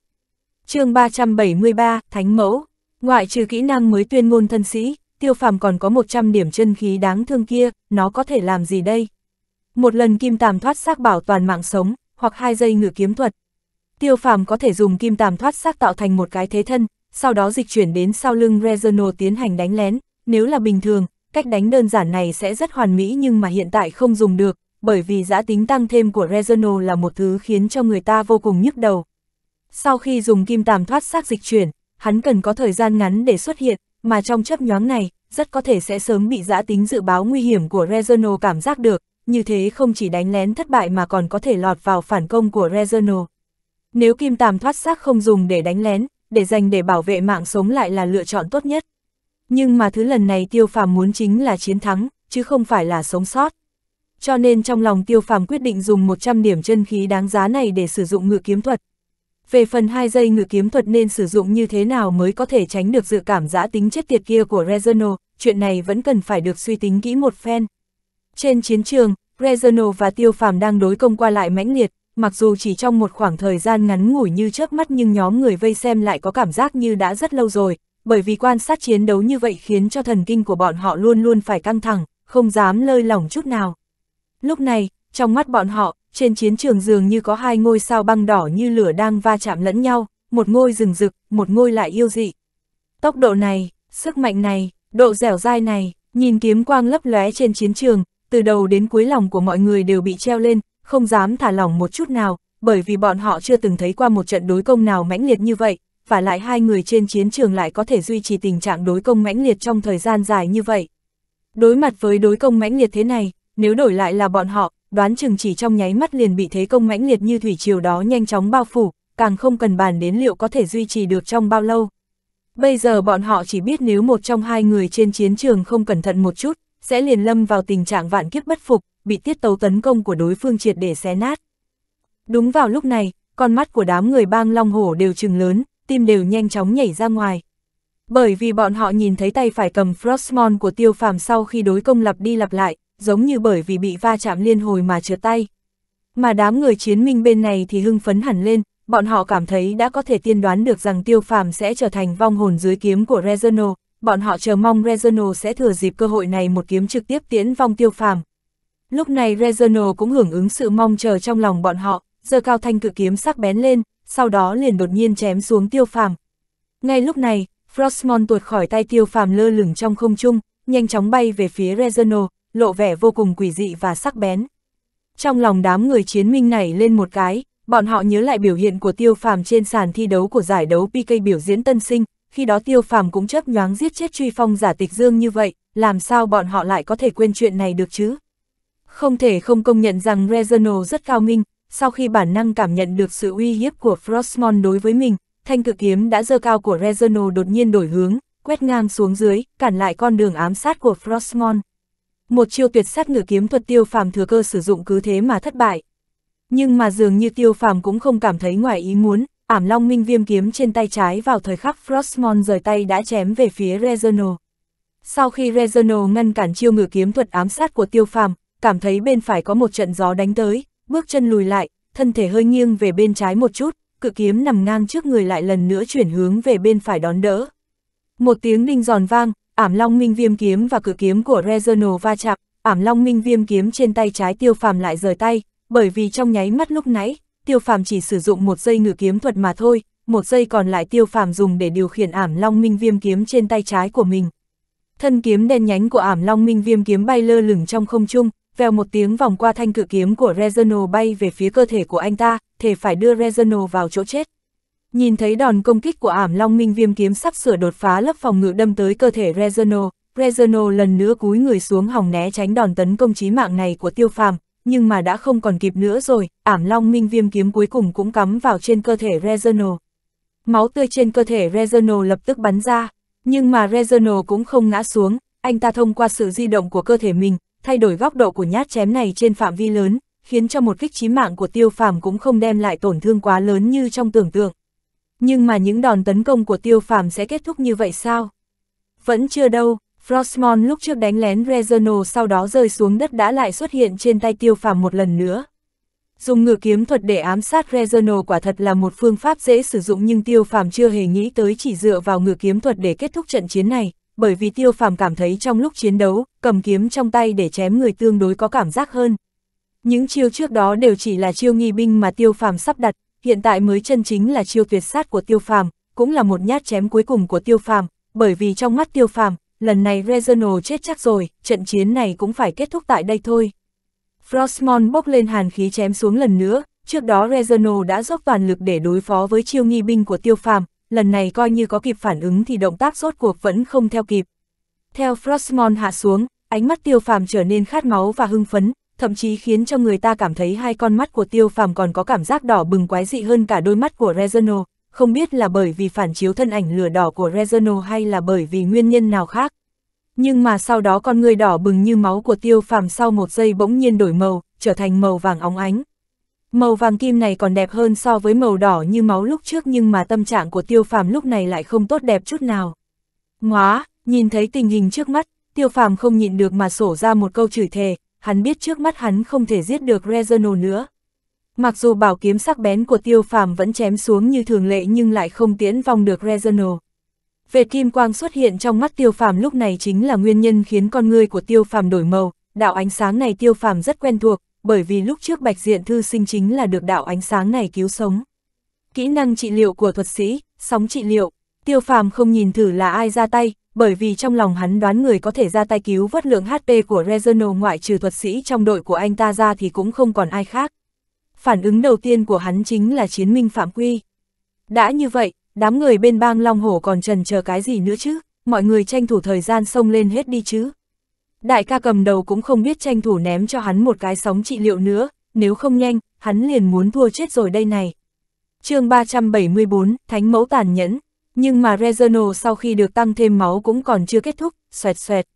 [SPEAKER 1] chương 373, Thánh Mẫu Ngoại trừ kỹ năng mới tuyên ngôn thân sĩ, tiêu phàm còn có 100 điểm chân khí đáng thương kia, nó có thể làm gì đây? một lần kim tàm thoát xác bảo toàn mạng sống, hoặc hai giây ngự kiếm thuật. Tiêu phàm có thể dùng kim tàm thoát xác tạo thành một cái thế thân, sau đó dịch chuyển đến sau lưng Rezono tiến hành đánh lén, nếu là bình thường, cách đánh đơn giản này sẽ rất hoàn mỹ nhưng mà hiện tại không dùng được, bởi vì giã tính tăng thêm của Rezono là một thứ khiến cho người ta vô cùng nhức đầu. Sau khi dùng kim tàm thoát xác dịch chuyển, hắn cần có thời gian ngắn để xuất hiện, mà trong chấp nhoáng này, rất có thể sẽ sớm bị giã tính dự báo nguy hiểm của Rezono cảm giác được, như thế không chỉ đánh lén thất bại mà còn có thể lọt vào phản công của Rezerno. Nếu kim Tam thoát xác không dùng để đánh lén, để dành để bảo vệ mạng sống lại là lựa chọn tốt nhất. Nhưng mà thứ lần này tiêu phàm muốn chính là chiến thắng, chứ không phải là sống sót. Cho nên trong lòng tiêu phàm quyết định dùng 100 điểm chân khí đáng giá này để sử dụng ngự kiếm thuật. Về phần 2 giây ngự kiếm thuật nên sử dụng như thế nào mới có thể tránh được dự cảm giã tính chết tiệt kia của Rezerno, chuyện này vẫn cần phải được suy tính kỹ một phen. Trên chiến trường, Rezano và Tiêu Phàm đang đối công qua lại mãnh liệt, mặc dù chỉ trong một khoảng thời gian ngắn ngủi như trước mắt nhưng nhóm người vây xem lại có cảm giác như đã rất lâu rồi, bởi vì quan sát chiến đấu như vậy khiến cho thần kinh của bọn họ luôn luôn phải căng thẳng, không dám lơi lỏng chút nào. Lúc này, trong mắt bọn họ, trên chiến trường dường như có hai ngôi sao băng đỏ như lửa đang va chạm lẫn nhau, một ngôi rừng rực, một ngôi lại yêu dị. Tốc độ này, sức mạnh này, độ dẻo dai này, nhìn kiếm quang lấp lóe trên chiến trường, từ đầu đến cuối lòng của mọi người đều bị treo lên, không dám thả lỏng một chút nào, bởi vì bọn họ chưa từng thấy qua một trận đối công nào mãnh liệt như vậy, và lại hai người trên chiến trường lại có thể duy trì tình trạng đối công mãnh liệt trong thời gian dài như vậy. Đối mặt với đối công mãnh liệt thế này, nếu đổi lại là bọn họ, đoán chừng chỉ trong nháy mắt liền bị thế công mãnh liệt như thủy triều đó nhanh chóng bao phủ, càng không cần bàn đến liệu có thể duy trì được trong bao lâu. Bây giờ bọn họ chỉ biết nếu một trong hai người trên chiến trường không cẩn thận một chút, sẽ liền lâm vào tình trạng vạn kiếp bất phục, bị tiết tấu tấn công của đối phương triệt để xé nát. Đúng vào lúc này, con mắt của đám người bang long hổ đều trừng lớn, tim đều nhanh chóng nhảy ra ngoài. Bởi vì bọn họ nhìn thấy tay phải cầm Frostmon của tiêu phàm sau khi đối công lặp đi lặp lại, giống như bởi vì bị va chạm liên hồi mà trượt tay. Mà đám người chiến minh bên này thì hưng phấn hẳn lên, bọn họ cảm thấy đã có thể tiên đoán được rằng tiêu phàm sẽ trở thành vong hồn dưới kiếm của Rezono, bọn họ chờ mong Regional sẽ thừa dịp cơ hội này một kiếm trực tiếp tiến vong tiêu phàm. Lúc này Regional cũng hưởng ứng sự mong chờ trong lòng bọn họ, giơ cao thanh cự kiếm sắc bén lên, sau đó liền đột nhiên chém xuống tiêu phàm. Ngay lúc này, Frostmon tuột khỏi tay tiêu phàm lơ lửng trong không trung, nhanh chóng bay về phía Regional, lộ vẻ vô cùng quỷ dị và sắc bén. Trong lòng đám người chiến minh này lên một cái, bọn họ nhớ lại biểu hiện của tiêu phàm trên sàn thi đấu của giải đấu PK biểu diễn tân sinh, khi đó tiêu phàm cũng chớp nhoáng giết chết truy phong giả tịch dương như vậy, làm sao bọn họ lại có thể quên chuyện này được chứ? Không thể không công nhận rằng Rezono rất cao minh, sau khi bản năng cảm nhận được sự uy hiếp của Frostmon đối với mình, thanh cực kiếm đã dơ cao của Rezono đột nhiên đổi hướng, quét ngang xuống dưới, cản lại con đường ám sát của Frostmon. Một chiêu tuyệt sát ngự kiếm thuật tiêu phàm thừa cơ sử dụng cứ thế mà thất bại. Nhưng mà dường như tiêu phàm cũng không cảm thấy ngoài ý muốn, ảm long minh viêm kiếm trên tay trái vào thời khắc Frostmon rời tay đã chém về phía Rezono. Sau khi Rezono ngăn cản chiêu ngự kiếm thuật ám sát của tiêu phàm, cảm thấy bên phải có một trận gió đánh tới, bước chân lùi lại, thân thể hơi nghiêng về bên trái một chút, cự kiếm nằm ngang trước người lại lần nữa chuyển hướng về bên phải đón đỡ. Một tiếng đinh giòn vang, ảm long minh viêm kiếm và cự kiếm của Rezono va chạm, ảm long minh viêm kiếm trên tay trái tiêu phàm lại rời tay, bởi vì trong nháy mắt lúc nãy, tiêu phàm chỉ sử dụng một dây ngự kiếm thuật mà thôi, một dây còn lại tiêu phàm dùng để điều khiển ảm long minh viêm kiếm trên tay trái của mình. Thân kiếm đen nhánh của ảm long minh viêm kiếm bay lơ lửng trong không trung, vèo một tiếng vòng qua thanh cự kiếm của Rezano bay về phía cơ thể của anh ta, thể phải đưa Rezano vào chỗ chết. Nhìn thấy đòn công kích của ảm long minh viêm kiếm sắp sửa đột phá lớp phòng ngự đâm tới cơ thể Rezano, Rezano lần nữa cúi người xuống hòng né tránh đòn tấn công chí mạng này của tiêu phàm, nhưng mà đã không còn kịp nữa rồi, ảm long minh viêm kiếm cuối cùng cũng cắm vào trên cơ thể Rezerno. Máu tươi trên cơ thể Rezerno lập tức bắn ra, nhưng mà Rezerno cũng không ngã xuống, anh ta thông qua sự di động của cơ thể mình, thay đổi góc độ của nhát chém này trên phạm vi lớn, khiến cho một kích chí mạng của tiêu phàm cũng không đem lại tổn thương quá lớn như trong tưởng tượng. Nhưng mà những đòn tấn công của tiêu phàm sẽ kết thúc như vậy sao? Vẫn chưa đâu, Frostmon lúc trước đánh lén Rezano sau đó rơi xuống đất đã lại xuất hiện trên tay tiêu phàm một lần nữa. Dùng ngựa kiếm thuật để ám sát Rezano quả thật là một phương pháp dễ sử dụng nhưng tiêu phàm chưa hề nghĩ tới chỉ dựa vào ngựa kiếm thuật để kết thúc trận chiến này, bởi vì tiêu phàm cảm thấy trong lúc chiến đấu, cầm kiếm trong tay để chém người tương đối có cảm giác hơn. Những chiêu trước đó đều chỉ là chiêu nghi binh mà tiêu phàm sắp đặt, hiện tại mới chân chính là chiêu tuyệt sát của tiêu phàm, cũng là một nhát chém cuối cùng của tiêu phàm, bởi vì trong mắt tiêu phàm, lần này Reginald chết chắc rồi, trận chiến này cũng phải kết thúc tại đây thôi. Frostmon bốc lên hàn khí chém xuống lần nữa, trước đó Reginald đã dốc toàn lực để đối phó với chiêu nghi binh của tiêu phàm, lần này coi như có kịp phản ứng thì động tác rốt cuộc vẫn không theo kịp. Theo Frostmon hạ xuống, ánh mắt tiêu phàm trở nên khát máu và hưng phấn, thậm chí khiến cho người ta cảm thấy hai con mắt của tiêu phàm còn có cảm giác đỏ bừng quái dị hơn cả đôi mắt của Reginald không biết là bởi vì phản chiếu thân ảnh lửa đỏ của Rezano hay là bởi vì nguyên nhân nào khác. Nhưng mà sau đó con người đỏ bừng như máu của tiêu phàm sau một giây bỗng nhiên đổi màu, trở thành màu vàng óng ánh. Màu vàng kim này còn đẹp hơn so với màu đỏ như máu lúc trước nhưng mà tâm trạng của tiêu phàm lúc này lại không tốt đẹp chút nào. Ngóa, nhìn thấy tình hình trước mắt, tiêu phàm không nhịn được mà sổ ra một câu chửi thề, hắn biết trước mắt hắn không thể giết được Rezano nữa. Mặc dù bảo kiếm sắc bén của tiêu phàm vẫn chém xuống như thường lệ nhưng lại không tiến vong được Reginald. Vệt kim quang xuất hiện trong mắt tiêu phàm lúc này chính là nguyên nhân khiến con người của tiêu phàm đổi màu, đạo ánh sáng này tiêu phàm rất quen thuộc, bởi vì lúc trước bạch diện thư sinh chính là được đạo ánh sáng này cứu sống. Kỹ năng trị liệu của thuật sĩ, sóng trị liệu, tiêu phàm không nhìn thử là ai ra tay, bởi vì trong lòng hắn đoán người có thể ra tay cứu vớt lượng HP của Reginald ngoại trừ thuật sĩ trong đội của anh ta ra thì cũng không còn ai khác phản ứng đầu tiên của hắn chính là chiến minh phạm quy. Đã như vậy, đám người bên bang Long Hổ còn trần chờ cái gì nữa chứ, mọi người tranh thủ thời gian xông lên hết đi chứ. Đại ca cầm đầu cũng không biết tranh thủ ném cho hắn một cái sóng trị liệu nữa, nếu không nhanh, hắn liền muốn thua chết rồi đây này. chương 374, Thánh Mẫu Tàn Nhẫn, nhưng mà Rezerno sau khi được tăng thêm máu cũng còn chưa kết thúc, xoẹt xoẹt.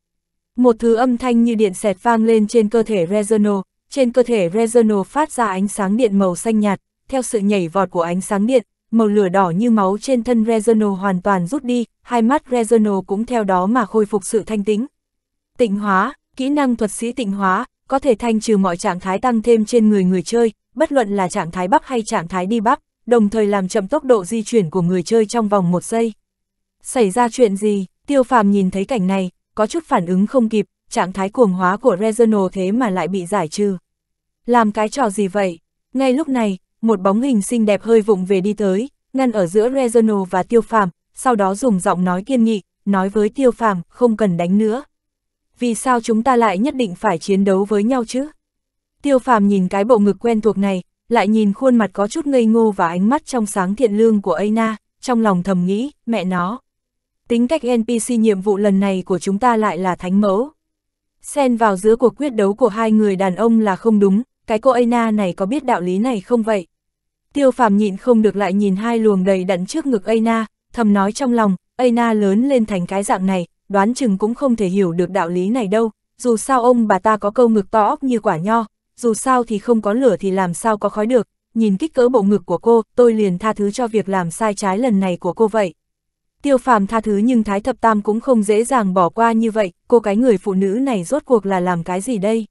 [SPEAKER 1] Một thứ âm thanh như điện xẹt vang lên trên cơ thể Rezerno, trên cơ thể Reginald phát ra ánh sáng điện màu xanh nhạt, theo sự nhảy vọt của ánh sáng điện, màu lửa đỏ như máu trên thân Reginald hoàn toàn rút đi, hai mắt Reginald cũng theo đó mà khôi phục sự thanh tĩnh. Tịnh hóa, kỹ năng thuật sĩ tịnh hóa, có thể thanh trừ mọi trạng thái tăng thêm trên người người chơi, bất luận là trạng thái bắc hay trạng thái đi bắc, đồng thời làm chậm tốc độ di chuyển của người chơi trong vòng một giây. Xảy ra chuyện gì, tiêu phàm nhìn thấy cảnh này, có chút phản ứng không kịp, trạng thái cuồng hóa của Reginald thế mà lại bị giải trừ. Làm cái trò gì vậy? Ngay lúc này, một bóng hình xinh đẹp hơi vụng về đi tới, ngăn ở giữa Reginald và Tiêu Phàm, sau đó dùng giọng nói kiên nghị, nói với Tiêu Phàm, không cần đánh nữa. Vì sao chúng ta lại nhất định phải chiến đấu với nhau chứ? Tiêu Phàm nhìn cái bộ ngực quen thuộc này, lại nhìn khuôn mặt có chút ngây ngô và ánh mắt trong sáng thiện lương của Aina, trong lòng thầm nghĩ, mẹ nó. Tính cách NPC nhiệm vụ lần này của chúng ta lại là thánh mẫu. Xen vào giữa cuộc quyết đấu của hai người đàn ông là không đúng, cái cô Aina này có biết đạo lý này không vậy? Tiêu phàm nhịn không được lại nhìn hai luồng đầy đặn trước ngực Aina, thầm nói trong lòng, Aina lớn lên thành cái dạng này, đoán chừng cũng không thể hiểu được đạo lý này đâu, dù sao ông bà ta có câu ngực to óc như quả nho, dù sao thì không có lửa thì làm sao có khói được, nhìn kích cỡ bộ ngực của cô, tôi liền tha thứ cho việc làm sai trái lần này của cô vậy. Tiêu phàm tha thứ nhưng Thái Thập Tam cũng không dễ dàng bỏ qua như vậy, cô cái người phụ nữ này rốt cuộc là làm cái gì đây?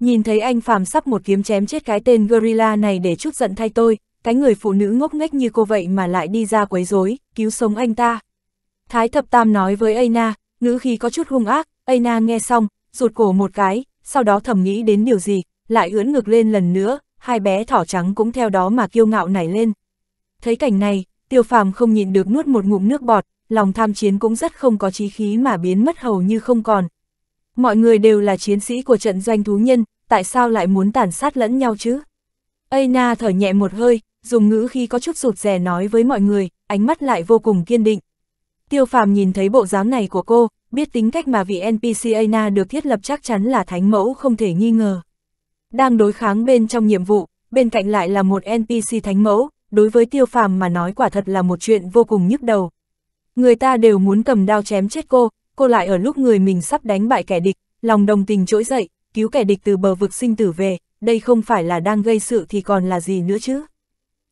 [SPEAKER 1] Nhìn thấy anh Phạm sắp một kiếm chém chết cái tên gorilla này để chút giận thay tôi, cái người phụ nữ ngốc nghếch như cô vậy mà lại đi ra quấy rối, cứu sống anh ta. Thái Thập Tam nói với Aina, ngữ khí có chút hung ác, Aina nghe xong, rụt cổ một cái, sau đó thầm nghĩ đến điều gì, lại ưỡn ngực lên lần nữa, hai bé thỏ trắng cũng theo đó mà kiêu ngạo nảy lên. Thấy cảnh này, Tiêu Phàm không nhịn được nuốt một ngụm nước bọt, lòng tham chiến cũng rất không có chí khí mà biến mất hầu như không còn, Mọi người đều là chiến sĩ của trận doanh thú nhân, tại sao lại muốn tàn sát lẫn nhau chứ? Aina thở nhẹ một hơi, dùng ngữ khi có chút rụt rè nói với mọi người, ánh mắt lại vô cùng kiên định. Tiêu phàm nhìn thấy bộ dáng này của cô, biết tính cách mà vị NPC Aina được thiết lập chắc chắn là thánh mẫu không thể nghi ngờ. Đang đối kháng bên trong nhiệm vụ, bên cạnh lại là một NPC thánh mẫu, đối với tiêu phàm mà nói quả thật là một chuyện vô cùng nhức đầu. Người ta đều muốn cầm đao chém chết cô, cô lại ở lúc người mình sắp đánh bại kẻ địch, lòng đồng tình trỗi dậy, cứu kẻ địch từ bờ vực sinh tử về, đây không phải là đang gây sự thì còn là gì nữa chứ.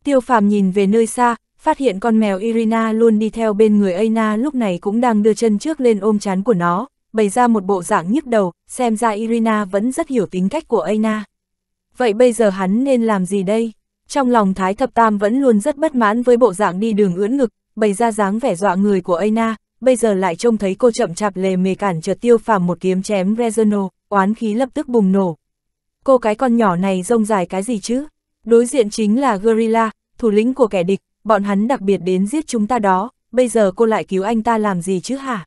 [SPEAKER 1] Tiêu phàm nhìn về nơi xa, phát hiện con mèo Irina luôn đi theo bên người Aina lúc này cũng đang đưa chân trước lên ôm chán của nó, bày ra một bộ dạng nhức đầu, xem ra Irina vẫn rất hiểu tính cách của Aina. Vậy bây giờ hắn nên làm gì đây? Trong lòng Thái Thập Tam vẫn luôn rất bất mãn với bộ dạng đi đường ưỡn ngực, bày ra dáng vẻ dọa người của Aina, bây giờ lại trông thấy cô chậm chạp lề mề cản trượt tiêu phàm một kiếm chém Rezano, oán khí lập tức bùng nổ. Cô cái con nhỏ này rông dài cái gì chứ? Đối diện chính là Gorilla, thủ lĩnh của kẻ địch, bọn hắn đặc biệt đến giết chúng ta đó, bây giờ cô lại cứu anh ta làm gì chứ hả?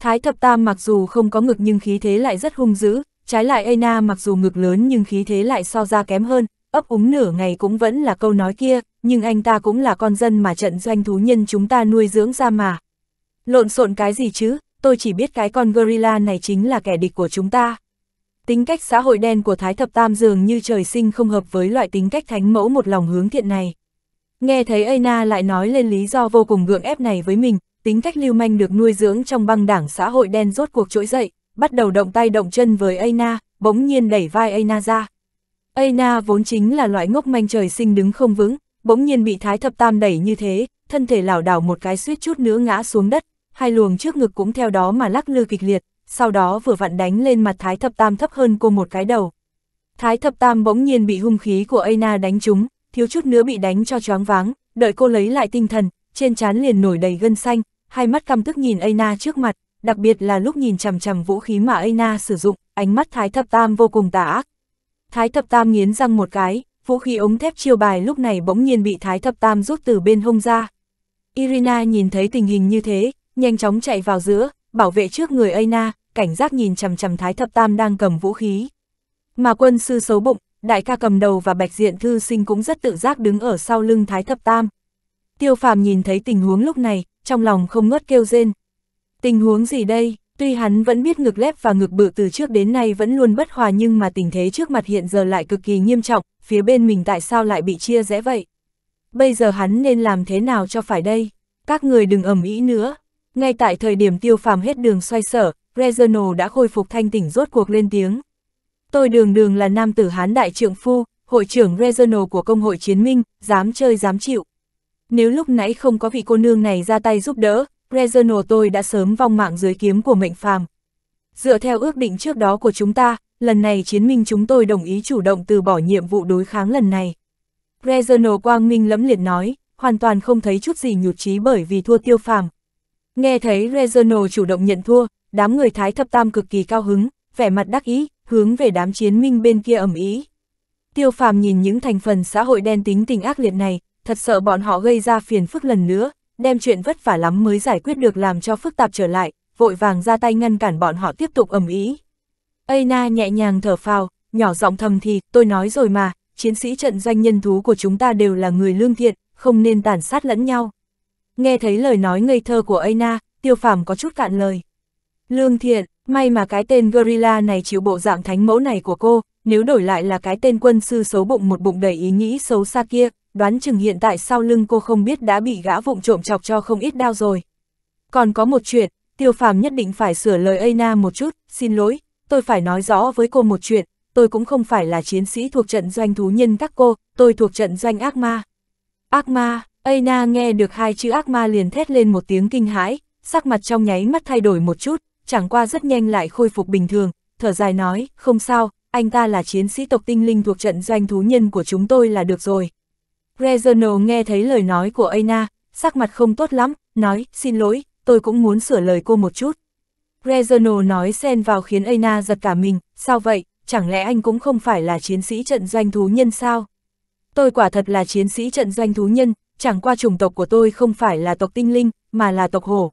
[SPEAKER 1] Thái thập tam mặc dù không có ngực nhưng khí thế lại rất hung dữ, trái lại Aina mặc dù ngực lớn nhưng khí thế lại so ra kém hơn, ấp úng nửa ngày cũng vẫn là câu nói kia, nhưng anh ta cũng là con dân mà trận doanh thú nhân chúng ta nuôi dưỡng ra mà, Lộn xộn cái gì chứ, tôi chỉ biết cái con gorilla này chính là kẻ địch của chúng ta. Tính cách xã hội đen của Thái Thập Tam dường như trời sinh không hợp với loại tính cách thánh mẫu một lòng hướng thiện này. Nghe thấy Aina lại nói lên lý do vô cùng gượng ép này với mình, tính cách lưu manh được nuôi dưỡng trong băng đảng xã hội đen rốt cuộc trỗi dậy, bắt đầu động tay động chân với Aina, bỗng nhiên đẩy vai Aina ra. Aina vốn chính là loại ngốc manh trời sinh đứng không vững, bỗng nhiên bị Thái Thập Tam đẩy như thế, thân thể lảo đảo một cái suýt chút nữa ngã xuống đất, hai luồng trước ngực cũng theo đó mà lắc lư kịch liệt, sau đó vừa vặn đánh lên mặt Thái Thập Tam thấp hơn cô một cái đầu. Thái Thập Tam bỗng nhiên bị hung khí của Aina đánh trúng, thiếu chút nữa bị đánh cho choáng váng, đợi cô lấy lại tinh thần, trên trán liền nổi đầy gân xanh, hai mắt căm tức nhìn Aina trước mặt, đặc biệt là lúc nhìn chằm chằm vũ khí mà Aina sử dụng, ánh mắt Thái Thập Tam vô cùng tà ác. Thái Thập Tam nghiến răng một cái, vũ khí ống thép chiêu bài lúc này bỗng nhiên bị Thái Thập Tam rút từ bên hông ra. Irina nhìn thấy tình hình như thế, nhanh chóng chạy vào giữa, bảo vệ trước người Aina, cảnh giác nhìn chằm chằm Thái Thập Tam đang cầm vũ khí. Mà quân sư xấu bụng, đại ca cầm đầu và bạch diện thư sinh cũng rất tự giác đứng ở sau lưng Thái Thập Tam. Tiêu phàm nhìn thấy tình huống lúc này, trong lòng không ngớt kêu rên. Tình huống gì đây? Tuy hắn vẫn biết ngực lép và ngực bự từ trước đến nay vẫn luôn bất hòa nhưng mà tình thế trước mặt hiện giờ lại cực kỳ nghiêm trọng, phía bên mình tại sao lại bị chia rẽ vậy? Bây giờ hắn nên làm thế nào cho phải đây? Các người đừng ầm ĩ nữa, ngay tại thời điểm tiêu phàm hết đường xoay sở, Reginald đã khôi phục thanh tỉnh rốt cuộc lên tiếng. Tôi đường đường là nam tử Hán đại trượng phu, hội trưởng Reginald của công hội chiến minh, dám chơi dám chịu. Nếu lúc nãy không có vị cô nương này ra tay giúp đỡ, Reginald tôi đã sớm vong mạng dưới kiếm của mệnh phàm. Dựa theo ước định trước đó của chúng ta, lần này chiến minh chúng tôi đồng ý chủ động từ bỏ nhiệm vụ đối kháng lần này. Reginald Quang Minh lẫm liệt nói, hoàn toàn không thấy chút gì nhụt chí bởi vì thua tiêu phàm, Nghe thấy Regional chủ động nhận thua, đám người Thái Thập Tam cực kỳ cao hứng, vẻ mặt đắc ý, hướng về đám chiến minh bên kia ẩm ý. Tiêu phàm nhìn những thành phần xã hội đen tính tình ác liệt này, thật sợ bọn họ gây ra phiền phức lần nữa, đem chuyện vất vả lắm mới giải quyết được làm cho phức tạp trở lại, vội vàng ra tay ngăn cản bọn họ tiếp tục ẩm ý. Aina nhẹ nhàng thở phào, nhỏ giọng thầm thì, tôi nói rồi mà, chiến sĩ trận doanh nhân thú của chúng ta đều là người lương thiện, không nên tàn sát lẫn nhau. Nghe thấy lời nói ngây thơ của Aina, tiêu phàm có chút cạn lời. Lương thiện, may mà cái tên gorilla này chịu bộ dạng thánh mẫu này của cô, nếu đổi lại là cái tên quân sư xấu bụng một bụng đầy ý nghĩ xấu xa kia, đoán chừng hiện tại sau lưng cô không biết đã bị gã vụng trộm chọc cho không ít đau rồi. Còn có một chuyện, tiêu phàm nhất định phải sửa lời Aina một chút, xin lỗi, tôi phải nói rõ với cô một chuyện, tôi cũng không phải là chiến sĩ thuộc trận doanh thú nhân các cô, tôi thuộc trận doanh ác ma. Ác ma, Aina nghe được hai chữ ác ma liền thét lên một tiếng kinh hãi, sắc mặt trong nháy mắt thay đổi một chút, chẳng qua rất nhanh lại khôi phục bình thường, thở dài nói, không sao, anh ta là chiến sĩ tộc tinh linh thuộc trận doanh thú nhân của chúng tôi là được rồi. Rezono nghe thấy lời nói của Aina, sắc mặt không tốt lắm, nói, xin lỗi, tôi cũng muốn sửa lời cô một chút. Rezono nói xen vào khiến Aina giật cả mình, sao vậy, chẳng lẽ anh cũng không phải là chiến sĩ trận doanh thú nhân sao? Tôi quả thật là chiến sĩ trận doanh thú nhân, chẳng qua chủng tộc của tôi không phải là tộc tinh linh, mà là tộc hổ.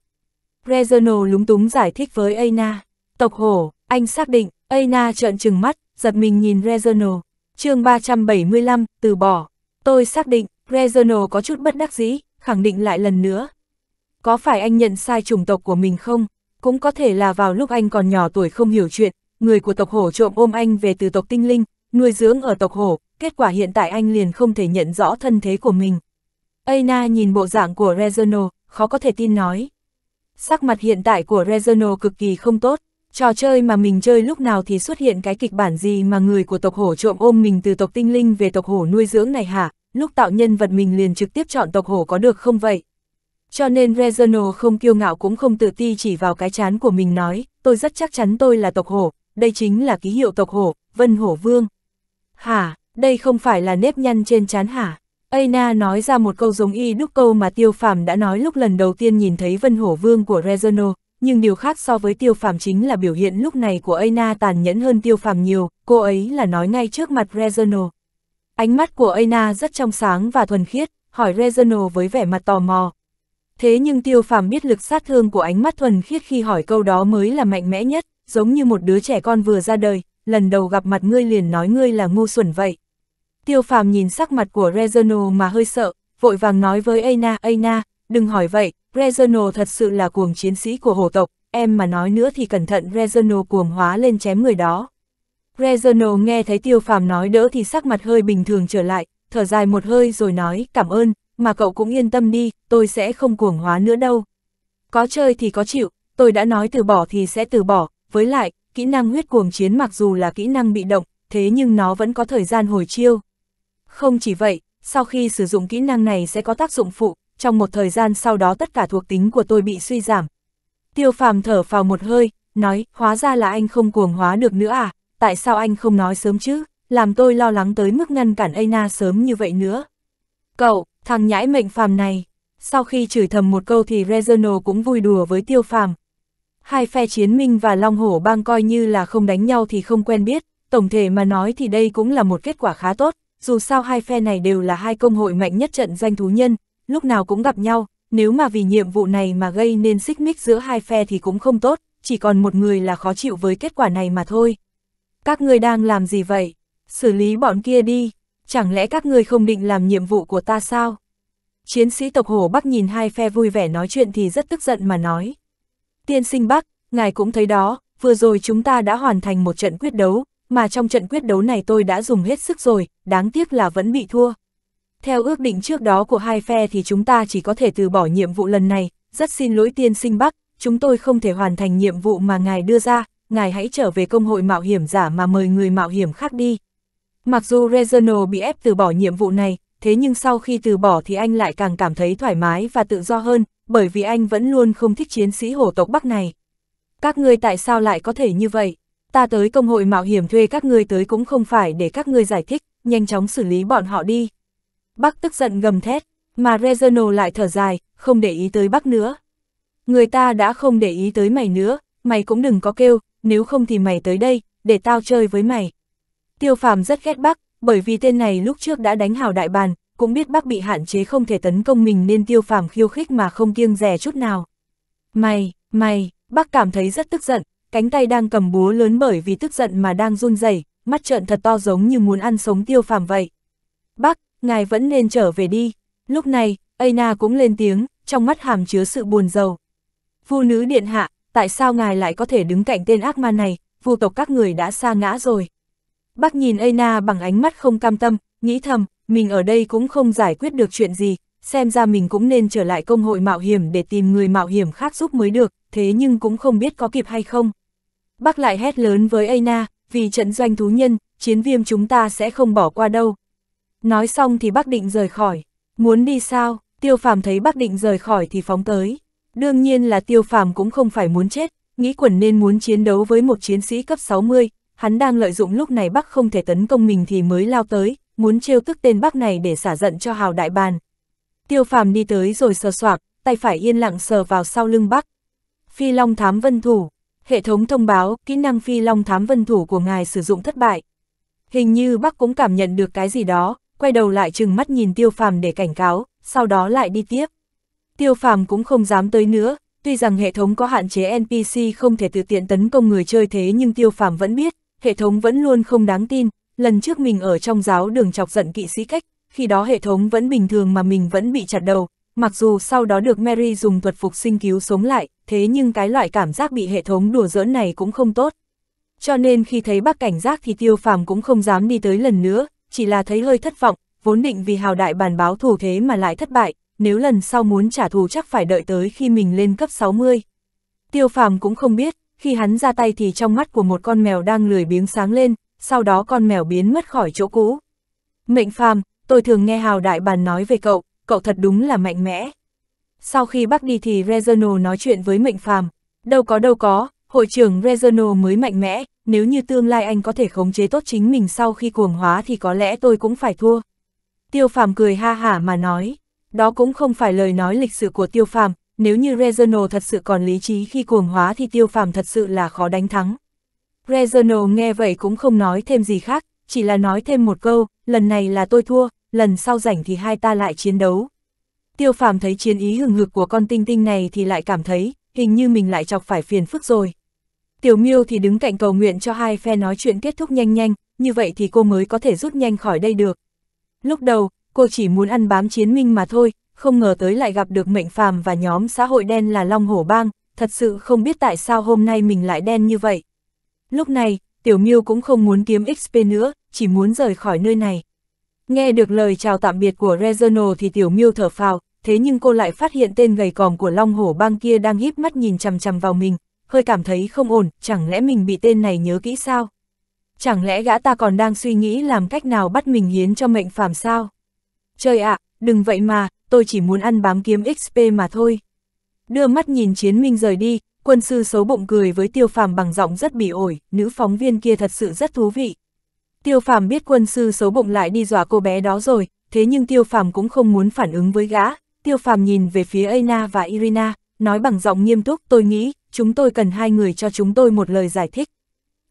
[SPEAKER 1] Rezono lúng túng giải thích với Aina. Tộc hổ, anh xác định, Aina trợn trừng mắt, giật mình nhìn Rezono. chương 375, từ bỏ. Tôi xác định, Rezono có chút bất đắc dĩ, khẳng định lại lần nữa. Có phải anh nhận sai chủng tộc của mình không? Cũng có thể là vào lúc anh còn nhỏ tuổi không hiểu chuyện, người của tộc hổ trộm ôm anh về từ tộc tinh linh, nuôi dưỡng ở tộc hổ, kết quả hiện tại anh liền không thể nhận rõ thân thế của mình. Aina nhìn bộ dạng của Rezano, khó có thể tin nói. Sắc mặt hiện tại của Rezano cực kỳ không tốt, trò chơi mà mình chơi lúc nào thì xuất hiện cái kịch bản gì mà người của tộc hổ trộm ôm mình từ tộc tinh linh về tộc hổ nuôi dưỡng này hả, lúc tạo nhân vật mình liền trực tiếp chọn tộc hổ có được không vậy? Cho nên Rezano không kiêu ngạo cũng không tự ti chỉ vào cái chán của mình nói, tôi rất chắc chắn tôi là tộc hổ, đây chính là ký hiệu tộc hổ, vân hổ vương. Hả, đây không phải là nếp nhăn trên chán hả? Aina nói ra một câu giống y đúc câu mà Tiêu Phàm đã nói lúc lần đầu tiên nhìn thấy Vân Hổ Vương của Rezono. nhưng điều khác so với Tiêu Phàm chính là biểu hiện lúc này của Aina tàn nhẫn hơn Tiêu Phàm nhiều, cô ấy là nói ngay trước mặt Rezono. Ánh mắt của Aina rất trong sáng và thuần khiết, hỏi Rezono với vẻ mặt tò mò. Thế nhưng Tiêu Phàm biết lực sát thương của ánh mắt thuần khiết khi hỏi câu đó mới là mạnh mẽ nhất, giống như một đứa trẻ con vừa ra đời, lần đầu gặp mặt ngươi liền nói ngươi là ngu xuẩn vậy, Tiêu phàm nhìn sắc mặt của Rezano mà hơi sợ, vội vàng nói với Aina, Aina, đừng hỏi vậy, Rezano thật sự là cuồng chiến sĩ của hồ tộc, em mà nói nữa thì cẩn thận Rezano cuồng hóa lên chém người đó. Rezano nghe thấy tiêu phàm nói đỡ thì sắc mặt hơi bình thường trở lại, thở dài một hơi rồi nói cảm ơn, mà cậu cũng yên tâm đi, tôi sẽ không cuồng hóa nữa đâu. Có chơi thì có chịu, tôi đã nói từ bỏ thì sẽ từ bỏ, với lại, kỹ năng huyết cuồng chiến mặc dù là kỹ năng bị động, thế nhưng nó vẫn có thời gian hồi chiêu. Không chỉ vậy, sau khi sử dụng kỹ năng này sẽ có tác dụng phụ, trong một thời gian sau đó tất cả thuộc tính của tôi bị suy giảm. Tiêu phàm thở vào một hơi, nói, hóa ra là anh không cuồng hóa được nữa à, tại sao anh không nói sớm chứ, làm tôi lo lắng tới mức ngăn cản Aina sớm như vậy nữa. Cậu, thằng nhãi mệnh phàm này, sau khi chửi thầm một câu thì Rezono cũng vui đùa với tiêu phàm. Hai phe chiến minh và long hổ bang coi như là không đánh nhau thì không quen biết, tổng thể mà nói thì đây cũng là một kết quả khá tốt, dù sao hai phe này đều là hai công hội mạnh nhất trận danh thú nhân, lúc nào cũng gặp nhau, nếu mà vì nhiệm vụ này mà gây nên xích mích giữa hai phe thì cũng không tốt, chỉ còn một người là khó chịu với kết quả này mà thôi. Các người đang làm gì vậy? Xử lý bọn kia đi, chẳng lẽ các người không định làm nhiệm vụ của ta sao? Chiến sĩ tộc hổ Bắc nhìn hai phe vui vẻ nói chuyện thì rất tức giận mà nói. Tiên sinh Bắc, ngài cũng thấy đó, vừa rồi chúng ta đã hoàn thành một trận quyết đấu, mà trong trận quyết đấu này tôi đã dùng hết sức rồi, đáng tiếc là vẫn bị thua. Theo ước định trước đó của hai phe thì chúng ta chỉ có thể từ bỏ nhiệm vụ lần này, rất xin lỗi tiên sinh Bắc, chúng tôi không thể hoàn thành nhiệm vụ mà ngài đưa ra, ngài hãy trở về công hội mạo hiểm giả mà mời người mạo hiểm khác đi. Mặc dù Rezono bị ép từ bỏ nhiệm vụ này, thế nhưng sau khi từ bỏ thì anh lại càng cảm thấy thoải mái và tự do hơn, bởi vì anh vẫn luôn không thích chiến sĩ hổ tộc Bắc này. Các ngươi tại sao lại có thể như vậy? ta tới công hội mạo hiểm thuê các ngươi tới cũng không phải để các ngươi giải thích, nhanh chóng xử lý bọn họ đi. Bắc tức giận gầm thét, mà Rezano lại thở dài, không để ý tới Bắc nữa. Người ta đã không để ý tới mày nữa, mày cũng đừng có kêu, nếu không thì mày tới đây, để tao chơi với mày. Tiêu phàm rất ghét Bắc, bởi vì tên này lúc trước đã đánh hào đại bàn, cũng biết Bắc bị hạn chế không thể tấn công mình nên tiêu phàm khiêu khích mà không kiêng rẻ chút nào. Mày, mày, Bắc cảm thấy rất tức giận, cánh tay đang cầm búa lớn bởi vì tức giận mà đang run rẩy, mắt trợn thật to giống như muốn ăn sống tiêu phàm vậy. Bác, ngài vẫn nên trở về đi. Lúc này, Aina cũng lên tiếng, trong mắt hàm chứa sự buồn rầu. Phu nữ điện hạ, tại sao ngài lại có thể đứng cạnh tên ác ma này, vu tộc các người đã xa ngã rồi. Bác nhìn Aina bằng ánh mắt không cam tâm, nghĩ thầm, mình ở đây cũng không giải quyết được chuyện gì, xem ra mình cũng nên trở lại công hội mạo hiểm để tìm người mạo hiểm khác giúp mới được, thế nhưng cũng không biết có kịp hay không. Bác lại hét lớn với Aina, vì trận doanh thú nhân, chiến viêm chúng ta sẽ không bỏ qua đâu. Nói xong thì bác định rời khỏi. Muốn đi sao, tiêu phàm thấy bác định rời khỏi thì phóng tới. Đương nhiên là tiêu phàm cũng không phải muốn chết, nghĩ quẩn nên muốn chiến đấu với một chiến sĩ cấp 60, hắn đang lợi dụng lúc này bác không thể tấn công mình thì mới lao tới, muốn trêu tức tên bác này để xả giận cho hào đại bàn. Tiêu phàm đi tới rồi sờ soạc, tay phải yên lặng sờ vào sau lưng bác. Phi Long thám vân thủ, Hệ thống thông báo, kỹ năng phi long thám vân thủ của ngài sử dụng thất bại. Hình như bác cũng cảm nhận được cái gì đó, quay đầu lại chừng mắt nhìn tiêu phàm để cảnh cáo, sau đó lại đi tiếp. Tiêu phàm cũng không dám tới nữa, tuy rằng hệ thống có hạn chế NPC không thể tự tiện tấn công người chơi thế nhưng tiêu phàm vẫn biết, hệ thống vẫn luôn không đáng tin, lần trước mình ở trong giáo đường chọc giận kỵ sĩ cách, khi đó hệ thống vẫn bình thường mà mình vẫn bị chặt đầu, mặc dù sau đó được Mary dùng thuật phục sinh cứu sống lại, thế nhưng cái loại cảm giác bị hệ thống đùa giỡn này cũng không tốt. Cho nên khi thấy bác cảnh giác thì tiêu phàm cũng không dám đi tới lần nữa, chỉ là thấy hơi thất vọng, vốn định vì hào đại bàn báo thù thế mà lại thất bại, nếu lần sau muốn trả thù chắc phải đợi tới khi mình lên cấp 60. Tiêu phàm cũng không biết, khi hắn ra tay thì trong mắt của một con mèo đang lười biếng sáng lên, sau đó con mèo biến mất khỏi chỗ cũ. Mệnh phàm, tôi thường nghe hào đại bàn nói về cậu, cậu thật đúng là mạnh mẽ. Sau khi bác đi thì Rezano nói chuyện với mệnh phàm. Đâu có đâu có, hội trưởng Rezano mới mạnh mẽ, nếu như tương lai anh có thể khống chế tốt chính mình sau khi cuồng hóa thì có lẽ tôi cũng phải thua. Tiêu phàm cười ha hả mà nói. Đó cũng không phải lời nói lịch sử của tiêu phàm, nếu như Rezano thật sự còn lý trí khi cuồng hóa thì tiêu phàm thật sự là khó đánh thắng. Rezano nghe vậy cũng không nói thêm gì khác, chỉ là nói thêm một câu, lần này là tôi thua, lần sau rảnh thì hai ta lại chiến đấu tiêu phàm thấy chiến ý hừng hực của con tinh tinh này thì lại cảm thấy, hình như mình lại chọc phải phiền phức rồi. Tiểu miêu thì đứng cạnh cầu nguyện cho hai phe nói chuyện kết thúc nhanh nhanh, như vậy thì cô mới có thể rút nhanh khỏi đây được. Lúc đầu, cô chỉ muốn ăn bám chiến minh mà thôi, không ngờ tới lại gặp được mệnh phàm và nhóm xã hội đen là Long Hổ Bang, thật sự không biết tại sao hôm nay mình lại đen như vậy. Lúc này, Tiểu Miêu cũng không muốn kiếm XP nữa, chỉ muốn rời khỏi nơi này. Nghe được lời chào tạm biệt của Reginald thì tiểu miêu thở phào, thế nhưng cô lại phát hiện tên gầy còm của Long Hổ bang kia đang híp mắt nhìn chằm chằm vào mình, hơi cảm thấy không ổn, chẳng lẽ mình bị tên này nhớ kỹ sao? Chẳng lẽ gã ta còn đang suy nghĩ làm cách nào bắt mình hiến cho mệnh phàm sao? Trời ạ, đừng vậy mà, tôi chỉ muốn ăn bám kiếm XP mà thôi. Đưa mắt nhìn chiến minh rời đi, quân sư xấu bụng cười với tiêu phàm bằng giọng rất bỉ ổi, nữ phóng viên kia thật sự rất thú vị. Tiêu phàm biết quân sư xấu bụng lại đi dọa cô bé đó rồi, thế nhưng tiêu phàm cũng không muốn phản ứng với gã. Tiêu phàm nhìn về phía Aina và Irina, nói bằng giọng nghiêm túc tôi nghĩ, chúng tôi cần hai người cho chúng tôi một lời giải thích.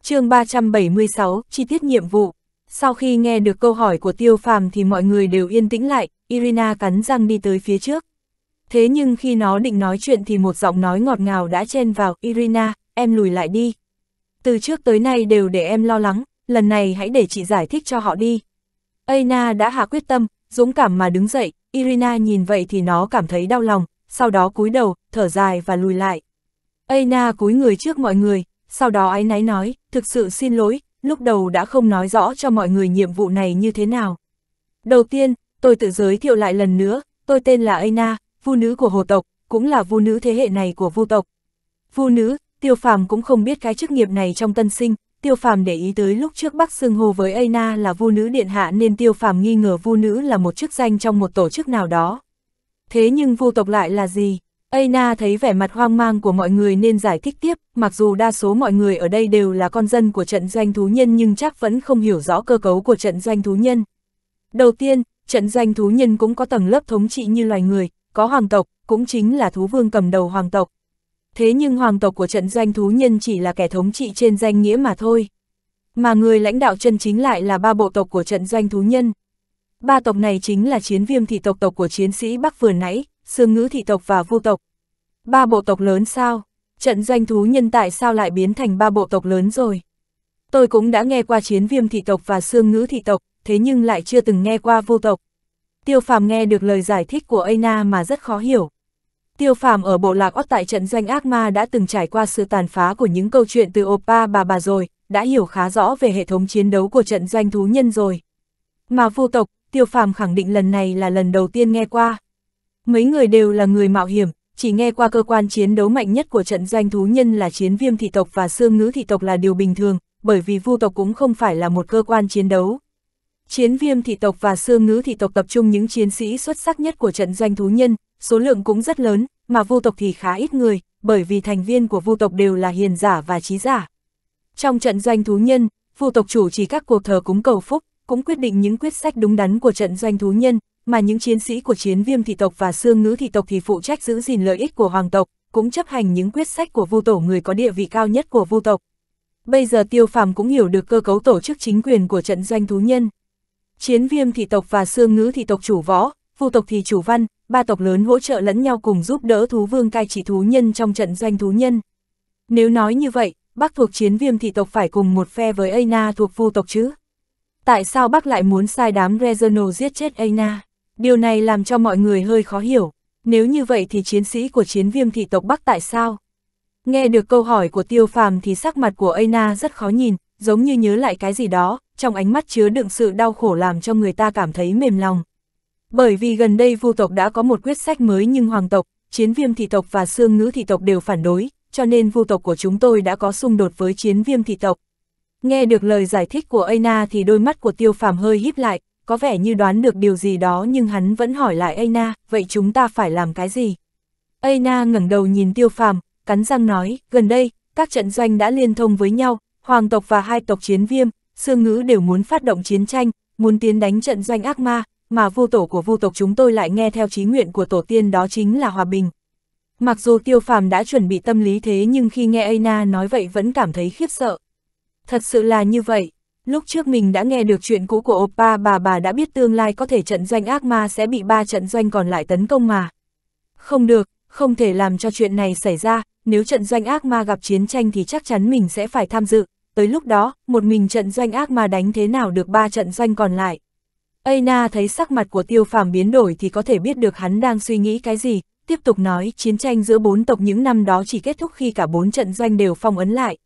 [SPEAKER 1] chương 376, chi tiết nhiệm vụ. Sau khi nghe được câu hỏi của tiêu phàm thì mọi người đều yên tĩnh lại, Irina cắn răng đi tới phía trước. Thế nhưng khi nó định nói chuyện thì một giọng nói ngọt ngào đã chen vào, Irina, em lùi lại đi. Từ trước tới nay đều để em lo lắng, lần này hãy để chị giải thích cho họ đi. Aina đã hạ quyết tâm, dũng cảm mà đứng dậy, Irina nhìn vậy thì nó cảm thấy đau lòng, sau đó cúi đầu, thở dài và lùi lại. Aina cúi người trước mọi người, sau đó ái náy nói, thực sự xin lỗi, lúc đầu đã không nói rõ cho mọi người nhiệm vụ này như thế nào. Đầu tiên, tôi tự giới thiệu lại lần nữa, tôi tên là Aina, vu nữ của hồ tộc, cũng là vu nữ thế hệ này của vu tộc. Vu nữ, tiêu phàm cũng không biết cái chức nghiệp này trong tân sinh, Tiêu Phàm để ý tới lúc trước Bắc xưng hô với Aina là vu nữ điện hạ nên Tiêu Phàm nghi ngờ vu nữ là một chức danh trong một tổ chức nào đó. Thế nhưng vu tộc lại là gì? Aina thấy vẻ mặt hoang mang của mọi người nên giải thích tiếp, mặc dù đa số mọi người ở đây đều là con dân của trận doanh thú nhân nhưng chắc vẫn không hiểu rõ cơ cấu của trận doanh thú nhân. Đầu tiên, trận doanh thú nhân cũng có tầng lớp thống trị như loài người, có hoàng tộc, cũng chính là thú vương cầm đầu hoàng tộc, thế nhưng hoàng tộc của trận doanh thú nhân chỉ là kẻ thống trị trên danh nghĩa mà thôi. Mà người lãnh đạo chân chính lại là ba bộ tộc của trận doanh thú nhân. Ba tộc này chính là chiến viêm thị tộc tộc của chiến sĩ Bắc vừa nãy, xương ngữ thị tộc và vu tộc. Ba bộ tộc lớn sao? Trận doanh thú nhân tại sao lại biến thành ba bộ tộc lớn rồi? Tôi cũng đã nghe qua chiến viêm thị tộc và xương ngữ thị tộc, thế nhưng lại chưa từng nghe qua vu tộc. Tiêu phàm nghe được lời giải thích của Aina mà rất khó hiểu. Tiêu phàm ở bộ lạc ót tại trận doanh ác ma đã từng trải qua sự tàn phá của những câu chuyện từ Opa bà bà rồi, đã hiểu khá rõ về hệ thống chiến đấu của trận doanh thú nhân rồi. Mà vô tộc, tiêu phàm khẳng định lần này là lần đầu tiên nghe qua. Mấy người đều là người mạo hiểm, chỉ nghe qua cơ quan chiến đấu mạnh nhất của trận doanh thú nhân là chiến viêm thị tộc và xương ngữ thị tộc là điều bình thường, bởi vì vu tộc cũng không phải là một cơ quan chiến đấu. Chiến viêm thị tộc và xương ngữ thị tộc tập trung những chiến sĩ xuất sắc nhất của trận doanh thú nhân, số lượng cũng rất lớn, mà vu tộc thì khá ít người, bởi vì thành viên của vu tộc đều là hiền giả và trí giả. Trong trận doanh thú nhân, vu tộc chủ chỉ các cuộc thờ cúng cầu phúc, cũng quyết định những quyết sách đúng đắn của trận doanh thú nhân, mà những chiến sĩ của chiến viêm thị tộc và xương ngữ thị tộc thì phụ trách giữ gìn lợi ích của hoàng tộc, cũng chấp hành những quyết sách của vu tổ người có địa vị cao nhất của vu tộc. Bây giờ tiêu phàm cũng hiểu được cơ cấu tổ chức chính quyền của trận doanh thú nhân. Chiến viêm thị tộc và xương ngữ thị tộc chủ võ, vu tộc thì chủ văn, ba tộc lớn hỗ trợ lẫn nhau cùng giúp đỡ thú vương cai trị thú nhân trong trận doanh thú nhân. Nếu nói như vậy, bác thuộc chiến viêm thị tộc phải cùng một phe với Aina thuộc vu tộc chứ. Tại sao bác lại muốn sai đám Rezono giết chết Aina? Điều này làm cho mọi người hơi khó hiểu. Nếu như vậy thì chiến sĩ của chiến viêm thị tộc bác tại sao? Nghe được câu hỏi của tiêu phàm thì sắc mặt của Aina rất khó nhìn, giống như nhớ lại cái gì đó, trong ánh mắt chứa đựng sự đau khổ làm cho người ta cảm thấy mềm lòng. Bởi vì gần đây vu tộc đã có một quyết sách mới nhưng hoàng tộc, chiến viêm thị tộc và xương ngữ thị tộc đều phản đối, cho nên vu tộc của chúng tôi đã có xung đột với chiến viêm thị tộc. Nghe được lời giải thích của Aina thì đôi mắt của tiêu phàm hơi híp lại, có vẻ như đoán được điều gì đó nhưng hắn vẫn hỏi lại Aina, vậy chúng ta phải làm cái gì? Aina ngẩng đầu nhìn tiêu phàm, cắn răng nói, gần đây, các trận doanh đã liên thông với nhau, hoàng tộc và hai tộc chiến viêm, xương ngữ đều muốn phát động chiến tranh, muốn tiến đánh trận doanh ác ma, mà vu tổ của vu tộc chúng tôi lại nghe theo chí nguyện của tổ tiên đó chính là hòa bình. Mặc dù tiêu phàm đã chuẩn bị tâm lý thế nhưng khi nghe Aina nói vậy vẫn cảm thấy khiếp sợ. Thật sự là như vậy, lúc trước mình đã nghe được chuyện cũ của opa bà bà đã biết tương lai có thể trận doanh ác ma sẽ bị ba trận doanh còn lại tấn công mà. Không được, không thể làm cho chuyện này xảy ra, nếu trận doanh ác ma gặp chiến tranh thì chắc chắn mình sẽ phải tham dự, tới lúc đó, một mình trận doanh ác ma đánh thế nào được ba trận doanh còn lại. Aina thấy sắc mặt của tiêu phàm biến đổi thì có thể biết được hắn đang suy nghĩ cái gì, tiếp tục nói chiến tranh giữa bốn tộc những năm đó chỉ kết thúc khi cả bốn trận doanh đều phong ấn lại.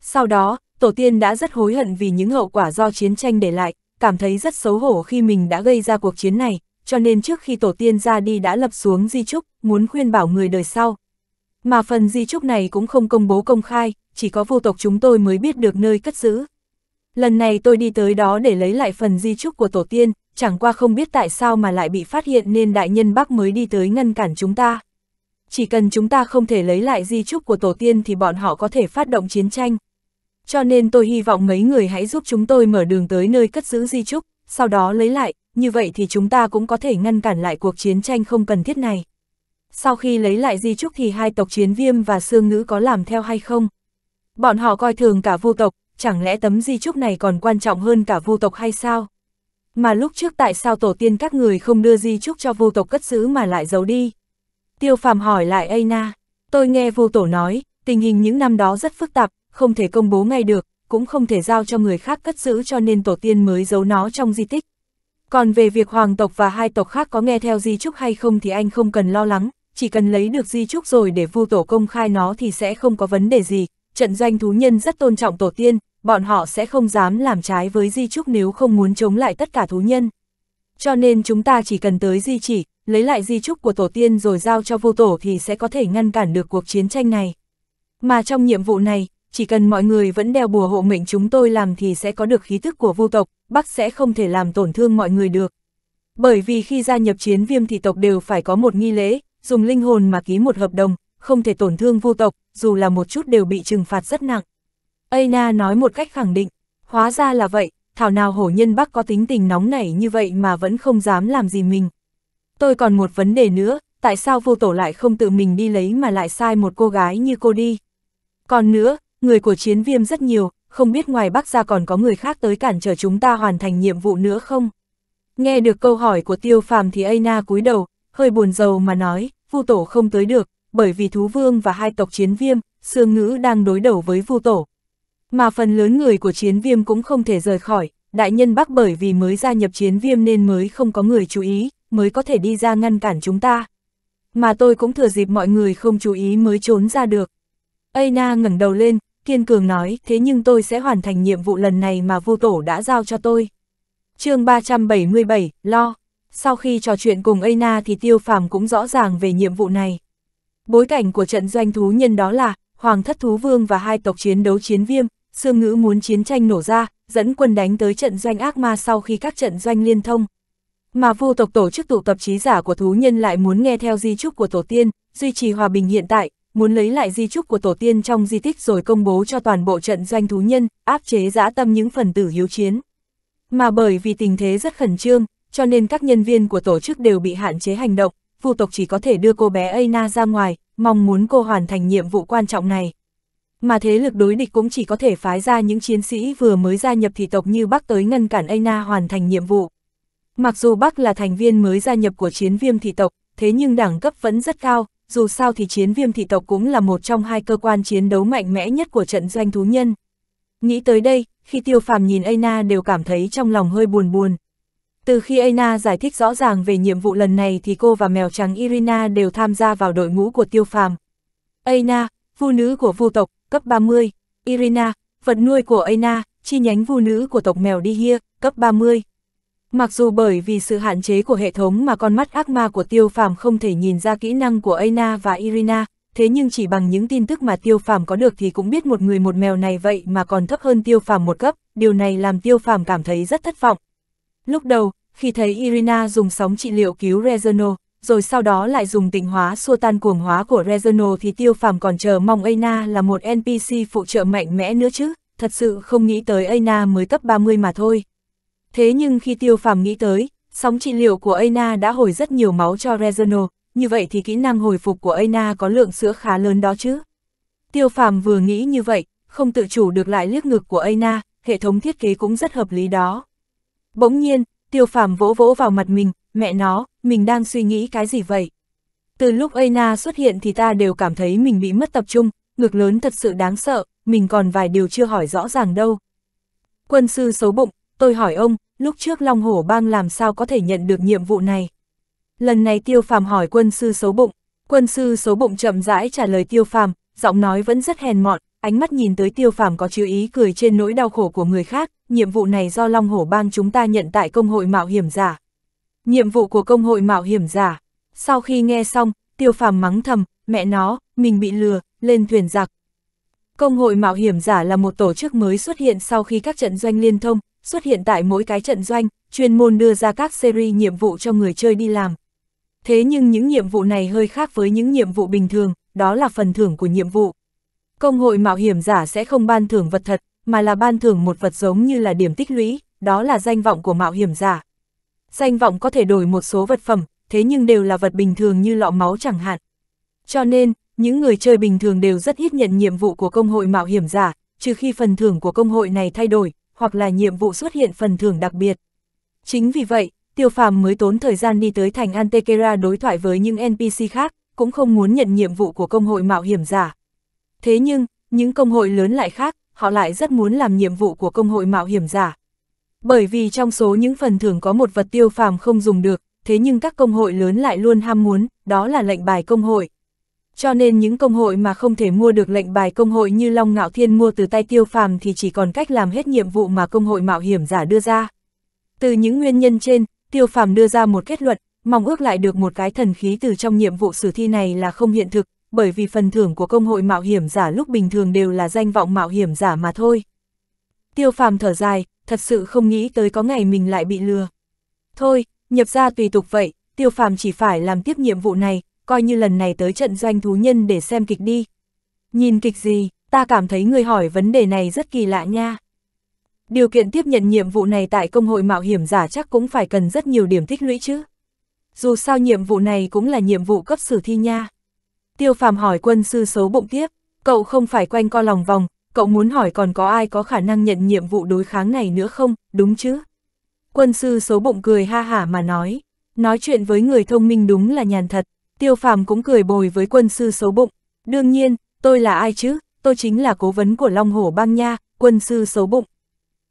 [SPEAKER 1] Sau đó, tổ tiên đã rất hối hận vì những hậu quả do chiến tranh để lại, cảm thấy rất xấu hổ khi mình đã gây ra cuộc chiến này, cho nên trước khi tổ tiên ra đi đã lập xuống di trúc, muốn khuyên bảo người đời sau. Mà phần di trúc này cũng không công bố công khai, chỉ có vô tộc chúng tôi mới biết được nơi cất giữ. Lần này tôi đi tới đó để lấy lại phần di trúc của tổ tiên, chẳng qua không biết tại sao mà lại bị phát hiện nên đại nhân bác mới đi tới ngăn cản chúng ta. Chỉ cần chúng ta không thể lấy lại di trúc của tổ tiên thì bọn họ có thể phát động chiến tranh. Cho nên tôi hy vọng mấy người hãy giúp chúng tôi mở đường tới nơi cất giữ di trúc, sau đó lấy lại, như vậy thì chúng ta cũng có thể ngăn cản lại cuộc chiến tranh không cần thiết này. Sau khi lấy lại di trúc thì hai tộc chiến viêm và xương ngữ có làm theo hay không? Bọn họ coi thường cả vô tộc, chẳng lẽ tấm di trúc này còn quan trọng hơn cả vu tộc hay sao? Mà lúc trước tại sao tổ tiên các người không đưa di trúc cho vu tộc cất giữ mà lại giấu đi? Tiêu phàm hỏi lại Aina, tôi nghe vu tổ nói, tình hình những năm đó rất phức tạp, không thể công bố ngay được, cũng không thể giao cho người khác cất giữ cho nên tổ tiên mới giấu nó trong di tích. Còn về việc hoàng tộc và hai tộc khác có nghe theo di trúc hay không thì anh không cần lo lắng, chỉ cần lấy được di trúc rồi để vu tổ công khai nó thì sẽ không có vấn đề gì, trận doanh thú nhân rất tôn trọng tổ tiên, bọn họ sẽ không dám làm trái với di trúc nếu không muốn chống lại tất cả thú nhân. Cho nên chúng ta chỉ cần tới di chỉ, lấy lại di trúc của tổ tiên rồi giao cho vô tổ thì sẽ có thể ngăn cản được cuộc chiến tranh này. Mà trong nhiệm vụ này, chỉ cần mọi người vẫn đeo bùa hộ mệnh chúng tôi làm thì sẽ có được khí thức của vô tộc, bác sẽ không thể làm tổn thương mọi người được. Bởi vì khi gia nhập chiến viêm thì tộc đều phải có một nghi lễ, dùng linh hồn mà ký một hợp đồng, không thể tổn thương vô tộc, dù là một chút đều bị trừng phạt rất nặng. Aina nói một cách khẳng định, hóa ra là vậy, thảo nào hổ nhân bắc có tính tình nóng nảy như vậy mà vẫn không dám làm gì mình. Tôi còn một vấn đề nữa, tại sao vô tổ lại không tự mình đi lấy mà lại sai một cô gái như cô đi? Còn nữa, người của chiến viêm rất nhiều, không biết ngoài bắc ra còn có người khác tới cản trở chúng ta hoàn thành nhiệm vụ nữa không? Nghe được câu hỏi của tiêu phàm thì Aina cúi đầu, hơi buồn rầu mà nói, vô tổ không tới được, bởi vì thú vương và hai tộc chiến viêm, xương ngữ đang đối đầu với vu tổ. Mà phần lớn người của chiến viêm cũng không thể rời khỏi, đại nhân bắc bởi vì mới gia nhập chiến viêm nên mới không có người chú ý, mới có thể đi ra ngăn cản chúng ta. Mà tôi cũng thừa dịp mọi người không chú ý mới trốn ra được. Aina ngẩng đầu lên, kiên cường nói, thế nhưng tôi sẽ hoàn thành nhiệm vụ lần này mà vu tổ đã giao cho tôi. chương 377, lo. Sau khi trò chuyện cùng Aina thì Tiêu Phàm cũng rõ ràng về nhiệm vụ này. Bối cảnh của trận doanh thú nhân đó là, Hoàng thất thú vương và hai tộc chiến đấu chiến viêm, xương ngữ muốn chiến tranh nổ ra, dẫn quân đánh tới trận doanh ác ma sau khi các trận doanh liên thông. Mà vô tộc tổ chức tụ tập trí giả của thú nhân lại muốn nghe theo di trúc của tổ tiên, duy trì hòa bình hiện tại, muốn lấy lại di trúc của tổ tiên trong di tích rồi công bố cho toàn bộ trận doanh thú nhân, áp chế dã tâm những phần tử hiếu chiến. Mà bởi vì tình thế rất khẩn trương, cho nên các nhân viên của tổ chức đều bị hạn chế hành động, vu tộc chỉ có thể đưa cô bé Aina ra ngoài, mong muốn cô hoàn thành nhiệm vụ quan trọng này. Mà thế lực đối địch cũng chỉ có thể phái ra những chiến sĩ vừa mới gia nhập thị tộc như Bắc tới ngăn cản Aina hoàn thành nhiệm vụ. Mặc dù Bắc là thành viên mới gia nhập của chiến viêm thị tộc, thế nhưng đẳng cấp vẫn rất cao, dù sao thì chiến viêm thị tộc cũng là một trong hai cơ quan chiến đấu mạnh mẽ nhất của trận doanh thú nhân. Nghĩ tới đây, khi tiêu phàm nhìn Aina đều cảm thấy trong lòng hơi buồn buồn. Từ khi Aina giải thích rõ ràng về nhiệm vụ lần này thì cô và mèo trắng Irina đều tham gia vào đội ngũ của tiêu phàm. Aina, phụ nữ của vu tộc, cấp 30. Irina, vật nuôi của Aina, chi nhánh vu nữ của tộc mèo đi hia, cấp 30. Mặc dù bởi vì sự hạn chế của hệ thống mà con mắt ác ma của tiêu phàm không thể nhìn ra kỹ năng của Aina và Irina, thế nhưng chỉ bằng những tin tức mà tiêu phàm có được thì cũng biết một người một mèo này vậy mà còn thấp hơn tiêu phàm một cấp, điều này làm tiêu phàm cảm thấy rất thất vọng. Lúc đầu, khi thấy Irina dùng sóng trị liệu cứu Rezano, rồi sau đó lại dùng tịnh hóa xua tan cuồng hóa của Rezano thì tiêu phàm còn chờ mong Aina là một NPC phụ trợ mạnh mẽ nữa chứ, thật sự không nghĩ tới Aina mới cấp 30 mà thôi. Thế nhưng khi tiêu phàm nghĩ tới, sóng trị liệu của Aina đã hồi rất nhiều máu cho Rezano, như vậy thì kỹ năng hồi phục của Aina có lượng sữa khá lớn đó chứ. Tiêu phàm vừa nghĩ như vậy, không tự chủ được lại liếc ngực của Aina, hệ thống thiết kế cũng rất hợp lý đó. Bỗng nhiên, tiêu phàm vỗ vỗ vào mặt mình, mẹ nó, mình đang suy nghĩ cái gì vậy? Từ lúc Aina xuất hiện thì ta đều cảm thấy mình bị mất tập trung, ngược lớn thật sự đáng sợ, mình còn vài điều chưa hỏi rõ ràng đâu. Quân sư xấu bụng, tôi hỏi ông, lúc trước Long Hổ Bang làm sao có thể nhận được nhiệm vụ này? Lần này tiêu phàm hỏi quân sư xấu bụng, quân sư xấu bụng chậm rãi trả lời tiêu phàm, giọng nói vẫn rất hèn mọn, ánh mắt nhìn tới tiêu phàm có chứa ý cười trên nỗi đau khổ của người khác, nhiệm vụ này do Long Hổ Bang chúng ta nhận tại công hội mạo hiểm giả. Nhiệm vụ của công hội mạo hiểm giả. Sau khi nghe xong, tiêu phàm mắng thầm, mẹ nó, mình bị lừa, lên thuyền giặc. Công hội mạo hiểm giả là một tổ chức mới xuất hiện sau khi các trận doanh liên thông, xuất hiện tại mỗi cái trận doanh, chuyên môn đưa ra các series nhiệm vụ cho người chơi đi làm. Thế nhưng những nhiệm vụ này hơi khác với những nhiệm vụ bình thường, đó là phần thưởng của nhiệm vụ. Công hội mạo hiểm giả sẽ không ban thưởng vật thật, mà là ban thưởng một vật giống như là điểm tích lũy, đó là danh vọng của mạo hiểm giả. Danh vọng có thể đổi một số vật phẩm, thế nhưng đều là vật bình thường như lọ máu chẳng hạn. Cho nên, những người chơi bình thường đều rất ít nhận nhiệm vụ của công hội mạo hiểm giả, trừ khi phần thưởng của công hội này thay đổi, hoặc là nhiệm vụ xuất hiện phần thưởng đặc biệt. Chính vì vậy, Tiêu Phàm mới tốn thời gian đi tới thành Antekera đối thoại với những NPC khác, cũng không muốn nhận nhiệm vụ của công hội mạo hiểm giả. Thế nhưng, những công hội lớn lại khác, họ lại rất muốn làm nhiệm vụ của công hội mạo hiểm giả. Bởi vì trong số những phần thưởng có một vật tiêu phàm không dùng được, thế nhưng các công hội lớn lại luôn ham muốn, đó là lệnh bài công hội. Cho nên những công hội mà không thể mua được lệnh bài công hội như Long Ngạo Thiên mua từ tay tiêu phàm thì chỉ còn cách làm hết nhiệm vụ mà công hội mạo hiểm giả đưa ra. Từ những nguyên nhân trên, tiêu phàm đưa ra một kết luận, mong ước lại được một cái thần khí từ trong nhiệm vụ sử thi này là không hiện thực, bởi vì phần thưởng của công hội mạo hiểm giả lúc bình thường đều là danh vọng mạo hiểm giả mà thôi. Tiêu phàm thở dài, thật sự không nghĩ tới có ngày mình lại bị lừa. Thôi, nhập ra tùy tục vậy, tiêu phàm chỉ phải làm tiếp nhiệm vụ này, coi như lần này tới trận doanh thú nhân để xem kịch đi. Nhìn kịch gì, ta cảm thấy người hỏi vấn đề này rất kỳ lạ nha. Điều kiện tiếp nhận nhiệm vụ này tại công hội mạo hiểm giả chắc cũng phải cần rất nhiều điểm tích lũy chứ. Dù sao nhiệm vụ này cũng là nhiệm vụ cấp sử thi nha. Tiêu phàm hỏi quân sư xấu bụng tiếp, cậu không phải quanh co lòng vòng, cậu muốn hỏi còn có ai có khả năng nhận nhiệm vụ đối kháng này nữa không, đúng chứ? Quân sư xấu bụng cười ha hả mà nói, nói chuyện với người thông minh đúng là nhàn thật, tiêu phàm cũng cười bồi với quân sư xấu bụng, đương nhiên, tôi là ai chứ, tôi chính là cố vấn của Long Hổ Bang Nha, quân sư xấu bụng.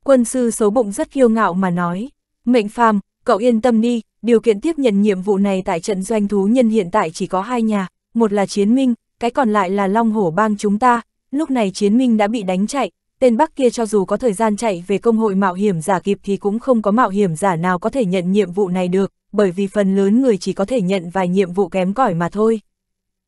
[SPEAKER 1] Quân sư xấu bụng rất kiêu ngạo mà nói, mệnh phàm, cậu yên tâm đi, điều kiện tiếp nhận nhiệm vụ này tại trận doanh thú nhân hiện tại chỉ có hai nhà, một là chiến minh, cái còn lại là long hổ bang chúng ta, lúc này chiến minh đã bị đánh chạy, tên Bắc kia cho dù có thời gian chạy về công hội mạo hiểm giả kịp thì cũng không có mạo hiểm giả nào có thể nhận nhiệm vụ này được, bởi vì phần lớn người chỉ có thể nhận vài nhiệm vụ kém cỏi mà thôi.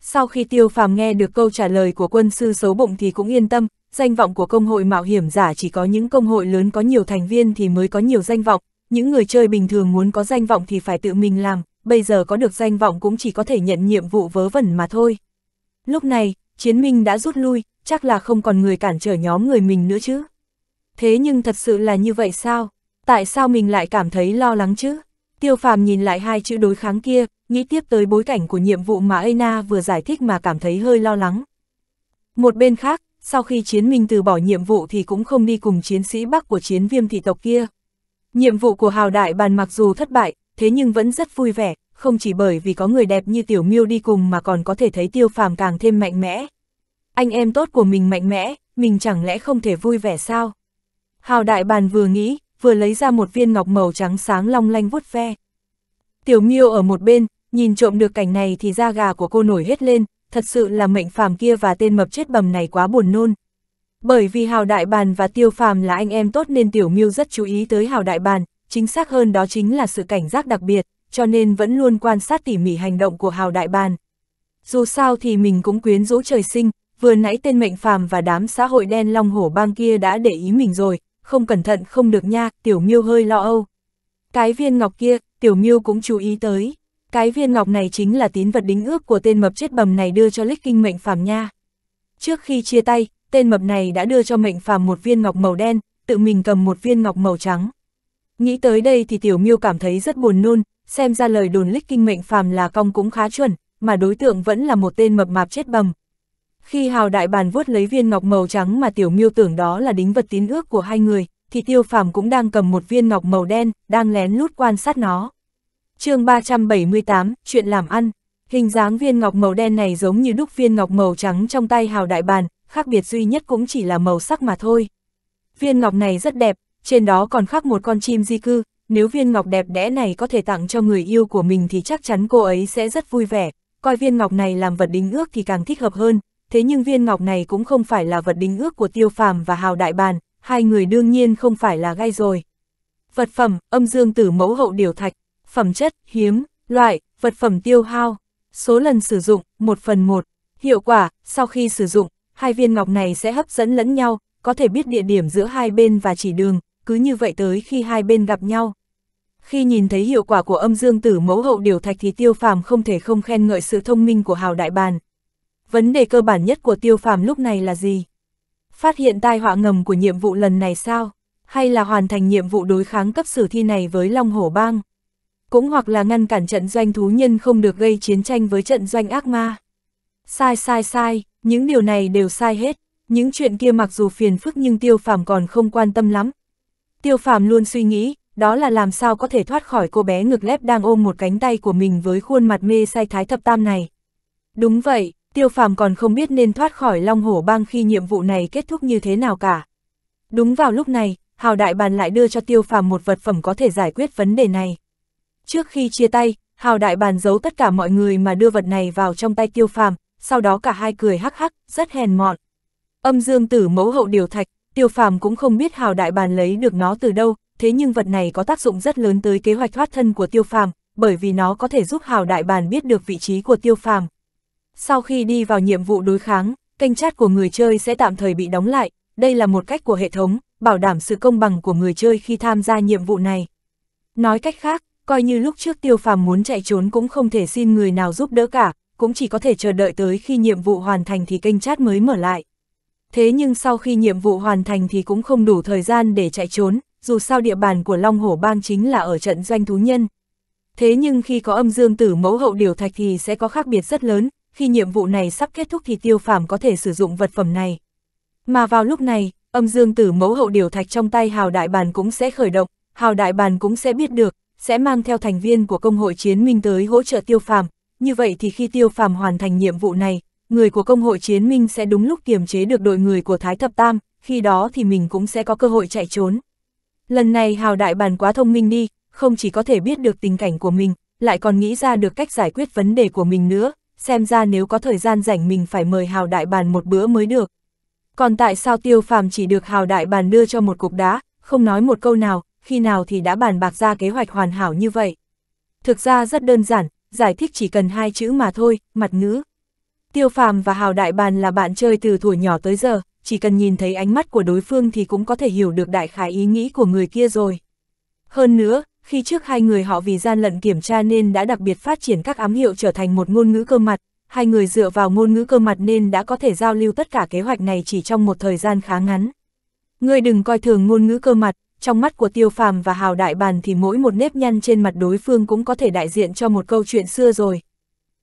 [SPEAKER 1] Sau khi tiêu phàm nghe được câu trả lời của quân sư xấu bụng thì cũng yên tâm, danh vọng của công hội mạo hiểm giả chỉ có những công hội lớn có nhiều thành viên thì mới có nhiều danh vọng, những người chơi bình thường muốn có danh vọng thì phải tự mình làm, bây giờ có được danh vọng cũng chỉ có thể nhận nhiệm vụ vớ vẩn mà thôi. Lúc này, chiến minh đã rút lui, chắc là không còn người cản trở nhóm người mình nữa chứ. Thế nhưng thật sự là như vậy sao? Tại sao mình lại cảm thấy lo lắng chứ? Tiêu phàm nhìn lại hai chữ đối kháng kia, nghĩ tiếp tới bối cảnh của nhiệm vụ mà Aina vừa giải thích mà cảm thấy hơi lo lắng. Một bên khác, sau khi chiến minh từ bỏ nhiệm vụ thì cũng không đi cùng chiến sĩ bắc của chiến viêm thị tộc kia. Nhiệm vụ của hào đại bàn mặc dù thất bại, thế nhưng vẫn rất vui vẻ, không chỉ bởi vì có người đẹp như Tiểu Miêu đi cùng mà còn có thể thấy Tiêu Phàm càng thêm mạnh mẽ. Anh em tốt của mình mạnh mẽ, mình chẳng lẽ không thể vui vẻ sao? Hào Đại Bàn vừa nghĩ, vừa lấy ra một viên ngọc màu trắng sáng long lanh vuốt ve. Tiểu Miêu ở một bên, nhìn trộm được cảnh này thì da gà của cô nổi hết lên, thật sự là mệnh phàm kia và tên mập chết bầm này quá buồn nôn. Bởi vì Hào Đại Bàn và Tiêu Phàm là anh em tốt nên Tiểu Miêu rất chú ý tới Hào Đại Bàn, chính xác hơn đó chính là sự cảnh giác đặc biệt, cho nên vẫn luôn quan sát tỉ mỉ hành động của Hào Đại Bàn. Dù sao thì mình cũng quyến rũ trời sinh, vừa nãy tên mệnh phàm và đám xã hội đen long hổ bang kia đã để ý mình rồi, không cẩn thận không được nha, tiểu miêu hơi lo âu. Cái viên ngọc kia, tiểu miêu cũng chú ý tới. Cái viên ngọc này chính là tín vật đính ước của tên mập chết bầm này đưa cho lích kinh mệnh phàm nha. Trước khi chia tay, tên mập này đã đưa cho mệnh phàm một viên ngọc màu đen, tự mình cầm một viên ngọc màu trắng. Nghĩ tới đây thì Tiểu Miêu cảm thấy rất buồn nôn, xem ra lời đồn lích kinh mệnh phàm là cong cũng khá chuẩn, mà đối tượng vẫn là một tên mập mạp chết bầm. Khi Hào Đại Bàn vuốt lấy viên ngọc màu trắng mà Tiểu Miêu tưởng đó là đính vật tín ước của hai người, thì Tiêu Phàm cũng đang cầm một viên ngọc màu đen, đang lén lút quan sát nó. chương 378, chuyện làm ăn. Hình dáng viên ngọc màu đen này giống như đúc viên ngọc màu trắng trong tay Hào Đại Bàn, khác biệt duy nhất cũng chỉ là màu sắc mà thôi. Viên ngọc này rất đẹp, trên đó còn khắc một con chim di cư, nếu viên ngọc đẹp đẽ này có thể tặng cho người yêu của mình thì chắc chắn cô ấy sẽ rất vui vẻ, coi viên ngọc này làm vật đính ước thì càng thích hợp hơn, thế nhưng viên ngọc này cũng không phải là vật đính ước của tiêu phàm và hào đại bàn, hai người đương nhiên không phải là gay rồi. Vật phẩm, âm dương tử mẫu hậu điều thạch, phẩm chất, hiếm, loại, vật phẩm tiêu hao, số lần sử dụng, 1 phần 1, hiệu quả, sau khi sử dụng, hai viên ngọc này sẽ hấp dẫn lẫn nhau, có thể biết địa điểm giữa hai bên và chỉ đường, cứ như vậy tới khi hai bên gặp nhau. Khi nhìn thấy hiệu quả của âm dương tử mẫu hậu điều thạch thì tiêu phàm không thể không khen ngợi sự thông minh của hào đại bàn. Vấn đề cơ bản nhất của tiêu phàm lúc này là gì? Phát hiện tai họa ngầm của nhiệm vụ lần này sao? Hay là hoàn thành nhiệm vụ đối kháng cấp sử thi này với Long Hổ Bang? Cũng hoặc là ngăn cản trận doanh thú nhân không được gây chiến tranh với trận doanh ác ma? Sai sai sai, những điều này đều sai hết. Những chuyện kia mặc dù phiền phức nhưng tiêu phàm còn không quan tâm lắm, Tiêu phàm luôn suy nghĩ, đó là làm sao có thể thoát khỏi cô bé ngực lép đang ôm một cánh tay của mình với khuôn mặt mê say thái thập tam này. Đúng vậy, tiêu phàm còn không biết nên thoát khỏi long hổ bang khi nhiệm vụ này kết thúc như thế nào cả. Đúng vào lúc này, Hào Đại Bàn lại đưa cho tiêu phàm một vật phẩm có thể giải quyết vấn đề này. Trước khi chia tay, Hào Đại Bàn giấu tất cả mọi người mà đưa vật này vào trong tay tiêu phàm, sau đó cả hai cười hắc hắc, rất hèn mọn. Âm dương tử mẫu hậu điều thạch, Tiêu phàm cũng không biết hào đại bàn lấy được nó từ đâu, thế nhưng vật này có tác dụng rất lớn tới kế hoạch thoát thân của tiêu phàm, bởi vì nó có thể giúp hào đại bàn biết được vị trí của tiêu phàm. Sau khi đi vào nhiệm vụ đối kháng, kênh chat của người chơi sẽ tạm thời bị đóng lại, đây là một cách của hệ thống, bảo đảm sự công bằng của người chơi khi tham gia nhiệm vụ này. Nói cách khác, coi như lúc trước tiêu phàm muốn chạy trốn cũng không thể xin người nào giúp đỡ cả, cũng chỉ có thể chờ đợi tới khi nhiệm vụ hoàn thành thì kênh chat mới mở lại thế nhưng sau khi nhiệm vụ hoàn thành thì cũng không đủ thời gian để chạy trốn, dù sao địa bàn của Long Hổ Bang chính là ở trận doanh thú nhân. Thế nhưng khi có âm dương tử mẫu hậu điều thạch thì sẽ có khác biệt rất lớn, khi nhiệm vụ này sắp kết thúc thì tiêu phàm có thể sử dụng vật phẩm này. Mà vào lúc này, âm dương tử mẫu hậu điều thạch trong tay hào đại bàn cũng sẽ khởi động, hào đại bàn cũng sẽ biết được, sẽ mang theo thành viên của công hội chiến minh tới hỗ trợ tiêu phàm, như vậy thì khi tiêu phàm hoàn thành nhiệm vụ này, người của công hội chiến minh sẽ đúng lúc kiềm chế được đội người của Thái Thập Tam, khi đó thì mình cũng sẽ có cơ hội chạy trốn. Lần này Hào Đại Bàn quá thông minh đi, không chỉ có thể biết được tình cảnh của mình, lại còn nghĩ ra được cách giải quyết vấn đề của mình nữa, xem ra nếu có thời gian rảnh mình phải mời Hào Đại Bàn một bữa mới được. Còn tại sao Tiêu Phàm chỉ được Hào Đại Bàn đưa cho một cục đá, không nói một câu nào, khi nào thì đã bàn bạc ra kế hoạch hoàn hảo như vậy. Thực ra rất đơn giản, giải thích chỉ cần hai chữ mà thôi, mặt ngữ. Tiêu phàm và Hào Đại Bàn là bạn chơi từ tuổi nhỏ tới giờ, chỉ cần nhìn thấy ánh mắt của đối phương thì cũng có thể hiểu được đại khái ý nghĩ của người kia rồi. Hơn nữa, khi trước hai người họ vì gian lận kiểm tra nên đã đặc biệt phát triển các ám hiệu trở thành một ngôn ngữ cơ mặt, hai người dựa vào ngôn ngữ cơ mặt nên đã có thể giao lưu tất cả kế hoạch này chỉ trong một thời gian khá ngắn. Ngươi đừng coi thường ngôn ngữ cơ mặt, trong mắt của Tiêu Phàm và Hào Đại Bàn thì mỗi một nếp nhăn trên mặt đối phương cũng có thể đại diện cho một câu chuyện xưa rồi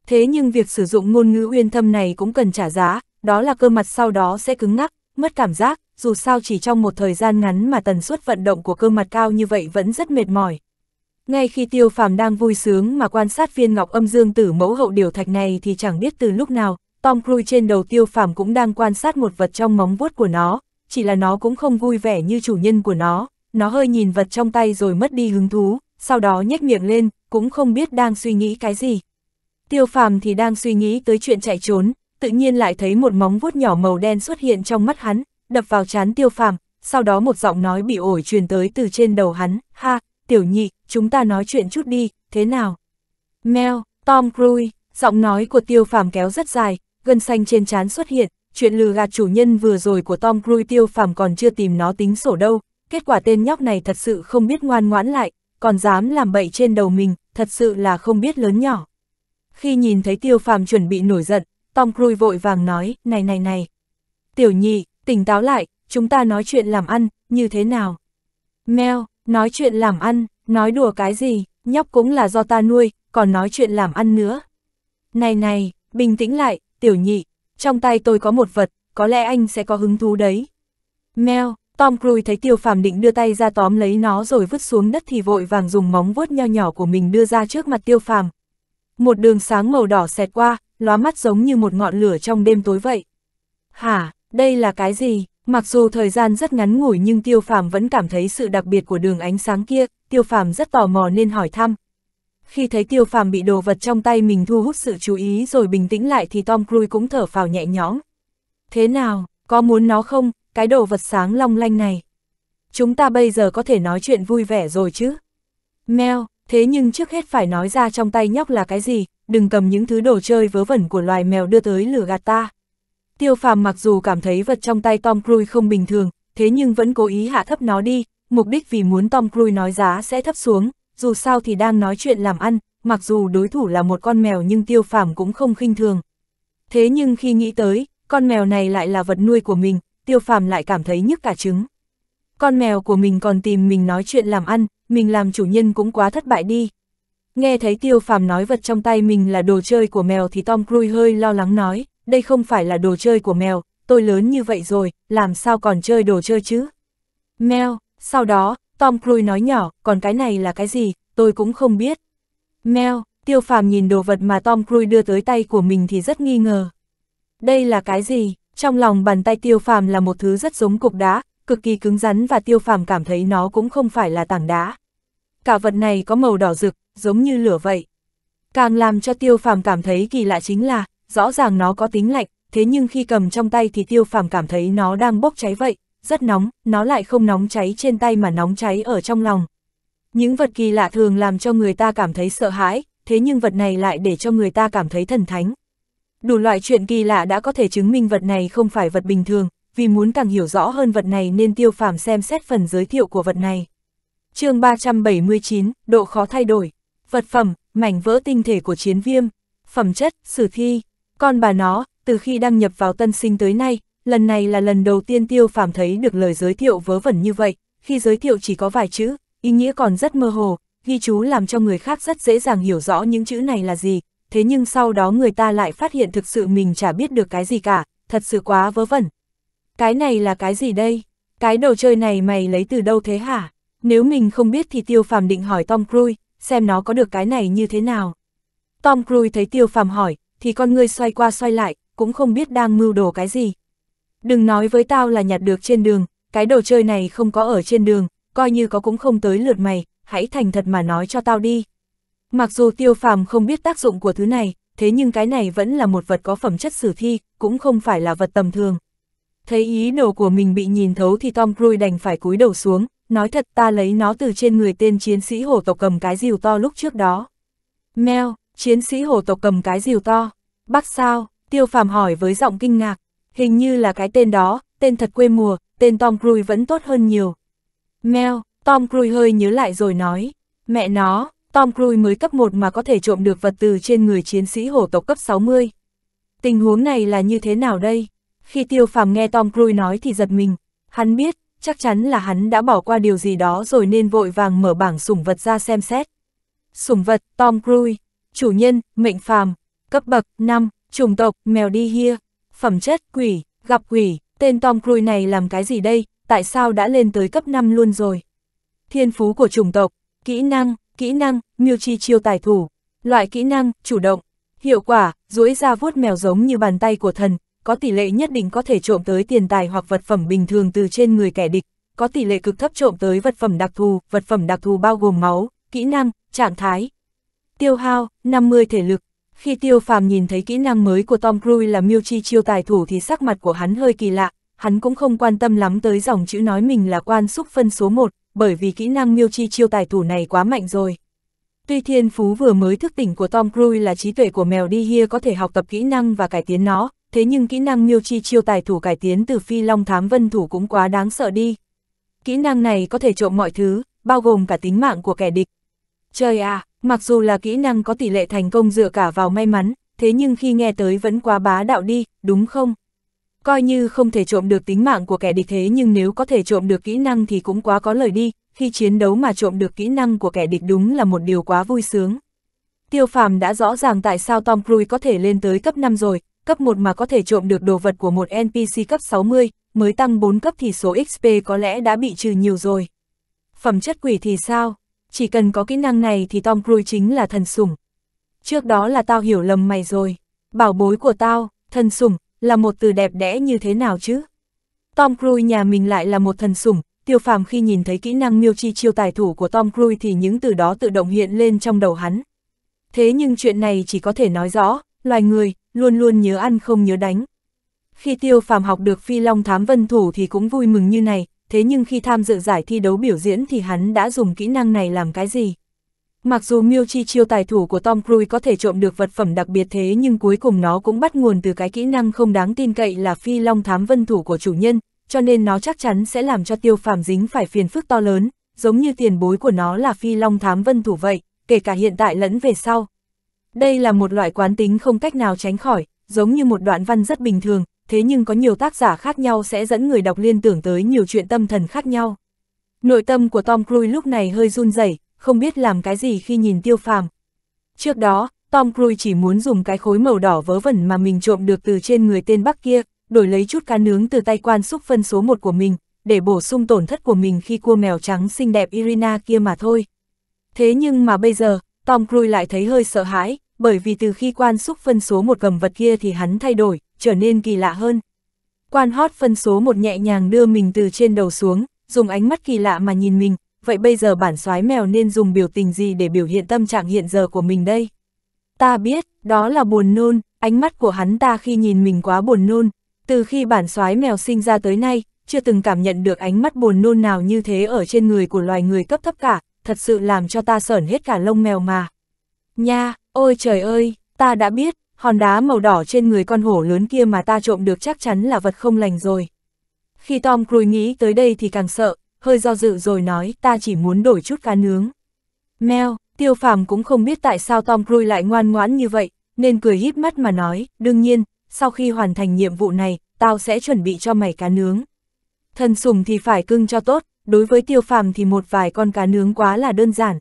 [SPEAKER 1] thế nhưng việc sử dụng ngôn ngữ uyên thâm này cũng cần trả giá, đó là cơ mặt sau đó sẽ cứng ngắc, mất cảm giác, dù sao chỉ trong một thời gian ngắn mà tần suất vận động của cơ mặt cao như vậy vẫn rất mệt mỏi. Ngay khi tiêu phàm đang vui sướng mà quan sát viên ngọc âm dương tử mẫu hậu điều thạch này thì chẳng biết từ lúc nào, Tom Cruise trên đầu tiêu phàm cũng đang quan sát một vật trong móng vuốt của nó, chỉ là nó cũng không vui vẻ như chủ nhân của nó, nó hơi nhìn vật trong tay rồi mất đi hứng thú, sau đó nhếch miệng lên, cũng không biết đang suy nghĩ cái gì. Tiêu phàm thì đang suy nghĩ tới chuyện chạy trốn, tự nhiên lại thấy một móng vuốt nhỏ màu đen xuất hiện trong mắt hắn, đập vào trán tiêu phàm, sau đó một giọng nói bị ổi truyền tới từ trên đầu hắn, ha, tiểu nhị, chúng ta nói chuyện chút đi, thế nào? Mel, Tom Cruise, giọng nói của tiêu phàm kéo rất dài, gân xanh trên trán xuất hiện, chuyện lừa gạt chủ nhân vừa rồi của Tom Cruise tiêu phàm còn chưa tìm nó tính sổ đâu, kết quả tên nhóc này thật sự không biết ngoan ngoãn lại, còn dám làm bậy trên đầu mình, thật sự là không biết lớn nhỏ. Khi nhìn thấy tiêu phàm chuẩn bị nổi giận, Tom Cruise vội vàng nói, này này này. Tiểu nhị, tỉnh táo lại, chúng ta nói chuyện làm ăn, như thế nào? Mel, nói chuyện làm ăn, nói đùa cái gì, nhóc cũng là do ta nuôi, còn nói chuyện làm ăn nữa. Này này, bình tĩnh lại, tiểu nhị, trong tay tôi có một vật, có lẽ anh sẽ có hứng thú đấy. Mel, Tom Cruise thấy tiêu phàm định đưa tay ra tóm lấy nó rồi vứt xuống đất thì vội vàng dùng móng vuốt nho nhỏ của mình đưa ra trước mặt tiêu phàm, một đường sáng màu đỏ xẹt qua, lóa mắt giống như một ngọn lửa trong đêm tối vậy. Hả, đây là cái gì? Mặc dù thời gian rất ngắn ngủi nhưng Tiêu Phàm vẫn cảm thấy sự đặc biệt của đường ánh sáng kia, Tiêu Phàm rất tò mò nên hỏi thăm. Khi thấy Tiêu Phàm bị đồ vật trong tay mình thu hút sự chú ý rồi bình tĩnh lại thì Tom Cruise cũng thở phào nhẹ nhõm. Thế nào, có muốn nó không, cái đồ vật sáng long lanh này? Chúng ta bây giờ có thể nói chuyện vui vẻ rồi chứ? Meo, thế nhưng trước hết phải nói ra trong tay nhóc là cái gì, đừng cầm những thứ đồ chơi vớ vẩn của loài mèo đưa tới lừa gạt ta. Tiêu phàm mặc dù cảm thấy vật trong tay Tom Cruise không bình thường, thế nhưng vẫn cố ý hạ thấp nó đi, mục đích vì muốn Tom Cruise nói giá sẽ thấp xuống, dù sao thì đang nói chuyện làm ăn, mặc dù đối thủ là một con mèo nhưng tiêu phàm cũng không khinh thường. Thế nhưng khi nghĩ tới, con mèo này lại là vật nuôi của mình, tiêu phàm lại cảm thấy nhức cả trứng. Con mèo của mình còn tìm mình nói chuyện làm ăn, mình làm chủ nhân cũng quá thất bại đi. Nghe thấy tiêu phàm nói vật trong tay mình là đồ chơi của mèo thì Tom Cruise hơi lo lắng nói, đây không phải là đồ chơi của mèo, tôi lớn như vậy rồi, làm sao còn chơi đồ chơi chứ? Mèo, sau đó, Tom Cruise nói nhỏ, còn cái này là cái gì, tôi cũng không biết. Mèo, tiêu phàm nhìn đồ vật mà Tom Cruise đưa tới tay của mình thì rất nghi ngờ. Đây là cái gì? Trong lòng bàn tay tiêu phàm là một thứ rất giống cục đá, cực kỳ cứng rắn và tiêu phàm cảm thấy nó cũng không phải là tảng đá. Cả vật này có màu đỏ rực, giống như lửa vậy. Càng làm cho tiêu phàm cảm thấy kỳ lạ chính là, rõ ràng nó có tính lạnh, thế nhưng khi cầm trong tay thì tiêu phàm cảm thấy nó đang bốc cháy vậy, rất nóng, nó lại không nóng cháy trên tay mà nóng cháy ở trong lòng. Những vật kỳ lạ thường làm cho người ta cảm thấy sợ hãi, thế nhưng vật này lại để cho người ta cảm thấy thần thánh. Đủ loại chuyện kỳ lạ đã có thể chứng minh vật này không phải vật bình thường, vì muốn càng hiểu rõ hơn vật này nên tiêu phàm xem xét phần giới thiệu của vật này. chương 379, độ khó thay đổi. Vật phẩm, mảnh vỡ tinh thể của chiến viêm. Phẩm chất, sử thi. Con bà nó, từ khi đăng nhập vào tân sinh tới nay, lần này là lần đầu tiên tiêu phàm thấy được lời giới thiệu vớ vẩn như vậy, khi giới thiệu chỉ có vài chữ, ý nghĩa còn rất mơ hồ, ghi chú làm cho người khác rất dễ dàng hiểu rõ những chữ này là gì, thế nhưng sau đó người ta lại phát hiện thực sự mình chả biết được cái gì cả, thật sự quá vớ vẩn, cái này là cái gì đây? Cái đồ chơi này mày lấy từ đâu thế hả? Nếu mình không biết thì Tiêu Phàm định hỏi Tom Cruise, xem nó có được cái này như thế nào. Tom Cruise thấy Tiêu Phàm hỏi, thì con người xoay qua xoay lại, cũng không biết đang mưu đồ cái gì. Đừng nói với tao là nhặt được trên đường, cái đồ chơi này không có ở trên đường, coi như có cũng không tới lượt mày, hãy thành thật mà nói cho tao đi. Mặc dù Tiêu Phàm không biết tác dụng của thứ này, thế nhưng cái này vẫn là một vật có phẩm chất sử thi, cũng không phải là vật tầm thường thấy ý đồ của mình bị nhìn thấu thì Tom Cruise đành phải cúi đầu xuống, nói thật ta lấy nó từ trên người tên chiến sĩ hổ tộc cầm cái rìu to lúc trước đó. Mel, chiến sĩ hổ tộc cầm cái rìu to, bác sao, tiêu phàm hỏi với giọng kinh ngạc, hình như là cái tên đó, tên thật quê mùa, tên Tom Cruise vẫn tốt hơn nhiều. Mel, Tom Cruise hơi nhớ lại rồi nói, mẹ nó, Tom Cruise mới cấp 1 mà có thể trộm được vật từ trên người chiến sĩ hổ tộc cấp 60. Tình huống này là như thế nào đây? Khi Tiêu Phàm nghe Tom Cruise nói thì giật mình, hắn biết, chắc chắn là hắn đã bỏ qua điều gì đó rồi nên vội vàng mở bảng sủng vật ra xem xét. Sủng vật Tom Cruise, chủ nhân, mệnh phàm, cấp bậc 5, chủng tộc mèo đi hia, phẩm chất quỷ, gặp quỷ, tên Tom Cruise này làm cái gì đây, tại sao đã lên tới cấp 5 luôn rồi. Thiên phú của chủng tộc, kỹ năng, kỹ năng, miêu chi chiêu tài thủ, loại kỹ năng, chủ động, hiệu quả, duỗi ra vuốt mèo giống như bàn tay của thần, có tỷ lệ nhất định có thể trộm tới tiền tài hoặc vật phẩm bình thường từ trên người kẻ địch, có tỷ lệ cực thấp trộm tới vật phẩm đặc thù, vật phẩm đặc thù bao gồm máu, kỹ năng, trạng thái. Tiêu hao 50 thể lực. Khi Tiêu Phàm nhìn thấy kỹ năng mới của Tom Cruise là miêu chi chiêu tài thủ thì sắc mặt của hắn hơi kỳ lạ, hắn cũng không quan tâm lắm tới dòng chữ nói mình là quan xúc phân số 1, bởi vì kỹ năng miêu chi chiêu tài thủ này quá mạnh rồi. Tuy thiên phú vừa mới thức tỉnh của Tom Cruise là trí tuệ của mèo đi hia có thể học tập kỹ năng và cải tiến nó, thế nhưng kỹ năng miêu chi chiêu tài thủ cải tiến từ phi long thám vân thủ cũng quá đáng sợ đi. Kỹ năng này có thể trộm mọi thứ, bao gồm cả tính mạng của kẻ địch. Trời à, mặc dù là kỹ năng có tỷ lệ thành công dựa cả vào may mắn, thế nhưng khi nghe tới vẫn quá bá đạo đi, đúng không? Coi như không thể trộm được tính mạng của kẻ địch thế nhưng nếu có thể trộm được kỹ năng thì cũng quá có lời đi, khi chiến đấu mà trộm được kỹ năng của kẻ địch đúng là một điều quá vui sướng. Tiêu phàm đã rõ ràng tại sao Tom Cruise có thể lên tới cấp 5 rồi, cấp 1 mà có thể trộm được đồ vật của một NPC cấp 60, mới tăng 4 cấp thì số XP có lẽ đã bị trừ nhiều rồi. Phẩm chất quỷ thì sao? Chỉ cần có kỹ năng này thì Tom Cruise chính là thần sủng. Trước đó là tao hiểu lầm mày rồi. Bảo bối của tao, thần sủng, là một từ đẹp đẽ như thế nào chứ? Tom Cruise nhà mình lại là một thần sủng, tiêu phàm khi nhìn thấy kỹ năng miêu chi chiêu tài thủ của Tom Cruise thì những từ đó tự động hiện lên trong đầu hắn. Thế nhưng chuyện này chỉ có thể nói rõ, loài người, luôn luôn nhớ ăn không nhớ đánh. Khi tiêu phàm học được phi long thám vân thủ thì cũng vui mừng như này, thế nhưng khi tham dự giải thi đấu biểu diễn thì hắn đã dùng kỹ năng này làm cái gì? Mặc dù miêu chi chiêu tài thủ của Tom Cruise có thể trộm được vật phẩm đặc biệt thế nhưng cuối cùng nó cũng bắt nguồn từ cái kỹ năng không đáng tin cậy là phi long thám vân thủ của chủ nhân, cho nên nó chắc chắn sẽ làm cho tiêu phàm dính phải phiền phức to lớn, giống như tiền bối của nó là phi long thám vân thủ vậy, kể cả hiện tại lẫn về sau. Đây là một loại quán tính không cách nào tránh khỏi, giống như một đoạn văn rất bình thường, thế nhưng có nhiều tác giả khác nhau sẽ dẫn người đọc liên tưởng tới nhiều chuyện tâm thần khác nhau. Nội tâm của Tom Cruise lúc này hơi run rẩy, không biết làm cái gì khi nhìn tiêu phàm. Trước đó, Tom Cruise chỉ muốn dùng cái khối màu đỏ vớ vẩn mà mình trộm được từ trên người tên Bắc kia, đổi lấy chút cá nướng từ tay quan xúc phân số 1 của mình, để bổ sung tổn thất của mình khi cua mèo trắng xinh đẹp Irina kia mà thôi. Thế nhưng mà bây giờ, Tom Cruise lại thấy hơi sợ hãi, bởi vì từ khi quan xúc phân số một gầm vật kia thì hắn thay đổi, trở nên kỳ lạ hơn. Quan hót phân số một nhẹ nhàng đưa mình từ trên đầu xuống, dùng ánh mắt kỳ lạ mà nhìn mình, vậy bây giờ bản soái mèo nên dùng biểu tình gì để biểu hiện tâm trạng hiện giờ của mình đây? Ta biết, đó là buồn nôn, ánh mắt của hắn ta khi nhìn mình quá buồn nôn, từ khi bản soái mèo sinh ra tới nay, chưa từng cảm nhận được ánh mắt buồn nôn nào như thế ở trên người của loài người cấp thấp cả, thật sự làm cho ta sởn hết cả lông mèo mà. Nha, Ôi trời ơi, ta đã biết, hòn đá màu đỏ trên người con hổ lớn kia mà ta trộm được chắc chắn là vật không lành rồi. Khi Tom Cruise nghĩ tới đây thì càng sợ, hơi do dự rồi nói ta chỉ muốn đổi chút cá nướng. Mèo, tiêu phàm cũng không biết tại sao Tom Cruise lại ngoan ngoãn như vậy, nên cười híp mắt mà nói, đương nhiên, sau khi hoàn thành nhiệm vụ này, tao sẽ chuẩn bị cho mày cá nướng. Thần sùng thì phải cưng cho tốt, đối với tiêu phàm thì một vài con cá nướng quá là đơn giản,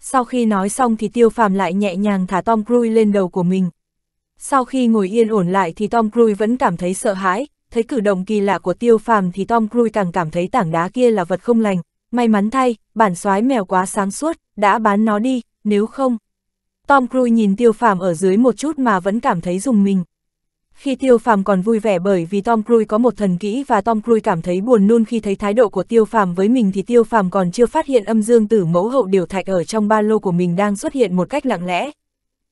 [SPEAKER 1] sau khi nói xong thì tiêu phàm lại nhẹ nhàng thả Tom Cruise lên đầu của mình. Sau khi ngồi yên ổn lại thì Tom Cruise vẫn cảm thấy sợ hãi, thấy cử động kỳ lạ của tiêu phàm thì Tom Cruise càng cảm thấy tảng đá kia là vật không lành. May mắn thay, bản soái mèo quá sáng suốt, đã bán nó đi, nếu không. Tom Cruise nhìn tiêu phàm ở dưới một chút mà vẫn cảm thấy dùng mình. Khi Tiêu Phàm còn vui vẻ bởi vì Tom Cruise có một thần kỹ và Tom Cruise cảm thấy buồn nôn khi thấy thái độ của Tiêu Phàm với mình thì Tiêu Phàm còn chưa phát hiện âm dương tử mẫu hậu điều thạch ở trong ba lô của mình đang xuất hiện một cách lặng lẽ.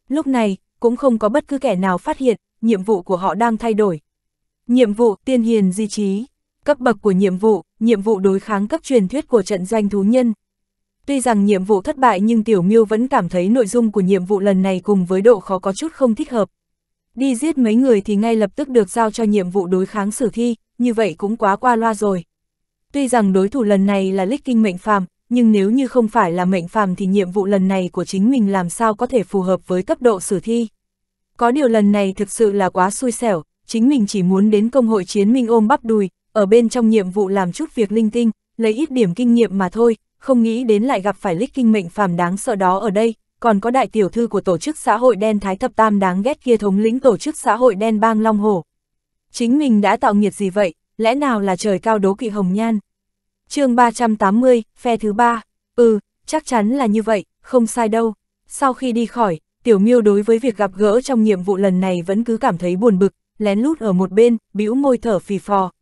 [SPEAKER 1] Lúc này, cũng không có bất cứ kẻ nào phát hiện, nhiệm vụ của họ đang thay đổi. Nhiệm vụ tiên hiền di trí, cấp bậc của nhiệm vụ, nhiệm vụ đối kháng cấp truyền thuyết của trận doanh thú nhân. Tuy rằng nhiệm vụ thất bại nhưng Tiểu Miêu vẫn cảm thấy nội dung của nhiệm vụ lần này cùng với độ khó có chút không thích hợp, Đi giết mấy người thì ngay lập tức được giao cho nhiệm vụ đối kháng sử thi, như vậy cũng quá qua loa rồi. Tuy rằng đối thủ lần này là lích kinh mệnh phàm, nhưng nếu như không phải là mệnh phàm thì nhiệm vụ lần này của chính mình làm sao có thể phù hợp với cấp độ sử thi. Có điều lần này thực sự là quá xui xẻo, chính mình chỉ muốn đến công hội chiến minh ôm bắp đùi, ở bên trong nhiệm vụ làm chút việc linh tinh, lấy ít điểm kinh nghiệm mà thôi, không nghĩ đến lại gặp phải lích kinh mệnh phàm đáng sợ đó ở đây, còn có đại tiểu thư của tổ chức xã hội đen Thái Thập Tam đáng ghét kia thống lĩnh tổ chức xã hội đen bang Long Hồ. Chính mình đã tạo nghiệt gì vậy, lẽ nào là trời cao đố kỵ hồng nhan? chương 380, phe thứ ba ừ, chắc chắn là như vậy, không sai đâu. Sau khi đi khỏi, tiểu miêu đối với việc gặp gỡ trong nhiệm vụ lần này vẫn cứ cảm thấy buồn bực, lén lút ở một bên, bĩu môi thở phì phò.